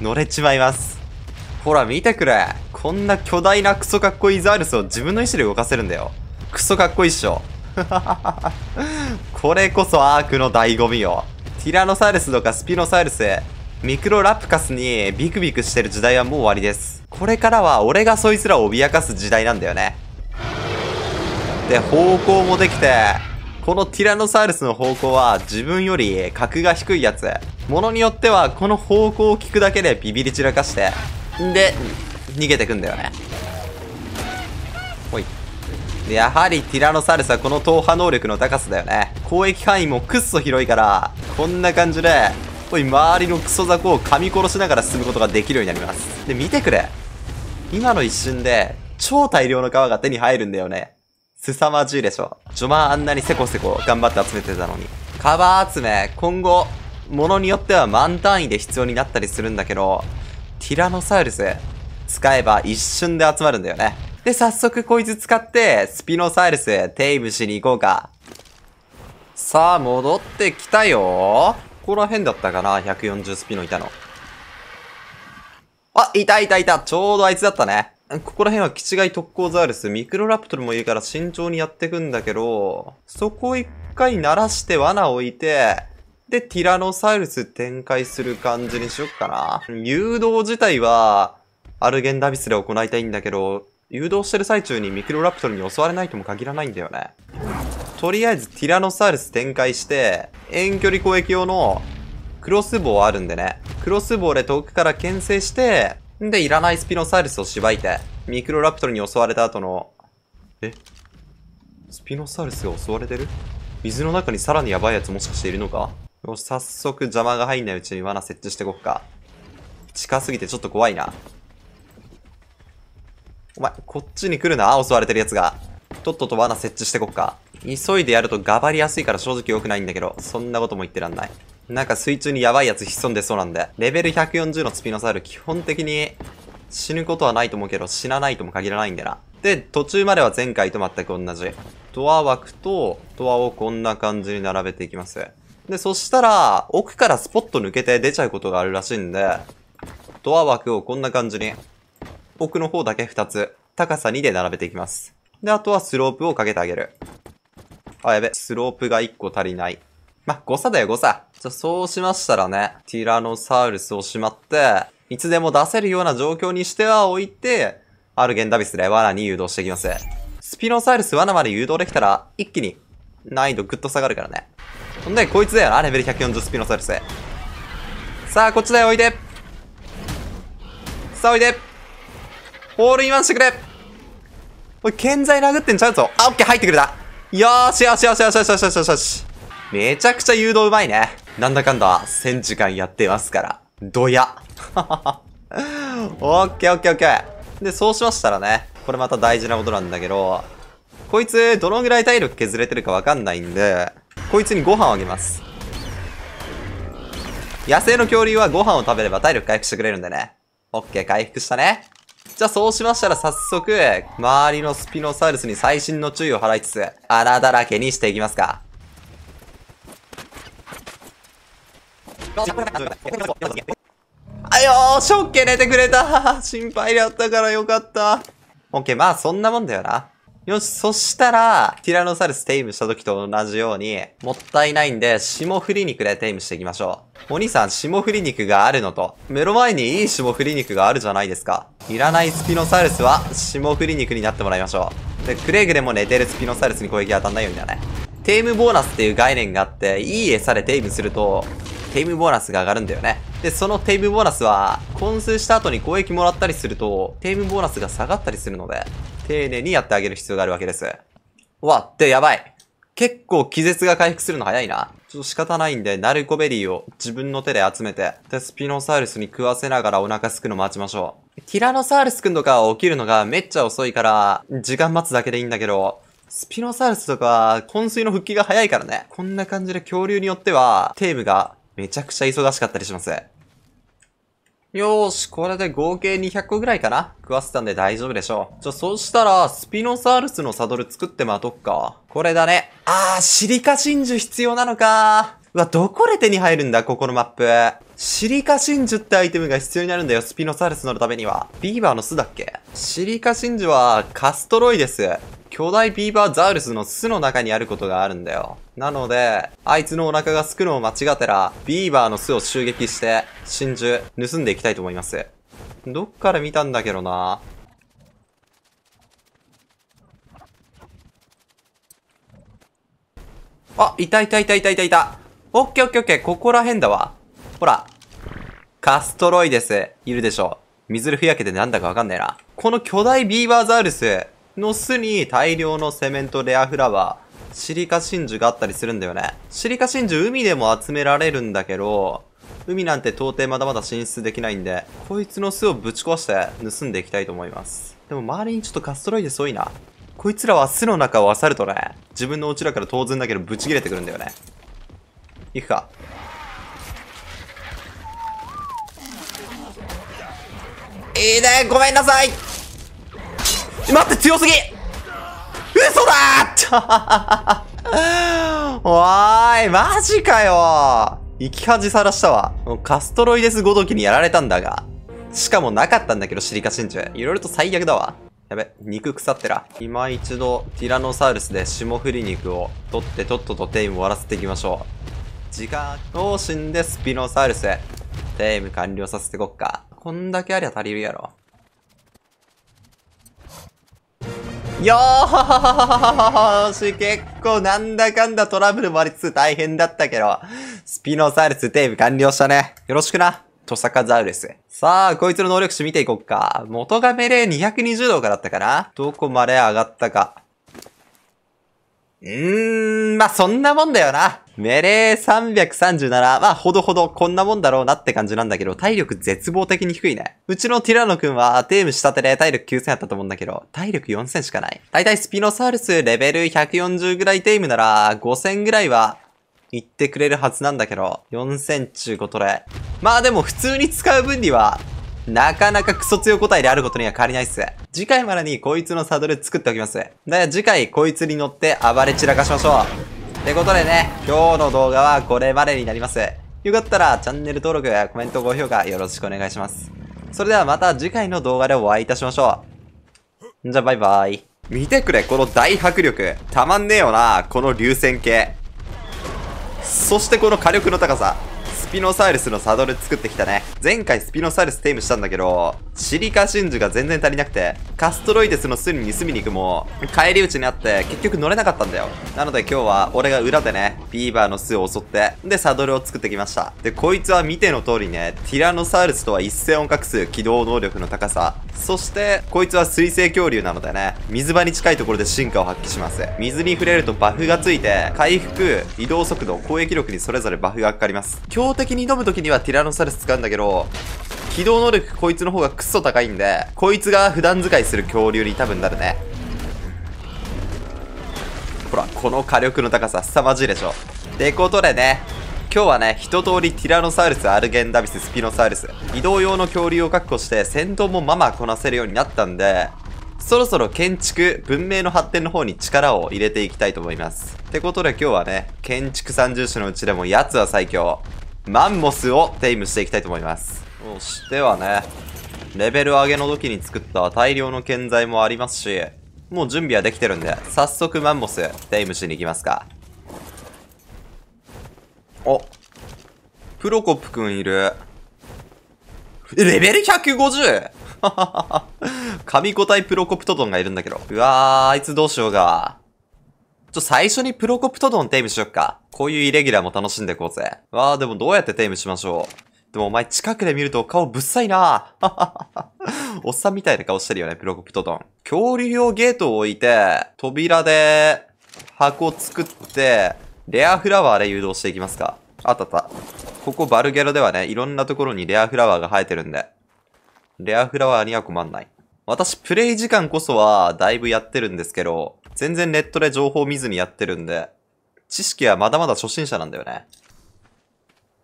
乗れちまいます。ほら、見てくれ。こんな巨大なクソかっこいいザウルスを自分の意志で動かせるんだよ。クソかっこいいっしょ。これこそアークの醍醐味よ。ティラノサウルスとかスピノサウルス、ミクロラプカスにビクビクしてる時代はもう終わりです。これからは俺がそいつらを脅かす時代なんだよね。で、方向もできて、このティラノサウルスの方向は自分より格が低いやつ。ものによってはこの方向を聞くだけでビビり散らかして。で、逃げてくんだよねほいやはりティラノサウルスはこの投破能力の高さだよね攻撃範囲もくっそ広いからこんな感じでほい周りのクソ雑魚を噛み殺しながら進むことができるようになりますで見てくれ今の一瞬で超大量の皮が手に入るんだよね凄まじいでしょ序盤あんなにせこせこ頑張って集めてたのに皮集め今後ものによっては満単位で必要になったりするんだけどティラノサウルス使えば一瞬で集まるんだよね。で、早速こいつ使って、スピノサイルス、テイムしに行こうか。さあ、戻ってきたよ。ここら辺だったかな ?140 スピノいたの。あ、いたいたいたちょうどあいつだったね。ここら辺はキチガイ特攻ザウルス、ミクロラプトルもいるから慎重にやってくんだけど、そこ一回鳴らして罠を置いて、で、ティラノサウルス展開する感じにしよっかな。誘導自体は、アルゲンダビスで行いたいんだけど、誘導してる最中にミクロラプトルに襲われないとも限らないんだよね。とりあえずティラノサウルス展開して、遠距離攻撃用のクロスボウあるんでね。クロスボウで遠くから牽制して、んで、いらないスピノサウルスをしばいて、ミクロラプトルに襲われた後の、えスピノサウルスが襲われてる水の中にさらにやばいやつもしかしているのかよし、早速邪魔が入んないうちに罠設置してこっか。近すぎてちょっと怖いな。お前、こっちに来るな、襲われてるやつが。とっとと罠設置してこっか。急いでやるとガバりやすいから正直良くないんだけど、そんなことも言ってらんない。なんか水中にやばいやつ潜んでそうなんで。レベル140のスピノサウル、基本的に死ぬことはないと思うけど、死なないとも限らないんだな。で、途中までは前回と全く同じ。ドア枠とドアをこんな感じに並べていきます。で、そしたら、奥からスポット抜けて出ちゃうことがあるらしいんで、ドア枠をこんな感じに奥の方だけ2つ、高さ2で並べていきます。で、あとはスロープをかけてあげる。あ、やべ、スロープが1個足りない。ま、誤差だよ、誤差。じゃ、そうしましたらね、ティラノサウルスをしまって、いつでも出せるような状況にしては置いて、アルゲンダビスで罠に誘導していきます。スピノサウルス罠まで誘導できたら、一気に難易度ぐっと下がるからね。ほんで、こいつだよな、レベル140スピノサウルス。さあ、こっちだよ、おいで。さあ、おいで。ホールインワンしてくれおい、健在殴ってんちゃうぞ。あ、オッケー、入ってくれた。よーしよしよしよしよしよしよしよし。めちゃくちゃ誘導うまいね。なんだかんだ、1000時間やってますから。どや。オッケーオッケーオッケー。で、そうしましたらね、これまた大事なことなんだけど、こいつ、どのぐらい体力削れてるかわかんないんで、こいつにご飯をあげます。野生の恐竜はご飯を食べれば体力回復してくれるんでね。オッケー、回復したね。じゃあそうしましたら早速、周りのスピノサウルスに最新の注意を払いつつ、穴だらけにしていきますか。あよー、ショッケ寝てくれた心配だったからよかった。オッケー、まあそんなもんだよな。よし、そしたら、ティラノサルステイムした時と同じように、もったいないんで、霜降り肉でテイムしていきましょう。お兄さん、霜降り肉があるのと、目の前にいい霜降り肉があるじゃないですか。いらないスピノサウルスは、霜降り肉になってもらいましょう。で、クレイグでも寝てるスピノサウルスに攻撃当たんないようにだね。テイムボーナスっていう概念があって、いい餌でテイムすると、テイムボーナスが上がるんだよね。で、そのテイムボーナスは、混数した後に攻撃もらったりすると、テイムボーナスが下がったりするので、丁寧にやってあげる必要があるわけです。うわって、やばい。結構気絶が回復するの早いな。ちょっと仕方ないんで、ナルコベリーを自分の手で集めて、で、スピノサウルスに食わせながらお腹すくの待ちましょう。ティラノサウルスくんとか起きるのがめっちゃ遅いから、時間待つだけでいいんだけど、スピノサウルスとか、昏睡の復帰が早いからね。こんな感じで恐竜によっては、テームがめちゃくちゃ忙しかったりします。よーし、これで合計200個ぐらいかな食わせたんで大丈夫でしょう。じゃ、そしたら、スピノサウルスのサドル作ってまとっか。これだね。あー、シリカ真珠必要なのかうわ、どこで手に入るんだ、ここのマップ。シリカ真珠ってアイテムが必要になるんだよ、スピノサウルスのためには。ビーバーの巣だっけシリカ真珠はカストロイです。巨大ビーバーザウルスの巣の中にあることがあるんだよ。なので、あいつのお腹がすくのを間違ってら、ビーバーの巣を襲撃して、真珠、盗んでいきたいと思います。どっから見たんだけどな。あ、いたいたいたいたいたいた。オッケーオッケーオッケー、ここら辺だわ。ほら。カストロイデス、いるでしょ。水るふやけてなんだかわかんないな。この巨大ビーバーザウルス、の巣に大量のセメントレアフラワー、シリカ真珠があったりするんだよね。シリカ真珠海でも集められるんだけど、海なんて到底まだまだ進出できないんで、こいつの巣をぶち壊して盗んでいきたいと思います。でも周りにちょっとカストロイデそいな。こいつらは巣の中を漁るとね、自分のお家だから当然だけどぶち切れてくるんだよね。行くか。いいねごめんなさい待って強すぎ嘘だー おーい、マジかよ生き恥さらしたわ。もうカストロイデスごときにやられたんだが。しかもなかったんだけど、シリカ真珠。いろいろと最悪だわ。やべ、肉腐ってら。今一度、ティラノサウルスで霜降り肉を取ってとっととテイム終わらせていきましょう。時間更新でスピノサウルス。テイム完了させてこっか。こんだけありゃ足りるやろ。よーし、結構なんだかんだトラブルもありつつ大変だったけど、スピノサウルステーブ完了したね。よろしくな。トサカザウルス。さあ、こいつの能力値見ていこっか。元がメレ220度からだったかなどこまで上がったか。うーん、まあ、そんなもんだよな。メレー3 3 7まあ、ほどほどこんなもんだろうなって感じなんだけど、体力絶望的に低いね。うちのティラノ君は、テームしたてで体力9000あったと思うんだけど、体力4000しかない。だいたいスピノサウルスレベル140ぐらいテームなら、5000ぐらいは、言ってくれるはずなんだけど、4000中5トレ。まあでも普通に使う分には、なかなかクソ強答えであることには変わりないっす。次回までにこいつのサドル作っておきます。では次回こいつに乗って暴れ散らかしましょう。ってことでね、今日の動画はこれまでになります。よかったらチャンネル登録、やコメント、高評価よろしくお願いします。それではまた次回の動画でお会いいたしましょう。じゃあバイバイ。見てくれ、この大迫力。たまんねえよな、この流線形。そしてこの火力の高さ。スピノサウルスのサドル作ってきたね。前回スピノサウルステイムしたんだけど、シリカ真珠が全然足りなくて、カストロイデスの隅に住みに行くも、帰り討ちにあって結局乗れなかったんだよ。なので今日は俺が裏でね、ビーバーの巣を襲って、でサドルを作ってきました。で、こいつは見ての通りね、ティラノサウルスとは一線を画す機動能力の高さ。そして、こいつは水星恐竜なのでね、水場に近いところで進化を発揮します。水に触れるとバフがついて、回復、移動速度、攻撃力にそれぞれバフがかかります。強的に挑む時にはティラノサウルス使うんだけど、機動能力こいつの方がクソ高いんで、こいつが普段使いする恐竜に多分なるね。ほら、この火力の高さ、凄まじいでしょ。ってことでね、今日はね、一通りティラノサウルス、アルゲンダビス、スピノサウルス、移動用の恐竜を確保して戦闘もままこなせるようになったんで、そろそろ建築、文明の発展の方に力を入れていきたいと思います。ってことで今日はね、建築三重種のうちでも奴は最強。マンモスをテイムしていきたいと思います。そしてはね、レベル上げの時に作った大量の建材もありますし、もう準備はできてるんで、早速マンモステイムしに行きますか。お、プロコップくんいる。レベル 150! 神個体プロコプトトンがいるんだけど。うわー、あいつどうしようが。ちょ、最初にプロコプトドンテイムしよっか。こういうイレギュラーも楽しんでいこうぜ。わあ、でもどうやってテイムしましょう。でもお前近くで見ると顔ぶっさいな おっさんみたいな顔してるよね、プロコプトドン。恐竜用ゲートを置いて、扉で箱作って、レアフラワーで誘導していきますか。あったあった。ここバルゲロではね、いろんなところにレアフラワーが生えてるんで。レアフラワーには困んない。私、プレイ時間こそは、だいぶやってるんですけど、全然ネットで情報見ずにやってるんで、知識はまだまだ初心者なんだよね。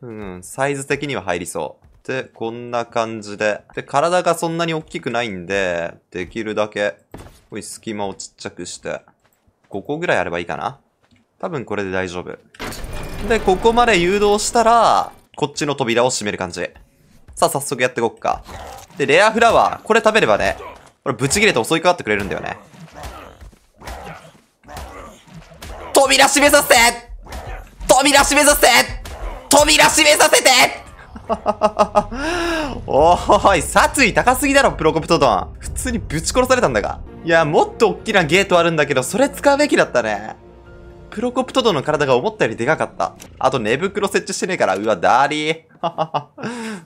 うん、サイズ的には入りそう。で、こんな感じで。で、体がそんなに大きくないんで、できるだけ、こうい、う隙間をちっちゃくして、5個ぐらいあればいいかな。多分これで大丈夫。で、ここまで誘導したら、こっちの扉を閉める感じ。さあ、早速やっていこっか。で、レアフラワー。これ食べればね、これブチ切れて襲いかかってくれるんだよね。扉閉めさせて扉閉めさせて扉閉めさせて おーい、殺意高すぎだろ、プロコプトドン。普通にぶち殺されたんだが。いや、もっと大きなゲートあるんだけど、それ使うべきだったね。プロコプトドンの体が思ったよりでかかった。あと寝袋設置してねえから、うわ、ダーリー。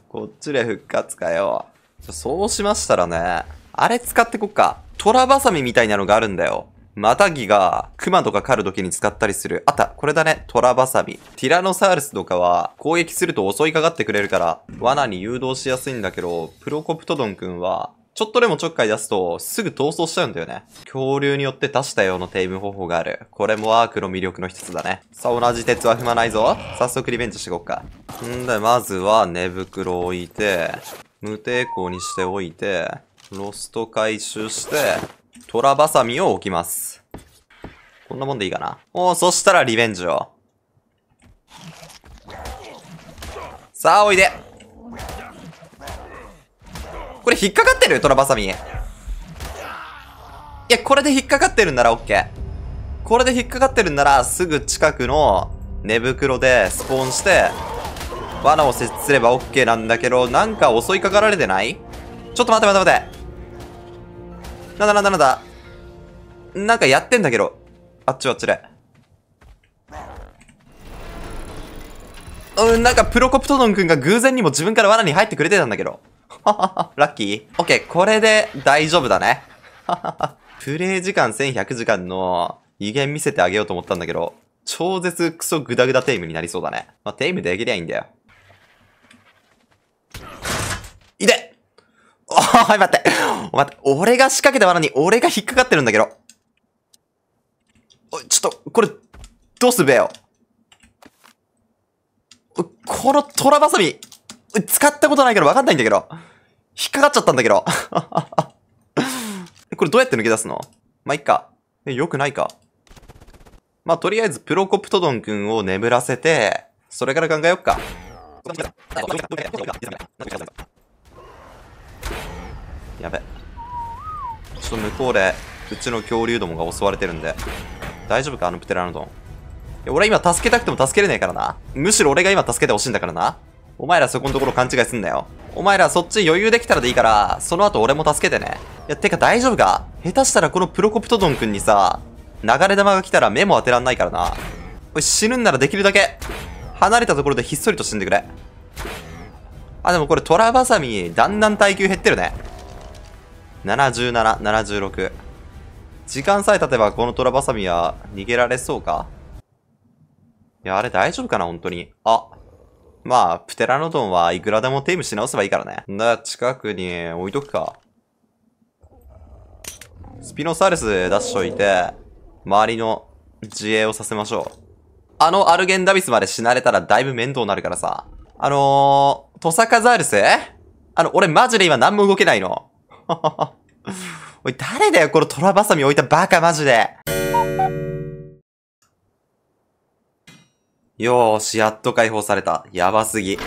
こっちで復活かよ。そうしましたらね、あれ使ってこっか。トラバサミみたいなのがあるんだよ。またぎが、熊とか狩る時に使ったりする。あった、これだね。トラバサミ。ティラノサウルスとかは、攻撃すると襲いかかってくれるから、罠に誘導しやすいんだけど、プロコプトドン君は、ちょっとでもちょっかい出すと、すぐ逃走しちゃうんだよね。恐竜によって出したようなテイム方法がある。これもアークの魅力の一つだね。さあ、同じ鉄は踏まないぞ。早速リベンジしていこうか。んで、まずは寝袋を置いて、無抵抗にしておいて、ロスト回収して、トラバサミを置きます。こんなもんでいいかな。おー、そしたらリベンジを。さあ、おいで。これ引っかかってるトラバサミ。いや、これで引っかかってるんならオッケー。これで引っかかってるんなら、すぐ近くの寝袋でスポーンして、罠を設置すればオッケーなんだけど、なんか襲いかかられてないちょっと待って待って待って。なんだなんだなんだ。なんかやってんだけど。あっちはっちで。うん、なんかプロコプトドン君が偶然にも自分から罠に入ってくれてたんだけど。ラッキーオッケー、これで大丈夫だね。プレイ時間1100時間の威厳見せてあげようと思ったんだけど、超絶クソグダグダテイムになりそうだね。まあ、テイムできりゃいいんだよ。いでお い、待って。待って。俺が仕掛けた罠に俺が引っかかってるんだけど。おい、ちょっと、これ、どうすべよ。このトラバサミ、使ったことないから分かんないんだけど。引っかかっちゃったんだけど。これどうやって抜け出すのまあ、いっか。え、よくないか。まあ、とりあえず、プロコプトドン君を眠らせて、それから考えよっか。やべちょっと向こうでうちの恐竜どもが襲われてるんで大丈夫かあのプテラノドン俺今助けたくても助けれねえからなむしろ俺が今助けてほしいんだからなお前らそこのところ勘違いすんなよお前らそっち余裕できたらでいいからその後俺も助けてねいやてか大丈夫か下手したらこのプロコプトドンくんにさ流れ玉が来たら目も当てらんないからなおい死ぬんならできるだけ離れたところでひっそりと死んでくれあでもこれトラバサミだんだん耐久減ってるね77、76。時間さえ経てばこのトラバサミは逃げられそうかいや、あれ大丈夫かな本当に。あ。まあ、プテラノドンはいくらでもテイムし直せばいいからね。な、近くに置いとくか。スピノサウルス出しといて、周りの自衛をさせましょう。あのアルゲンダビスまで死なれたらだいぶ面倒になるからさ。あのー、トサカザウルスあの、俺マジで今何も動けないの。おい、誰だよ、このトラバサミ置いたバカ、マジで。よーし、やっと解放された。やばすぎ。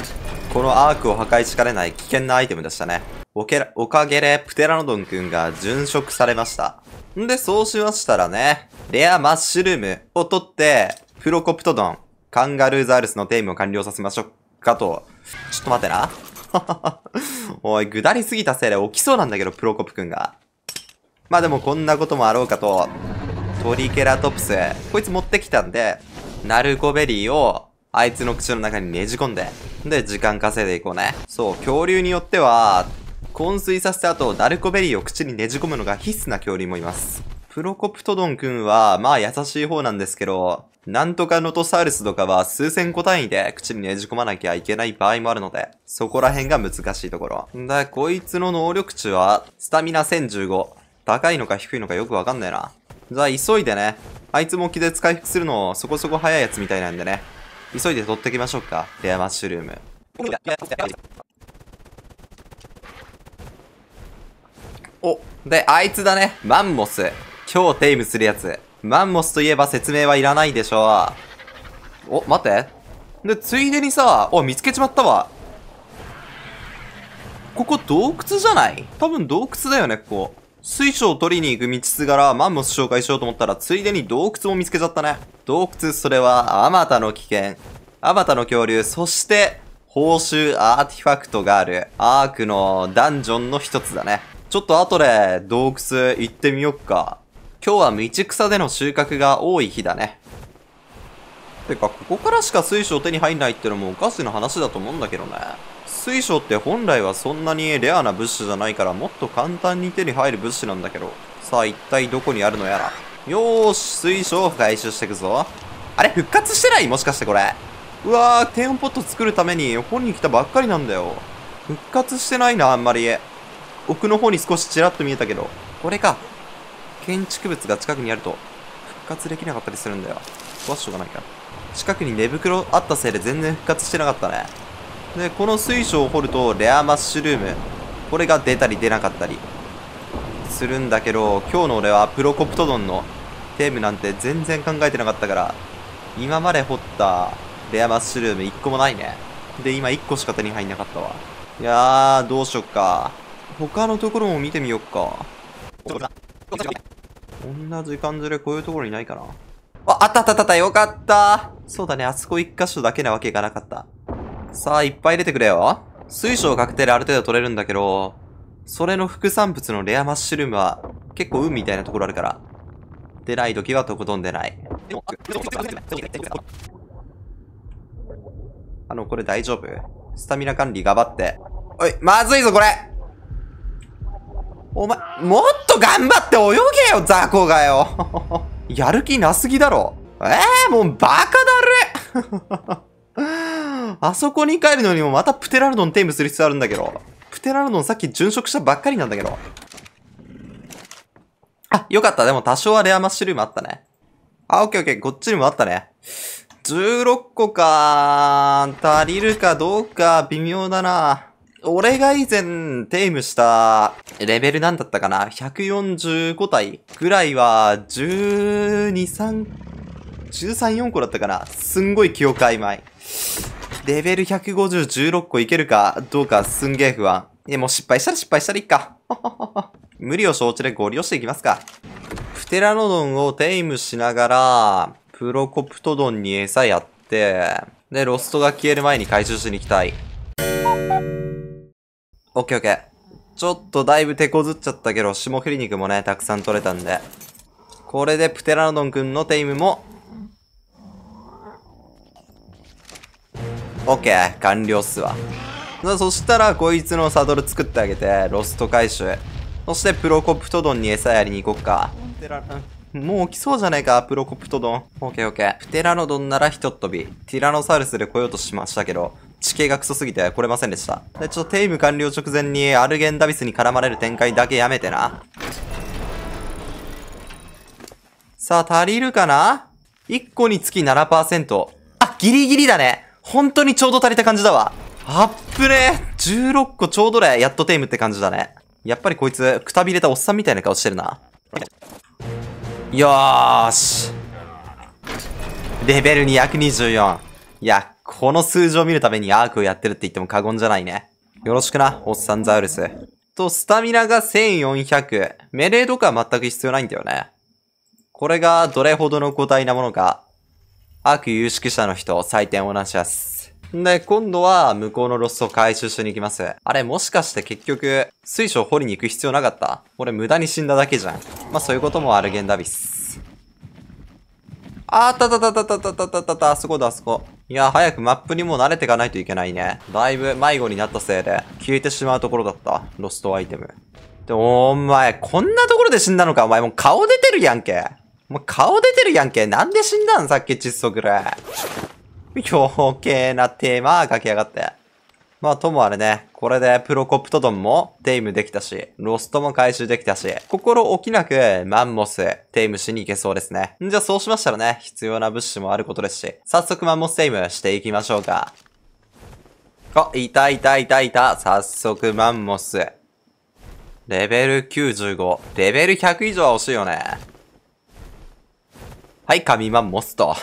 このアークを破壊しかねない危険なアイテムでしたね。おけら、おかげでプテラノドンくんが殉職されました。んで、そうしましたらね、レアマッシュルームを取って、プロコプトドン、カンガルーザウルスのテイムを完了させましょうかと。ちょっと待ってな。おい、ぐだりすぎたせいで起きそうなんだけど、プロコプ君が。まあでもこんなこともあろうかと、トリケラトプス、こいつ持ってきたんで、ナルコベリーを、あいつの口の中にねじ込んで、で、時間稼いでいこうね。そう、恐竜によっては、昏睡させた後、ナルコベリーを口にねじ込むのが必須な恐竜もいます。プロコプトドン君は、まあ優しい方なんですけど、なんとかノトサウルスとかは数千個単位で口にねじ込まなきゃいけない場合もあるので、そこら辺が難しいところ。だ、こいつの能力値は、スタミナ1015。高いのか低いのかよくわかんないな。じゃあ急いでね、あいつも気絶回復するのそこそこ早いやつみたいなんでね、急いで取ってきましょうか。レアマッシュルーム。お、で、あいつだね。マンモス。今日テイムするやつ。マンモスといえば説明はいらないでしょう。お、待って。で、ついでにさ、お、見つけちまったわ。ここ洞窟じゃない多分洞窟だよね、ここ。水晶を取りに行く道すがらマンモス紹介しようと思ったら、ついでに洞窟も見つけちゃったね。洞窟、それは、あまたの危険。あまたの恐竜、そして、報酬アーティファクトがある、アークのダンジョンの一つだね。ちょっと後で洞窟行ってみよっか。今日は道草での収穫が多い日だね。てか、ここからしか水晶手に入んないってのもおかしな話だと思うんだけどね。水晶って本来はそんなにレアな物資じゃないからもっと簡単に手に入る物資なんだけど。さあ一体どこにあるのやら。よーし、水晶を回収してくぞ。あれ、復活してないもしかしてこれ。うわー、低ンポット作るために本に来たばっかりなんだよ。復活してないな、あんまり。奥の方に少しちらっと見えたけど。これか。建築物が近くにあると復活できなかったりするんだよ壊しとかないか近くに寝袋あったせいで全然復活してなかったねでこの水晶を掘るとレアマッシュルームこれが出たり出なかったりするんだけど今日の俺はプロコプトドンのテームなんて全然考えてなかったから今まで掘ったレアマッシュルーム1個もないねで今1個しか手に入んなかったわいやーどうしよっか他のところも見てみよっかこんな時間ずれこういうところにないかなあ、あったあったあったよかったそうだね、あそこ一箇所だけなわけがなかった。さあ、いっぱい出てくれよ。水晶確定である程度取れるんだけど、それの副産物のレアマッシュルームは、結構運みたいなところあるから。出ない時はとことん出ない。あの、これ大丈夫スタミナ管理頑張って。おい、まずいぞ、これお前、もっと頑張って泳げよ、雑魚がよ。やる気なすぎだろ。ええー、もうバカだる あそこに帰るのにもまたプテラルドンテイムする必要あるんだけど。プテラルドンさっき殉職したばっかりなんだけど。あ、よかった。でも多少はレアマッシュルームあったね。あ、オッケーオッケー。こっちにもあったね。16個か足りるかどうか微妙だな俺が以前テイムしたレベルなんだったかな ?145 体ぐらいは12、3、13、4個だったかなすんごい記憶曖昧。レベル150、16個いけるかどうかすんげえ不安。でも失敗したら失敗したらいいか。無理を承知でご利用していきますか。プテラノドンをテイムしながら、プロコプトドンに餌やって、で、ロストが消える前に回収しに行きたい。オッケーオッケー。ちょっとだいぶ手こずっちゃったけど、霜降り肉もね、たくさん取れたんで。これでプテラノドンくんのテイムも、オッケー、完了っすわ。そしたら、こいつのサドル作ってあげて、ロスト回収。そして、プロコプトドンに餌やりに行こっか。もう起きそうじゃねえか、プロコプトドン。オッケーオッケー。プテラノドンならひとっ飛び。ティラノサウルスで来ようとしましたけど、地形がクソすぎて来れませんでした。で、ちょっとテイム完了直前にアルゲンダビスに絡まれる展開だけやめてな。さあ、足りるかな ?1 個につき7%。あ、ギリギリだね。本当にちょうど足りた感じだわ。あっぷね。16個ちょうどで、やっとテイムって感じだね。やっぱりこいつ、くたびれたおっさんみたいな顔してるな。よーし。レベル224。いや、この数字を見るためにアークをやってるって言っても過言じゃないね。よろしくな、オッサンザウルス。と、スタミナが1400。メレーとか全く必要ないんだよね。これがどれほどの個体なものか。アーク有識者の人、採点をなしやす。で、今度は向こうのロスを回収しに行きます。あれ、もしかして結局、水晶掘りに行く必要なかった俺無駄に死んだだけじゃん。まあ、そういうこともあるゲンダビス。あーたたたたたたたたたた、あそこだあそこ。いや、早くマップにも慣れていかないといけないね。だいぶ迷子になったせいで、消えてしまうところだった。ロストアイテム。で、お前、こんなところで死んだのかお前もう顔出てるやんけ。もう顔出てるやんけ。なんで死んだんさっき窒息で。余計なテーマ書きやがって。まあ、ともあれね、これでプロコプトドンもテイムできたし、ロストも回収できたし、心置きなくマンモス、テイムしに行けそうですね。んじゃそうしましたらね、必要な物資もあることですし、早速マンモステイムしていきましょうか。あ、いたいたいたいた。早速マンモス。レベル95。レベル100以上は欲しいよね。はい、神マンモスと。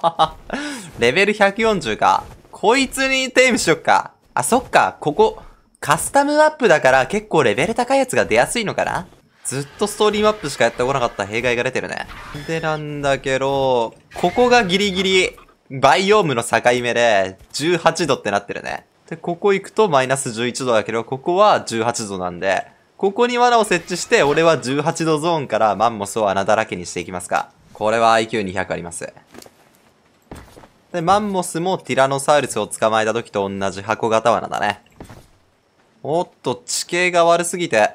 レベル140か。こいつにテームしよっか。あ、そっか、ここ、カスタムアップだから結構レベル高いやつが出やすいのかなずっとストーリーマップしかやってこなかった弊害が出てるね。でなんだけど、ここがギリギリ、バイオームの境目で、18度ってなってるね。で、ここ行くとマイナス11度だけど、ここは18度なんで、ここに罠を設置して、俺は18度ゾーンからマンモスを穴だらけにしていきますか。これは IQ200 あります。で、マンモスもティラノサウルスを捕まえた時と同じ箱型罠だね。おっと、地形が悪すぎて、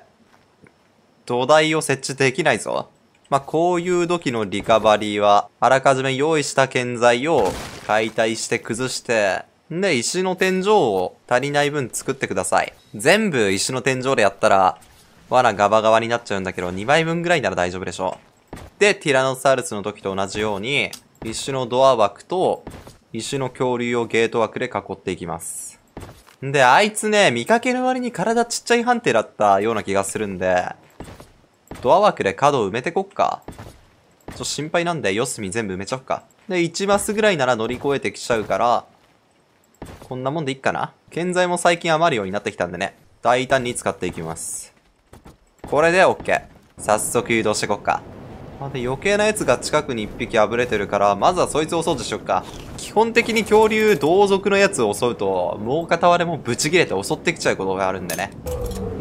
土台を設置できないぞ。まあ、こういう時のリカバリーは、あらかじめ用意した建材を解体して崩して、で、石の天井を足りない分作ってください。全部石の天井でやったら、罠ガバガバになっちゃうんだけど、2倍分ぐらいなら大丈夫でしょう。で、ティラノサウルスの時と同じように、石のドア枠と、石の恐竜をゲート枠で囲っていきます。んで、あいつね、見かけの割に体ちっちゃい判定だったような気がするんで、ドア枠で角埋めてこっか。ちょっと心配なんで、四隅全部埋めちゃおっか。で、1マスぐらいなら乗り越えてきちゃうから、こんなもんでいっかな。建材も最近余るようになってきたんでね、大胆に使っていきます。これで OK。早速誘導してこっか。まで、余計なやつが近くに1匹あぶれてるから、まずはそいつを襲掃除しよっか。基本的に恐竜同族のやつを襲うと、もう片割れもブチ切れて襲ってきちゃうことがあるんでね。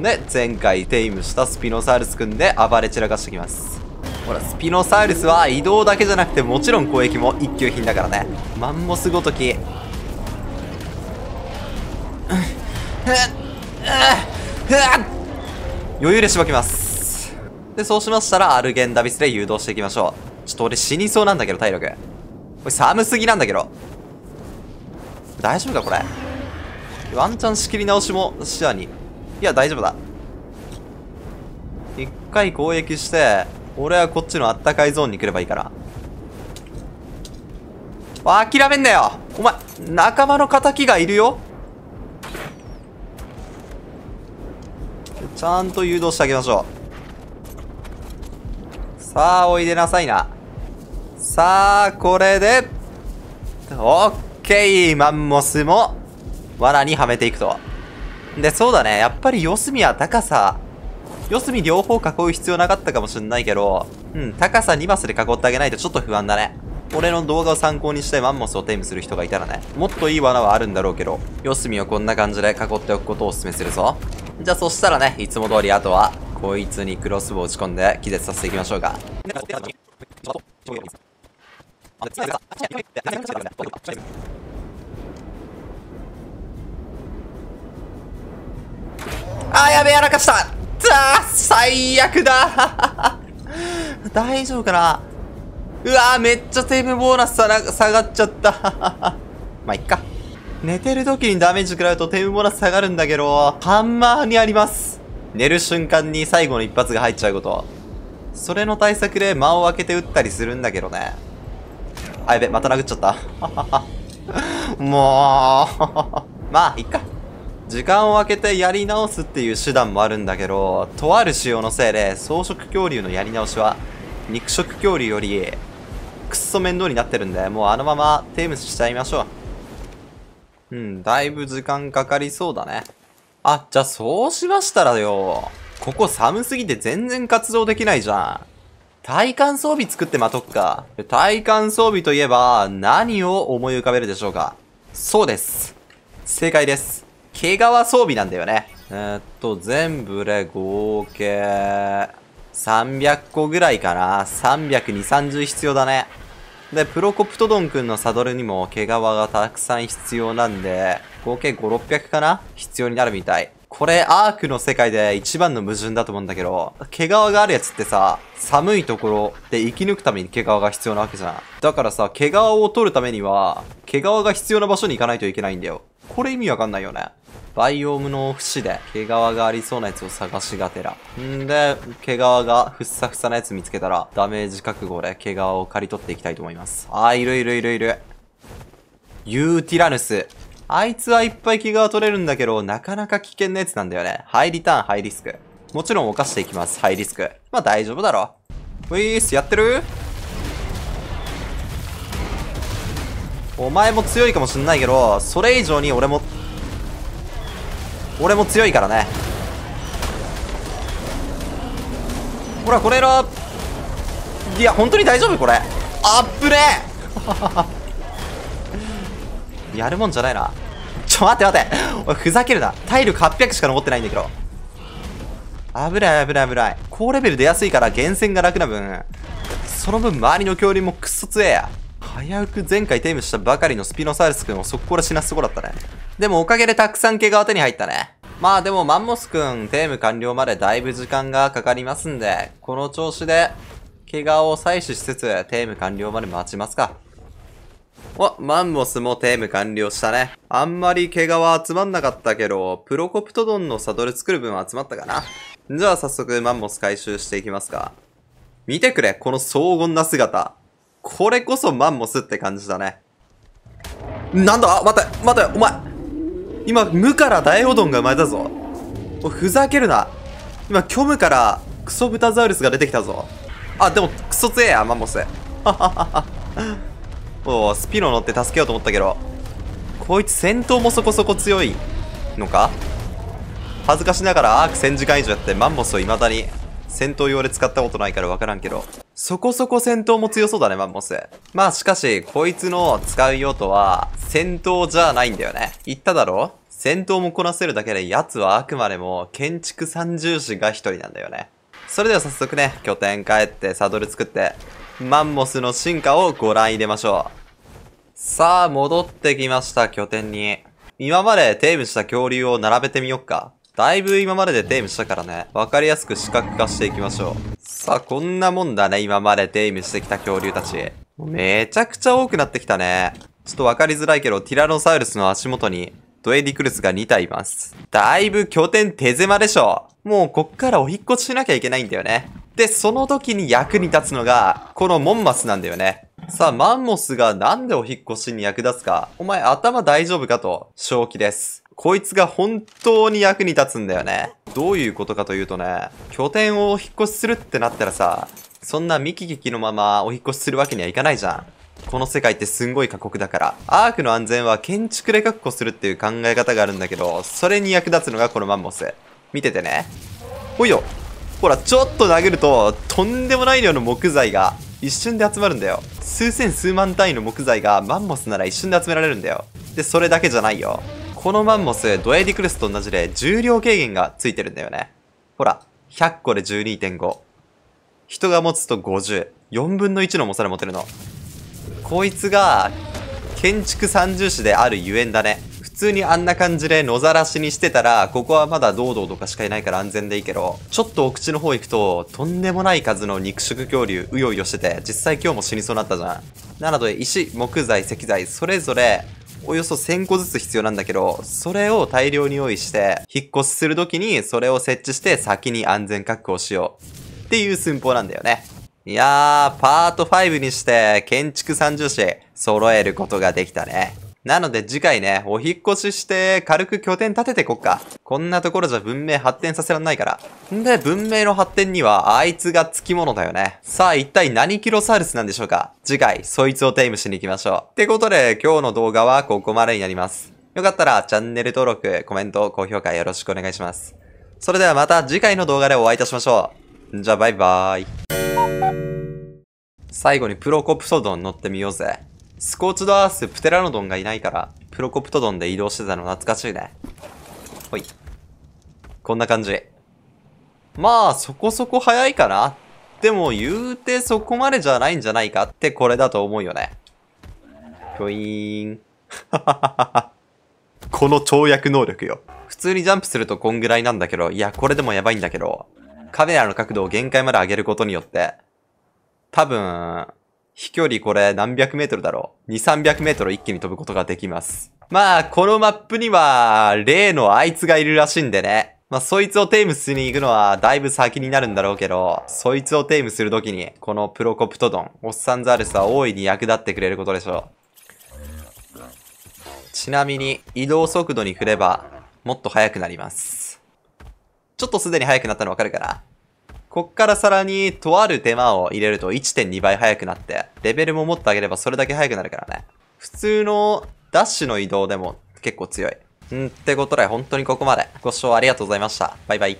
で、前回テイムしたスピノサウルスくんで暴れ散らかしてきます。ほら、スピノサウルスは移動だけじゃなくてもちろん攻撃も一級品だからね。マンモスごとき。余裕でしばきます。で、そうしましたら、アルゲンダビスで誘導していきましょう。ちょっと俺死にそうなんだけど、体力。これ寒すぎなんだけど。大丈夫か、これ。ワンチャン仕切り直しも視野に。いや、大丈夫だ。一回攻撃して、俺はこっちのあったかいゾーンに来ればいいから。諦めんなよお前、仲間の敵がいるよちゃんと誘導してあげましょう。さあ、おいでなさいな。さあ、これで、オッケーマンモスも、罠にはめていくと。で、そうだね。やっぱり四隅は高さ、四隅両方囲う必要なかったかもしんないけど、うん、高さ2マスで囲ってあげないとちょっと不安だね。俺の動画を参考にしてマンモスをテイムする人がいたらね、もっといい罠はあるんだろうけど、四隅をこんな感じで囲っておくことをお勧めするぞ。じゃあそしたらね、いつも通りあとは、こいつにクロスボウ打ち込んで気絶させていきましょうか。あーやべやらかしたー最悪だ 大丈夫かなうわーめっちゃセーブボーナスさら下がっちゃった。まあ、いっか。寝てる時にダメージ食らうとテーブボーナス下がるんだけど、ハンマーにあります。寝る瞬間に最後の一発が入っちゃうこと。それの対策で間を空けて撃ったりするんだけどね。あ、やべ、また殴っちゃった。もう まあ、いっか。時間を空けてやり直すっていう手段もあるんだけど、とある仕様のせいで、草食恐竜のやり直しは、肉食恐竜よりくっそ面倒になってるんで、もうあのままテームスしちゃいましょう。うん、だいぶ時間かかりそうだね。あ、じゃあそうしましたらよ。ここ寒すぎて全然活動できないじゃん。体感装備作ってまとっか。体感装備といえば何を思い浮かべるでしょうかそうです。正解です。毛皮装備なんだよね。えー、っと、全部で合計、300個ぐらいかな。300、2、30必要だね。で、プロコプトドンくんのサドルにも毛皮がたくさん必要なんで、合計5、600かな必要になるみたい。これ、アークの世界で一番の矛盾だと思うんだけど、毛皮があるやつってさ、寒いところで生き抜くために毛皮が必要なわけじゃん。だからさ、毛皮を取るためには、毛皮が必要な場所に行かないといけないんだよ。これ意味わかんないよね。バイオームの節で毛皮がありそうなやつを探しがてら。んで、毛皮がふっさふさなやつ見つけたら、ダメージ覚悟で毛皮を刈り取っていきたいと思います。あー、いるいるいるいる。ユーティラヌス。あいつはいっぱい毛皮取れるんだけど、なかなか危険なやつなんだよね。ハイリターン、ハイリスク。もちろん犯していきます、ハイリスク。まあ大丈夫だろ。ウィース、やってるお前も強いかもしんないけど、それ以上に俺も俺も強いからねほらこれらいや本当に大丈夫これあっぶね やるもんじゃないなちょ待って待っておふざけるな体力800しか残ってないんだけど危ない危ない危ない高レベル出やすいから厳選が楽な分その分周りの恐竜もクソ強えや早く前回テームしたばかりのスピノサウルス君を速攻で死なすとこだったね。でもおかげでたくさん毛が手に入ったね。まあでもマンモス君テーム完了までだいぶ時間がかかりますんで、この調子で毛我を採取しつつテーム完了まで待ちますか。お、マンモスもテーム完了したね。あんまり毛皮集まんなかったけど、プロコプトドンのサドル作る分集まったかな。じゃあ早速マンモス回収していきますか。見てくれ、この荘厳な姿。これこそマンモスって感じだね。なんだ待て、待て、お前。今、無から大オドンが生まれたぞ。ふざけるな。今、虚無からクソブタザウルスが出てきたぞ。あ、でも、クソ強えや、マンモス。ははは。おスピノ乗って助けようと思ったけど。こいつ戦闘もそこそこ強いのか恥ずかしながらアーク1000時間以上やってマンモスを未だに戦闘用で使ったことないからわからんけど。そこそこ戦闘も強そうだね、マンモス。まあしかし、こいつの使う用途は、戦闘じゃないんだよね。言っただろ戦闘もこなせるだけで、奴はあくまでも建築三重士が一人なんだよね。それでは早速ね、拠点帰ってサドル作って、マンモスの進化をご覧入れましょう。さあ、戻ってきました、拠点に。今までテームした恐竜を並べてみよっか。だいぶ今まででテイムしたからね。わかりやすく視覚化していきましょう。さあ、こんなもんだね。今までテイムしてきた恐竜たち。めちゃくちゃ多くなってきたね。ちょっとわかりづらいけど、ティラノサウルスの足元に、ドエディクルスが2体います。だいぶ拠点手狭でしょ。もうこっからお引っ越ししなきゃいけないんだよね。で、その時に役に立つのが、このモンマスなんだよね。さあ、マンモスがなんでお引っ越しに役立つか。お前頭大丈夫かと、正気です。こいつが本当に役に立つんだよね。どういうことかというとね、拠点をお引越しするってなったらさ、そんな見聞きのままお引越しするわけにはいかないじゃん。この世界ってすんごい過酷だから、アークの安全は建築で確保するっていう考え方があるんだけど、それに役立つのがこのマンモス。見ててね。ほいよ。ほら、ちょっと殴ると、とんでもない量の木材が、一瞬で集まるんだよ。数千数万単位の木材がマンモスなら一瞬で集められるんだよ。で、それだけじゃないよ。このマンモス、ドエディクルスと同じで重量軽減がついてるんだよね。ほら、100個で12.5。人が持つと50。4分の1の重さで持てるの。こいつが、建築三重士であるゆえんだね。普通にあんな感じで野ざらしにしてたら、ここはまだ堂々とかしかいないから安全でいいけど、ちょっとお口の方行くと、とんでもない数の肉食恐竜、うようよしてて、実際今日も死にそうになったじゃん。なので、石、木材、石材、それぞれ、およそ1000個ずつ必要なんだけど、それを大量に用意して、引っ越しするときにそれを設置して先に安全確保しよう。っていう寸法なんだよね。いやー、パート5にして建築三重士揃えることができたね。なので次回ね、お引越しして軽く拠点立ててこっか。こんなところじゃ文明発展させらんないから。んで、文明の発展にはあいつが付き物だよね。さあ一体何キロサウルスなんでしょうか次回、そいつをテイムしに行きましょう。ってことで今日の動画はここまでになります。よかったらチャンネル登録、コメント、高評価よろしくお願いします。それではまた次回の動画でお会いいたしましょう。じゃあバイバーイ。最後にプロコプソドン乗ってみようぜ。スコーチドアース、プテラノドンがいないから、プロコプトドンで移動してたの懐かしいね。ほい。こんな感じ。まあ、そこそこ早いかな。でも、言うてそこまでじゃないんじゃないかってこれだと思うよね。ひょいーん。この跳躍能力よ。普通にジャンプするとこんぐらいなんだけど、いや、これでもやばいんだけど、カメラの角度を限界まで上げることによって、多分、飛距離これ何百メートルだろう。2、300メートル一気に飛ぶことができます。まあ、このマップには、例のあいつがいるらしいんでね。まあ、そいつをテイムしに行くのは、だいぶ先になるんだろうけど、そいつをテイムするときに、このプロコプトドン、オッサンザルスは大いに役立ってくれることでしょう。ちなみに、移動速度に振れば、もっと速くなります。ちょっとすでに速くなったのわかるかなこっからさらに、とある手間を入れると1.2倍速くなって、レベルももっと上げればそれだけ速くなるからね。普通のダッシュの移動でも結構強い。んってことで、本当にここまで。ご視聴ありがとうございました。バイバイ。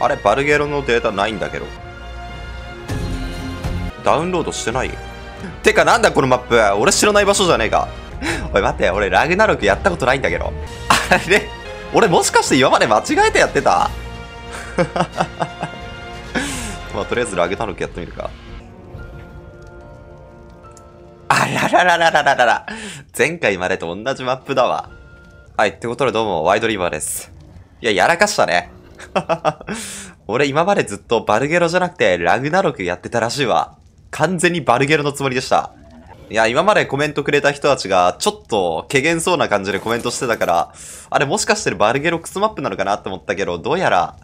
あれ、バルゲロのデータないんだけど。ダウンロードしてないてか、なんだこのマップ。俺知らない場所じゃねえか。おい、待って、俺ラグナロクやったことないんだけど。あれ俺もしかして今まで間違えてやってた まあ、とりあえずラゲタヌキやってみるか。あらららららららら。前回までと同じマップだわ。はい、ってことでどうも、ワイドリバーです。いや、やらかしたね。俺今までずっとバルゲロじゃなくてラグナロクやってたらしいわ。完全にバルゲロのつもりでした。いや、今までコメントくれた人たちが、ちょっと、けげんそうな感じでコメントしてたから、あれもしかしてバルゲロクスマップなのかなって思ったけど、どうやら、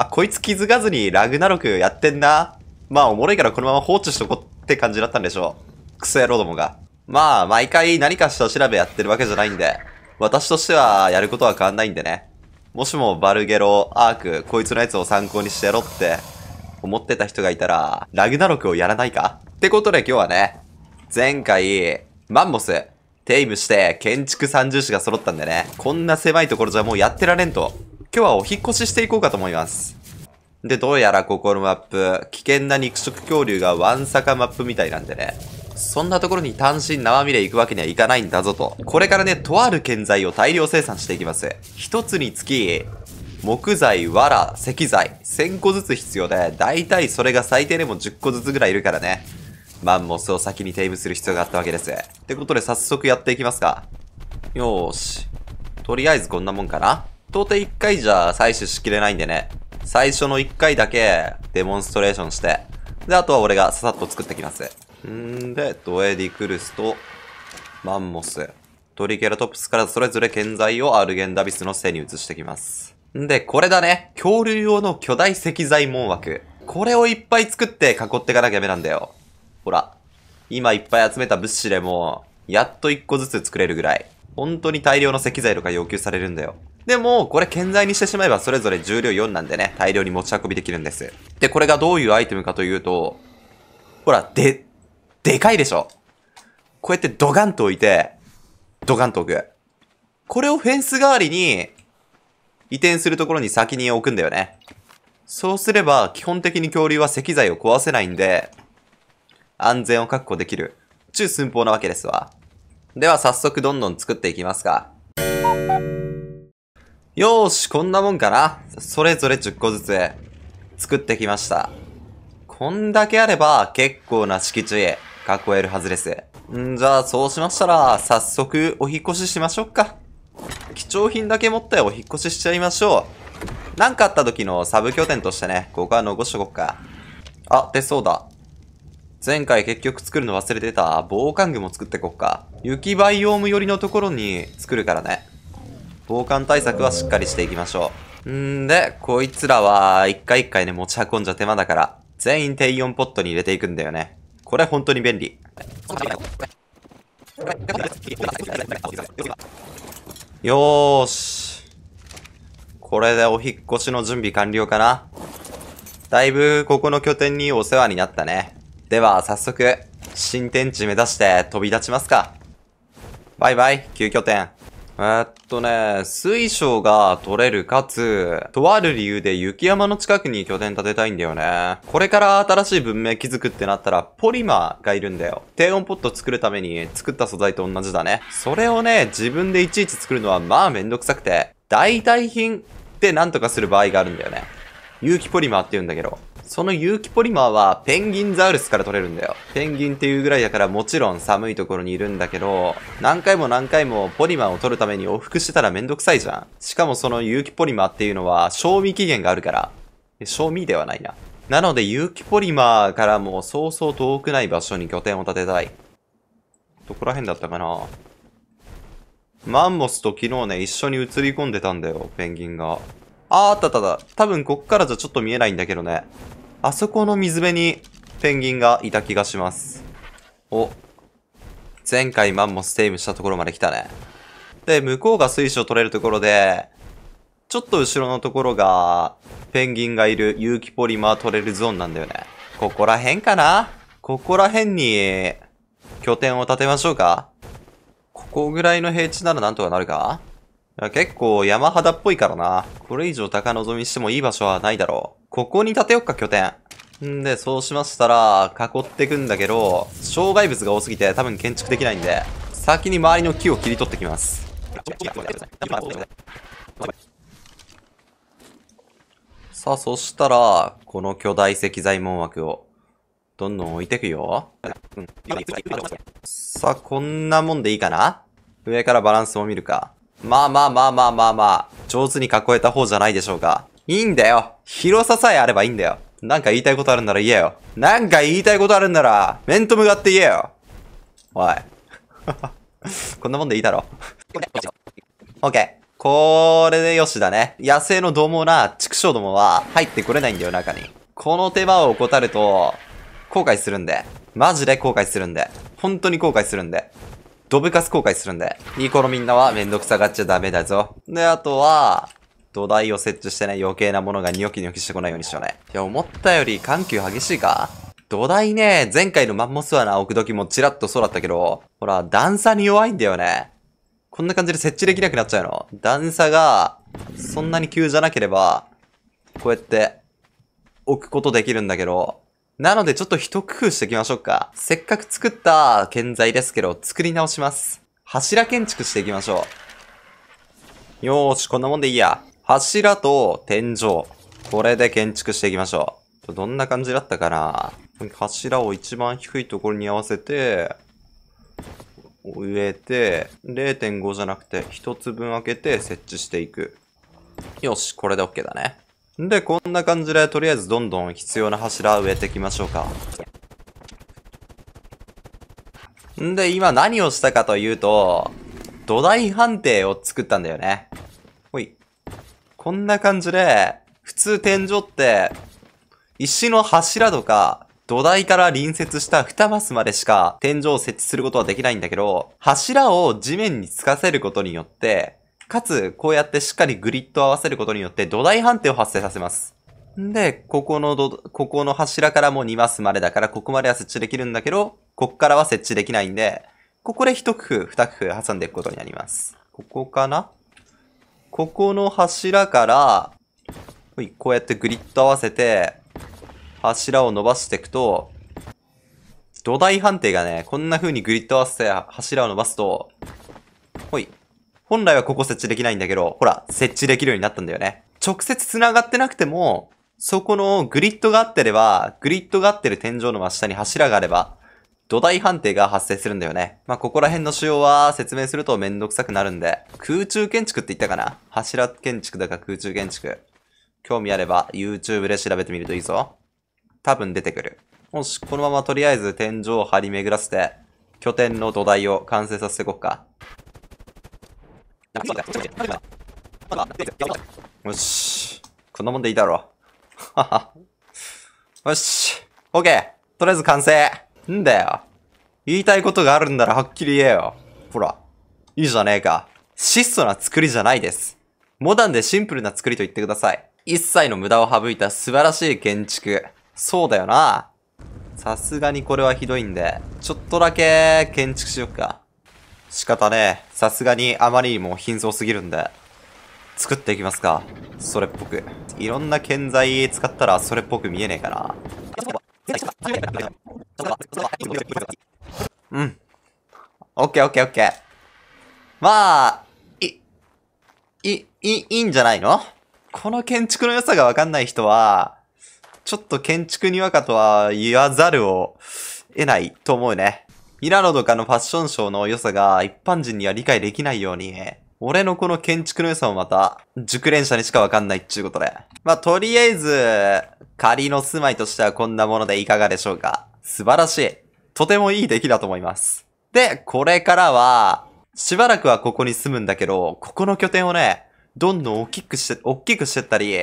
あ、こいつ気づかずにラグナロクやってんな。まあおもろいからこのまま放置しとこって感じだったんでしょう。クソ野郎どもが。まあ、毎回何かした調べやってるわけじゃないんで、私としてはやることは変わんないんでね。もしもバルゲロ、アーク、こいつのやつを参考にしてやろうって思ってた人がいたら、ラグナロクをやらないかってことで今日はね、前回、マンモス、テイムして建築三重士が揃ったんでね、こんな狭いところじゃもうやってられんと今日はお引越ししていこうかと思います。で、どうやらここのマップ、危険な肉食恐竜がワンサカマップみたいなんでね。そんなところに単身生身で行くわけにはいかないんだぞと。これからね、とある建材を大量生産していきます。一つにつき、木材、藁、石材、1000個ずつ必要で、だいたいそれが最低でも10個ずつぐらいいるからね。マンモスを先にテイムする必要があったわけです。ってことで早速やっていきますか。よーし。とりあえずこんなもんかな。到底1回じゃ採取しきれないんでね。最初の1回だけデモンストレーションして、で、あとは俺がささっと作ってきます。んで、ドエディクルスと、マンモス、トリケラトプスからそれぞれ建材をアルゲンダビスの背に移してきます。んで、これだね。恐竜用の巨大石材門枠。これをいっぱい作って囲っていかなきゃダメなんだよ。ほら。今いっぱい集めた物資でも、やっと一個ずつ作れるぐらい。本当に大量の石材とか要求されるんだよ。でも、これ健在にしてしまえばそれぞれ重量4なんでね、大量に持ち運びできるんです。で、これがどういうアイテムかというと、ほら、で、でかいでしょこうやってドガンと置いて、ドガンと置く。これをフェンス代わりに、移転するところに先に置くんだよね。そうすれば、基本的に恐竜は石材を壊せないんで、安全を確保できる、中寸法なわけですわ。では早速どんどん作っていきますか。よーし、こんなもんかな。それぞれ10個ずつ作ってきました。こんだけあれば結構な敷地へ囲えるはずです。んじゃあ、そうしましたら、早速お引越ししましょうか。貴重品だけ持ってお引越ししちゃいましょう。なんかあった時のサブ拠点としてね、ここは残しとこっか。あ、で、そうだ。前回結局作るの忘れてた防寒具も作ってこっか。雪バイオーム寄りのところに作るからね。防寒対策はしっかりしていきましょう。んで、こいつらは、一回一回ね、持ち運んじゃ手間だから、全員低温ポットに入れていくんだよね。これ本当に便利。よーし。これでお引っ越しの準備完了かな。だいぶ、ここの拠点にお世話になったね。では、早速、新天地目指して飛び立ちますか。バイバイ、旧拠点。えー、っとね、水晶が取れるかつ、とある理由で雪山の近くに拠点建てたいんだよね。これから新しい文明築くってなったら、ポリマーがいるんだよ。低温ポット作るために作った素材と同じだね。それをね、自分でいちいち作るのはまあめんどくさくて、代替品でなんとかする場合があるんだよね。有機ポリマーって言うんだけど。その有機ポリマーはペンギンザウルスから取れるんだよ。ペンギンっていうぐらいだからもちろん寒いところにいるんだけど、何回も何回もポリマーを取るために往復してたらめんどくさいじゃん。しかもその有機ポリマーっていうのは賞味期限があるから。賞味ではないな。なので有機ポリマーからもそうそう遠くない場所に拠点を建てたい。どこら辺だったかなマンモスと昨日ね、一緒に映り込んでたんだよ、ペンギンが。あーあったあったあった。多分こっからじゃちょっと見えないんだけどね。あそこの水辺にペンギンがいた気がします。お。前回マンモステイムしたところまで来たね。で、向こうが水晶取れるところで、ちょっと後ろのところが、ペンギンがいる有機ポリマー取れるゾーンなんだよね。ここら辺かなここら辺に、拠点を建てましょうかここぐらいの平地ならなんとかなるか結構山肌っぽいからな。これ以上高望みしてもいい場所はないだろう。ここに立てよっか、拠点。んで、そうしましたら、囲ってくんだけど、障害物が多すぎて多分建築できないんで、先に周りの木を切り取ってきます。さあ、そしたら、この巨大石材門枠を、どんどん置いてくよ。さあ、こんなもんでいいかな上からバランスを見るか。まあまあまあまあまあまあ、上手に囲えた方じゃないでしょうか。いいんだよ。広ささえあればいいんだよ。なんか言いたいことあるんなら言えよ。なんか言いたいことあるんなら、面と向かって言えよ。おい。こんなもんでいいだろ。オッケー。これでよしだね。野生のどもな、畜生どもは入ってこれないんだよ、中に。この手間を怠ると、後悔するんで。マジで後悔するんで。本当に後悔するんで。ドブカス後悔するんで。ニコのみんなはめんどくさがっちゃダメだぞ。で、あとは、土台を設置してね、余計なものがニョキニョキしてこないようにしようね。いや、思ったより緩急激しいか土台ね、前回のマンモス穴置く時もチラッとそうだったけど、ほら、段差に弱いんだよね。こんな感じで設置できなくなっちゃうの。段差が、そんなに急じゃなければ、こうやって、置くことできるんだけど、なのでちょっと一工夫していきましょうか。せっかく作った建材ですけど、作り直します。柱建築していきましょう。よーし、こんなもんでいいや。柱と天井。これで建築していきましょう。どんな感じだったかな柱を一番低いところに合わせて、植えて、0.5じゃなくて1つ分開けて設置していく。よし、これで OK だね。で、こんな感じで、とりあえずどんどん必要な柱植えていきましょうか。んで、今何をしたかというと、土台判定を作ったんだよね。こんな感じで、普通天井って、石の柱とか、土台から隣接した2マスまでしか天井を設置することはできないんだけど、柱を地面につかせることによって、かつ、こうやってしっかりグリッドを合わせることによって土台判定を発生させます。んで、ここのど、ここの柱からも2マスまでだから、ここまでは設置できるんだけど、こっからは設置できないんで、ここで一工夫、二工夫挟んでいくことになります。ここかなここの柱から、こうやってグリッド合わせて、柱を伸ばしていくと、土台判定がね、こんな風にグリッド合わせて柱を伸ばすと、ほい。本来はここ設置できないんだけど、ほら、設置できるようになったんだよね。直接繋がってなくても、そこのグリッドがあってれば、グリッドがあってる天井の真下に柱があれば、土台判定が発生するんだよね。まあ、ここら辺の仕様は説明するとめんどくさくなるんで、空中建築って言ったかな柱建築だか空中建築。興味あれば YouTube で調べてみるといいぞ。多分出てくる。もし、このままとりあえず天井を張り巡らせて、拠点の土台を完成させていこっか。よし。こんなもんでいいだろう。よし。オッケー。とりあえず完成。んだよ。言いたいことがあるんならはっきり言えよ。ほら。いいじゃねえか。質素な作りじゃないです。モダンでシンプルな作りと言ってください。一切の無駄を省いた素晴らしい建築。そうだよな。さすがにこれはひどいんで、ちょっとだけ建築しよっか。仕方ねえ。さすがにあまりにも貧相すぎるんで。作っていきますか。それっぽく。いろんな建材使ったらそれっぽく見えねえかな。うん。オッケーオッケーオッケー。まあ、い、い、い、いいんじゃないのこの建築の良さがわかんない人は、ちょっと建築にわかとは言わざるを得ないと思うね。ミラノとかのファッションショーの良さが一般人には理解できないように、俺のこの建築の良さもまた、熟練者にしかわかんないっちゅうことで。まあ、とりあえず、仮の住まいとしてはこんなものでいかがでしょうか素晴らしい。とてもいい出来だと思います。で、これからは、しばらくはここに住むんだけど、ここの拠点をね、どんどん大きくして、大きくしてったり、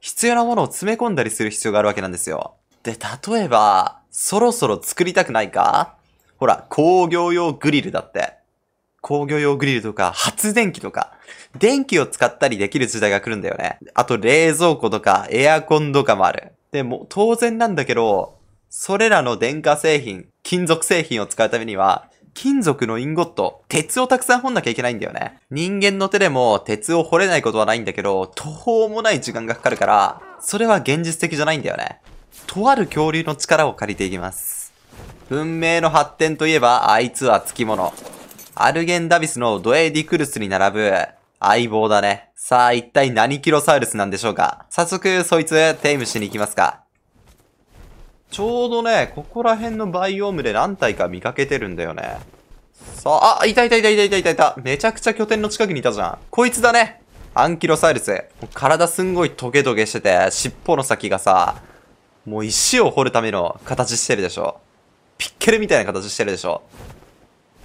必要なものを詰め込んだりする必要があるわけなんですよ。で、例えば、そろそろ作りたくないかほら、工業用グリルだって。工業用グリルとか、発電機とか、電気を使ったりできる時代が来るんだよね。あと、冷蔵庫とか、エアコンとかもある。でも、当然なんだけど、それらの電化製品、金属製品を使うためには、金属のインゴット、鉄をたくさん掘んなきゃいけないんだよね。人間の手でも鉄を掘れないことはないんだけど、途方もない時間がかかるから、それは現実的じゃないんだよね。とある恐竜の力を借りていきます。文明の発展といえば、あいつは付き物。アルゲンダビスのドエディクルスに並ぶ相棒だね。さあ、一体何キロサウルスなんでしょうか早速、そいつ、テイムしに行きますか。ちょうどね、ここら辺のバイオームで何体か見かけてるんだよね。さあ、あ、いたいたいたいたいたいたいた。めちゃくちゃ拠点の近くにいたじゃん。こいつだね。アンキロサイルス。体すんごいトゲトゲしてて、尻尾の先がさ、もう石を掘るための形してるでしょ。ピッケルみたいな形してるでしょ。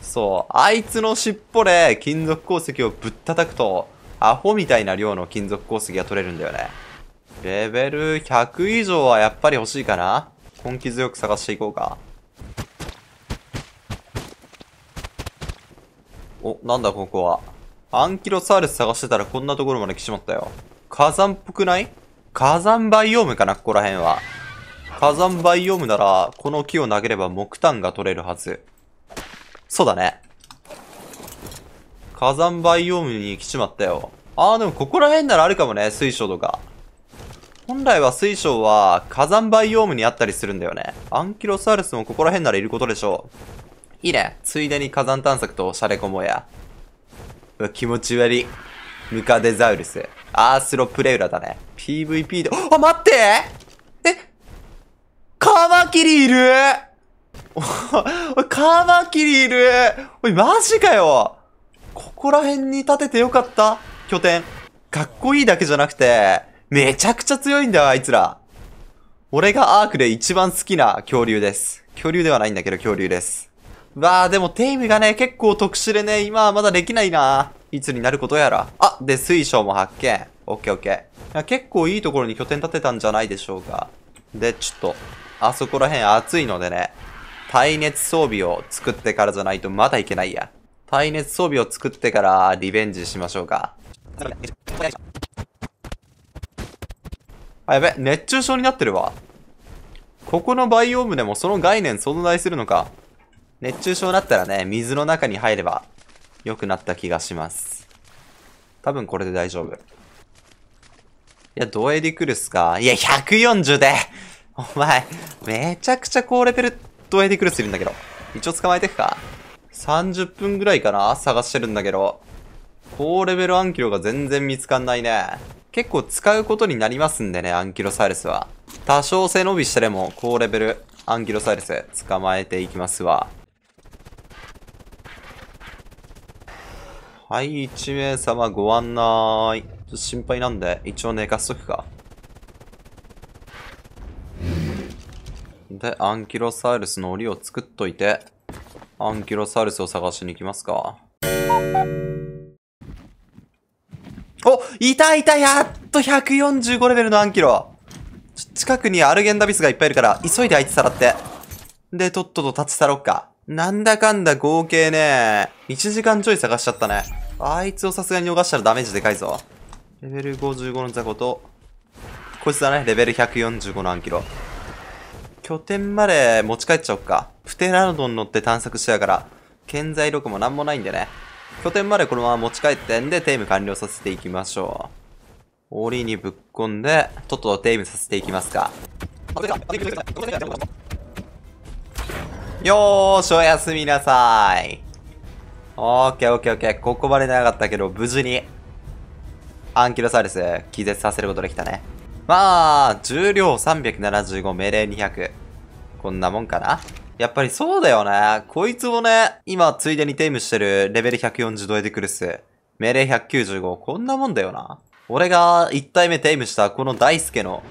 そう。あいつの尻尾で金属鉱石をぶったたくと、アホみたいな量の金属鉱石が取れるんだよね。レベル100以上はやっぱり欲しいかな根気強く探していこうか。お、なんだここは。アンキロサウルス探してたらこんなところまで来ちまったよ。火山っぽくない火山バイオームかな、ここら辺は。火山バイオームなら、この木を投げれば木炭が取れるはず。そうだね。火山バイオームに来ちまったよ。あー、でもここら辺ならあるかもね、水晶とか。本来は水晶は火山バイオームにあったりするんだよね。アンキロサウルスもここら辺ならいることでしょう。いいね。ついでに火山探索とシャレコモや。うわ、気持ち悪い。ムカデザウルス。アースロプレウラだね。PVP で、あ、待ってえカマキリいるおい、カマキリいるおい、マジかよここら辺に立ててよかった拠点。かっこいいだけじゃなくて、めちゃくちゃ強いんだよ、あいつら。俺がアークで一番好きな恐竜です。恐竜ではないんだけど、恐竜です。わあ、でもテイムがね、結構特殊でね、今はまだできないな。いつになることやら。あ、で、水晶も発見。オッケーオッケー。結構いいところに拠点立てたんじゃないでしょうか。で、ちょっと、あそこら辺暑いのでね、耐熱装備を作ってからじゃないとまだいけないや。耐熱装備を作ってからリベンジしましょうか。あ、やべ、熱中症になってるわ。ここのバイオームでもその概念存在するのか。熱中症になったらね、水の中に入れば良くなった気がします。多分これで大丈夫。いや、ドエディクルスか。いや、140でお前、めちゃくちゃ高レベルドエディクルスいるんだけど。一応捕まえてくか。30分ぐらいかな探してるんだけど。高レベルアンキロが全然見つかんないね。結構使うことになりますんでね、アンキロサウルスは。多少背伸びしてでも、高レベル、アンキロサウルス捕まえていきますわ。はい、1名様ご案内。ちょっと心配なんで、一応寝かしとくか。で、アンキロサウルスの檻を作っといて、アンキロサウルスを探しに行きますか。おいたいたやっと145レベルのアンキロ近くにアルゲンダビスがいっぱいいるから、急いであいつさらって。で、とっとと立ち去ろっか。なんだかんだ合計ね、1時間ちょい探しちゃったね。あいつをさすがに逃したらダメージでかいぞ。レベル55の雑魚と、こいつだね、レベル145のアンキロ。拠点まで持ち帰っちゃおっか。プテラノドン乗って探索しやから、建材力もなんもないんでね。拠点までこのまま持ち帰ってんで、テイム完了させていきましょう。檻にぶっこんで、とっととテイムさせていきますか。よーし、おやすみなさい。オッケーオッケーオッケー。ここまでなかったけど、無事に、アンキロサウルス、気絶させることできたね。まあ、重量375、命令200。こんなもんかなやっぱりそうだよね。こいつをね、今ついでにテイムしてるレベル140ドエデクルス。命令195。こんなもんだよな。俺が1体目テイムしたこの大輔の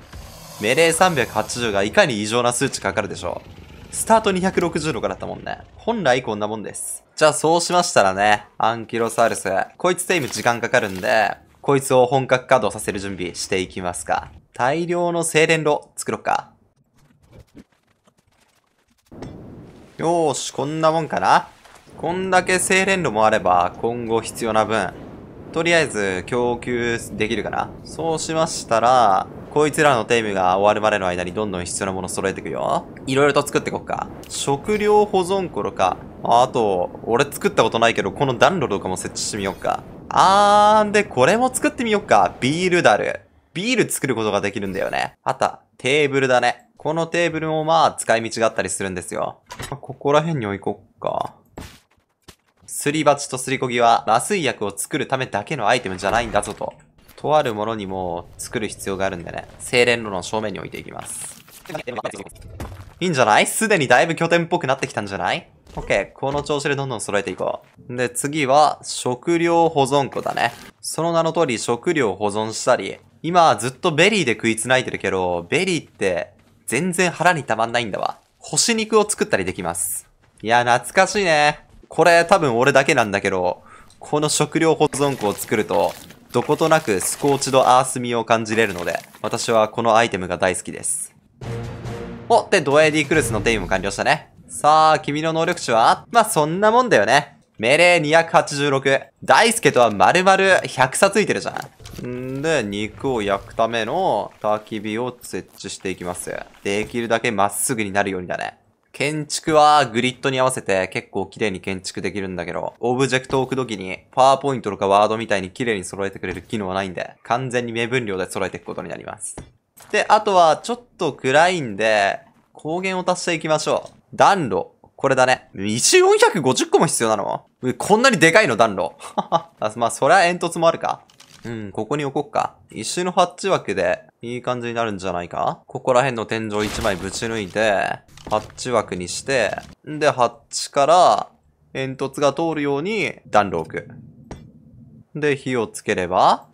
命令380がいかに異常な数値かかるでしょう。スタート260とかだったもんね。本来こんなもんです。じゃあそうしましたらね、アンキロサウルス。こいつテイム時間かかるんで、こいつを本格稼働させる準備していきますか。大量の精錬炉作ろっか。よーし、こんなもんかな。こんだけ精錬炉もあれば、今後必要な分、とりあえず供給できるかな。そうしましたら、こいつらのテームが終わるまでの間にどんどん必要なもの揃えていくよ。いろいろと作ってこっか。食料保存庫とか。あと、俺作ったことないけど、この暖炉とかも設置してみようか。あーんで、これも作ってみようか。ビールダル。ビール作ることができるんだよね。あった、テーブルだね。このテーブルもまあ使い道があったりするんですよ。ここら辺に置いこっか。すり鉢とすりこぎは麻酔薬を作るためだけのアイテムじゃないんだぞと。とあるものにも作る必要があるんでね。精錬炉の正面に置いていきます。いいんじゃないすでにだいぶ拠点っぽくなってきたんじゃないオッケー。この調子でどんどん揃えていこう。で、次は食料保存庫だね。その名の通り食料保存したり、今ずっとベリーで食いつないでるけど、ベリーって全然腹にたまんないんだわ。干し肉を作ったりできます。いや、懐かしいね。これ多分俺だけなんだけど、この食料保存庫を作ると、どことなくスコーチドアース味を感じれるので、私はこのアイテムが大好きです。おってドエディクルスの定義も完了したね。さあ、君の能力値はまあ、そんなもんだよね。命令286。大輔とは丸々100差ついてるじゃん。んで、肉を焼くための焚き火を設置していきます。できるだけまっすぐになるようにだね。建築はグリッドに合わせて結構綺麗に建築できるんだけど、オブジェクト置く時にパワーポイントとかワードみたいに綺麗に揃えてくれる機能はないんで、完全に目分量で揃えていくことになります。で、あとはちょっと暗いんで、光源を足していきましょう。暖炉。これだね。1 450個も必要なのこんなにでかいの暖炉。まあ、そりゃ煙突もあるか。うん、ここに置こっか。石のハッチ枠で、いい感じになるんじゃないかここら辺の天井一枚ぶち抜いて、ハッチ枠にして、んで、ハッチから煙突が通るように暖炉置く。で、火をつければ、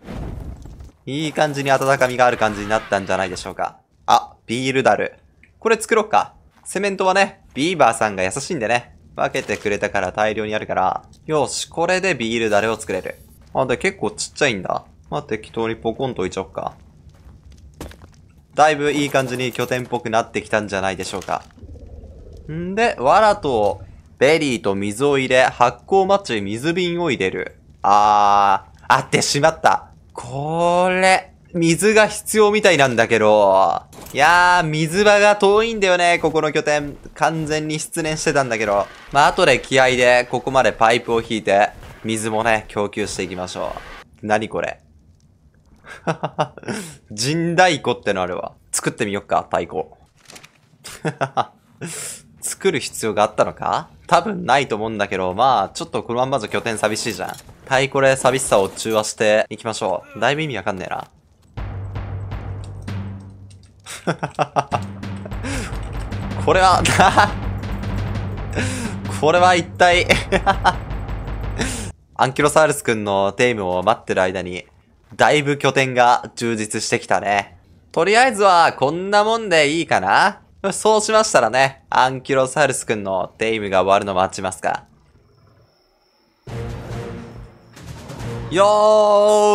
いい感じに温かみがある感じになったんじゃないでしょうか。あ、ビールダル。これ作ろっか。セメントはね、ビーバーさんが優しいんでね、分けてくれたから大量にあるから、よし、これでビールダルを作れる。あ、で、結構ちっちゃいんだ。まあ、適当にポコンと置いちゃおっか。だいぶいい感じに拠点っぽくなってきたんじゃないでしょうか。んで、わらと、ベリーと水を入れ、発酵マッチに水瓶を入れる。あー、あってしまった。これ、水が必要みたいなんだけど。いやー、水場が遠いんだよね、ここの拠点。完全に失念してたんだけど。まあ、後で気合で、ここまでパイプを引いて、水もね、供給していきましょう。何これ。ははは。神太鼓ってのあるわ。作ってみよっか、太鼓。作る必要があったのか多分ないと思うんだけど、まあ、ちょっとこのまんまず拠点寂しいじゃん。太鼓で寂しさを中和していきましょう。だいぶ意味わかんねえな。これは、これは一体アンキロサウルスくんのテイムを待ってる間に、だいぶ拠点が充実してきたね。とりあえずは、こんなもんでいいかなそうしましたらね、アンキロサウルスくんのテイムが終わるの待ちますか。よ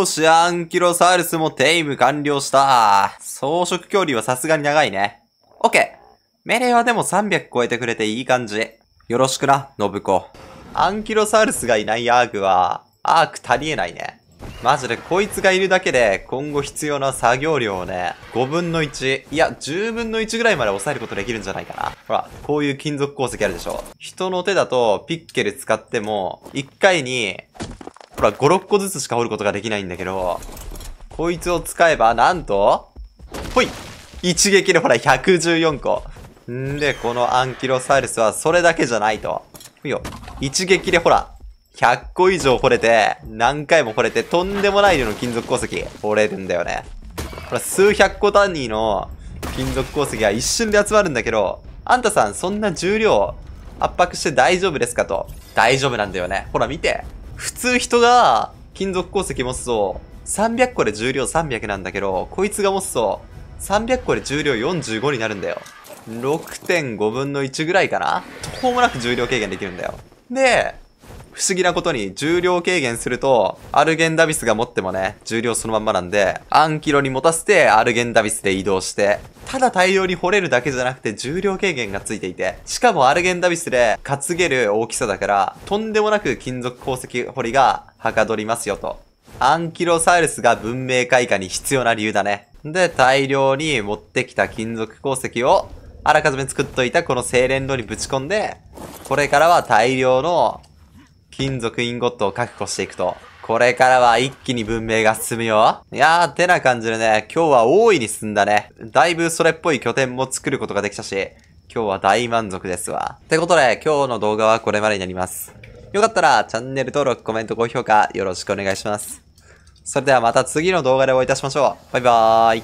ーし、アンキロサウルスもテイム完了した。装飾距離はさすがに長いね。オッケー。命令はでも300超えてくれていい感じ。よろしくな、信子。アンキロサウルスがいないアークは、アーク足りえないね。マジでこいつがいるだけで今後必要な作業量をね、5分の1、いや、10分の1ぐらいまで抑えることできるんじゃないかな。ほら、こういう金属鉱石あるでしょ。人の手だとピッケル使っても、1回に、ほら、5、6個ずつしか掘ることができないんだけど、こいつを使えば、なんと、ほい一撃でほら、114個。んで、このアンキロサウルスはそれだけじゃないと。くよ。一撃でほら、100個以上掘れて、何回も掘れて、とんでもない量の金属鉱石、掘れるんだよね。ほら、数百個単位の金属鉱石が一瞬で集まるんだけど、あんたさん、そんな重量圧迫して大丈夫ですかと。大丈夫なんだよね。ほら見て。普通人が金属鉱石持つと、300個で重量300なんだけど、こいつが持つと、300個で重量45になるんだよ。6.5分の1ぐらいかなともなく重量軽減できるんだよ。で、不思議なことに重量軽減すると、アルゲンダビスが持ってもね、重量そのまんまなんで、アンキロに持たせてアルゲンダビスで移動して、ただ大量に掘れるだけじゃなくて重量軽減がついていて、しかもアルゲンダビスで担げる大きさだから、とんでもなく金属鉱石掘りがはかどりますよと。アンキロサウルスが文明開化に必要な理由だね。で、大量に持ってきた金属鉱石をあらかじめ作っといたこの精錬炉にぶち込んで、これからは大量の金属インゴットを確保していくと。これからは一気に文明が進むよ。いやー、てな感じでね、今日は大いに進んだね。だいぶそれっぽい拠点も作ることができたし、今日は大満足ですわ。ってことで、今日の動画はこれまでになります。よかったら、チャンネル登録、コメント、高評価、よろしくお願いします。それではまた次の動画でお会いいたしましょう。バイバーイ。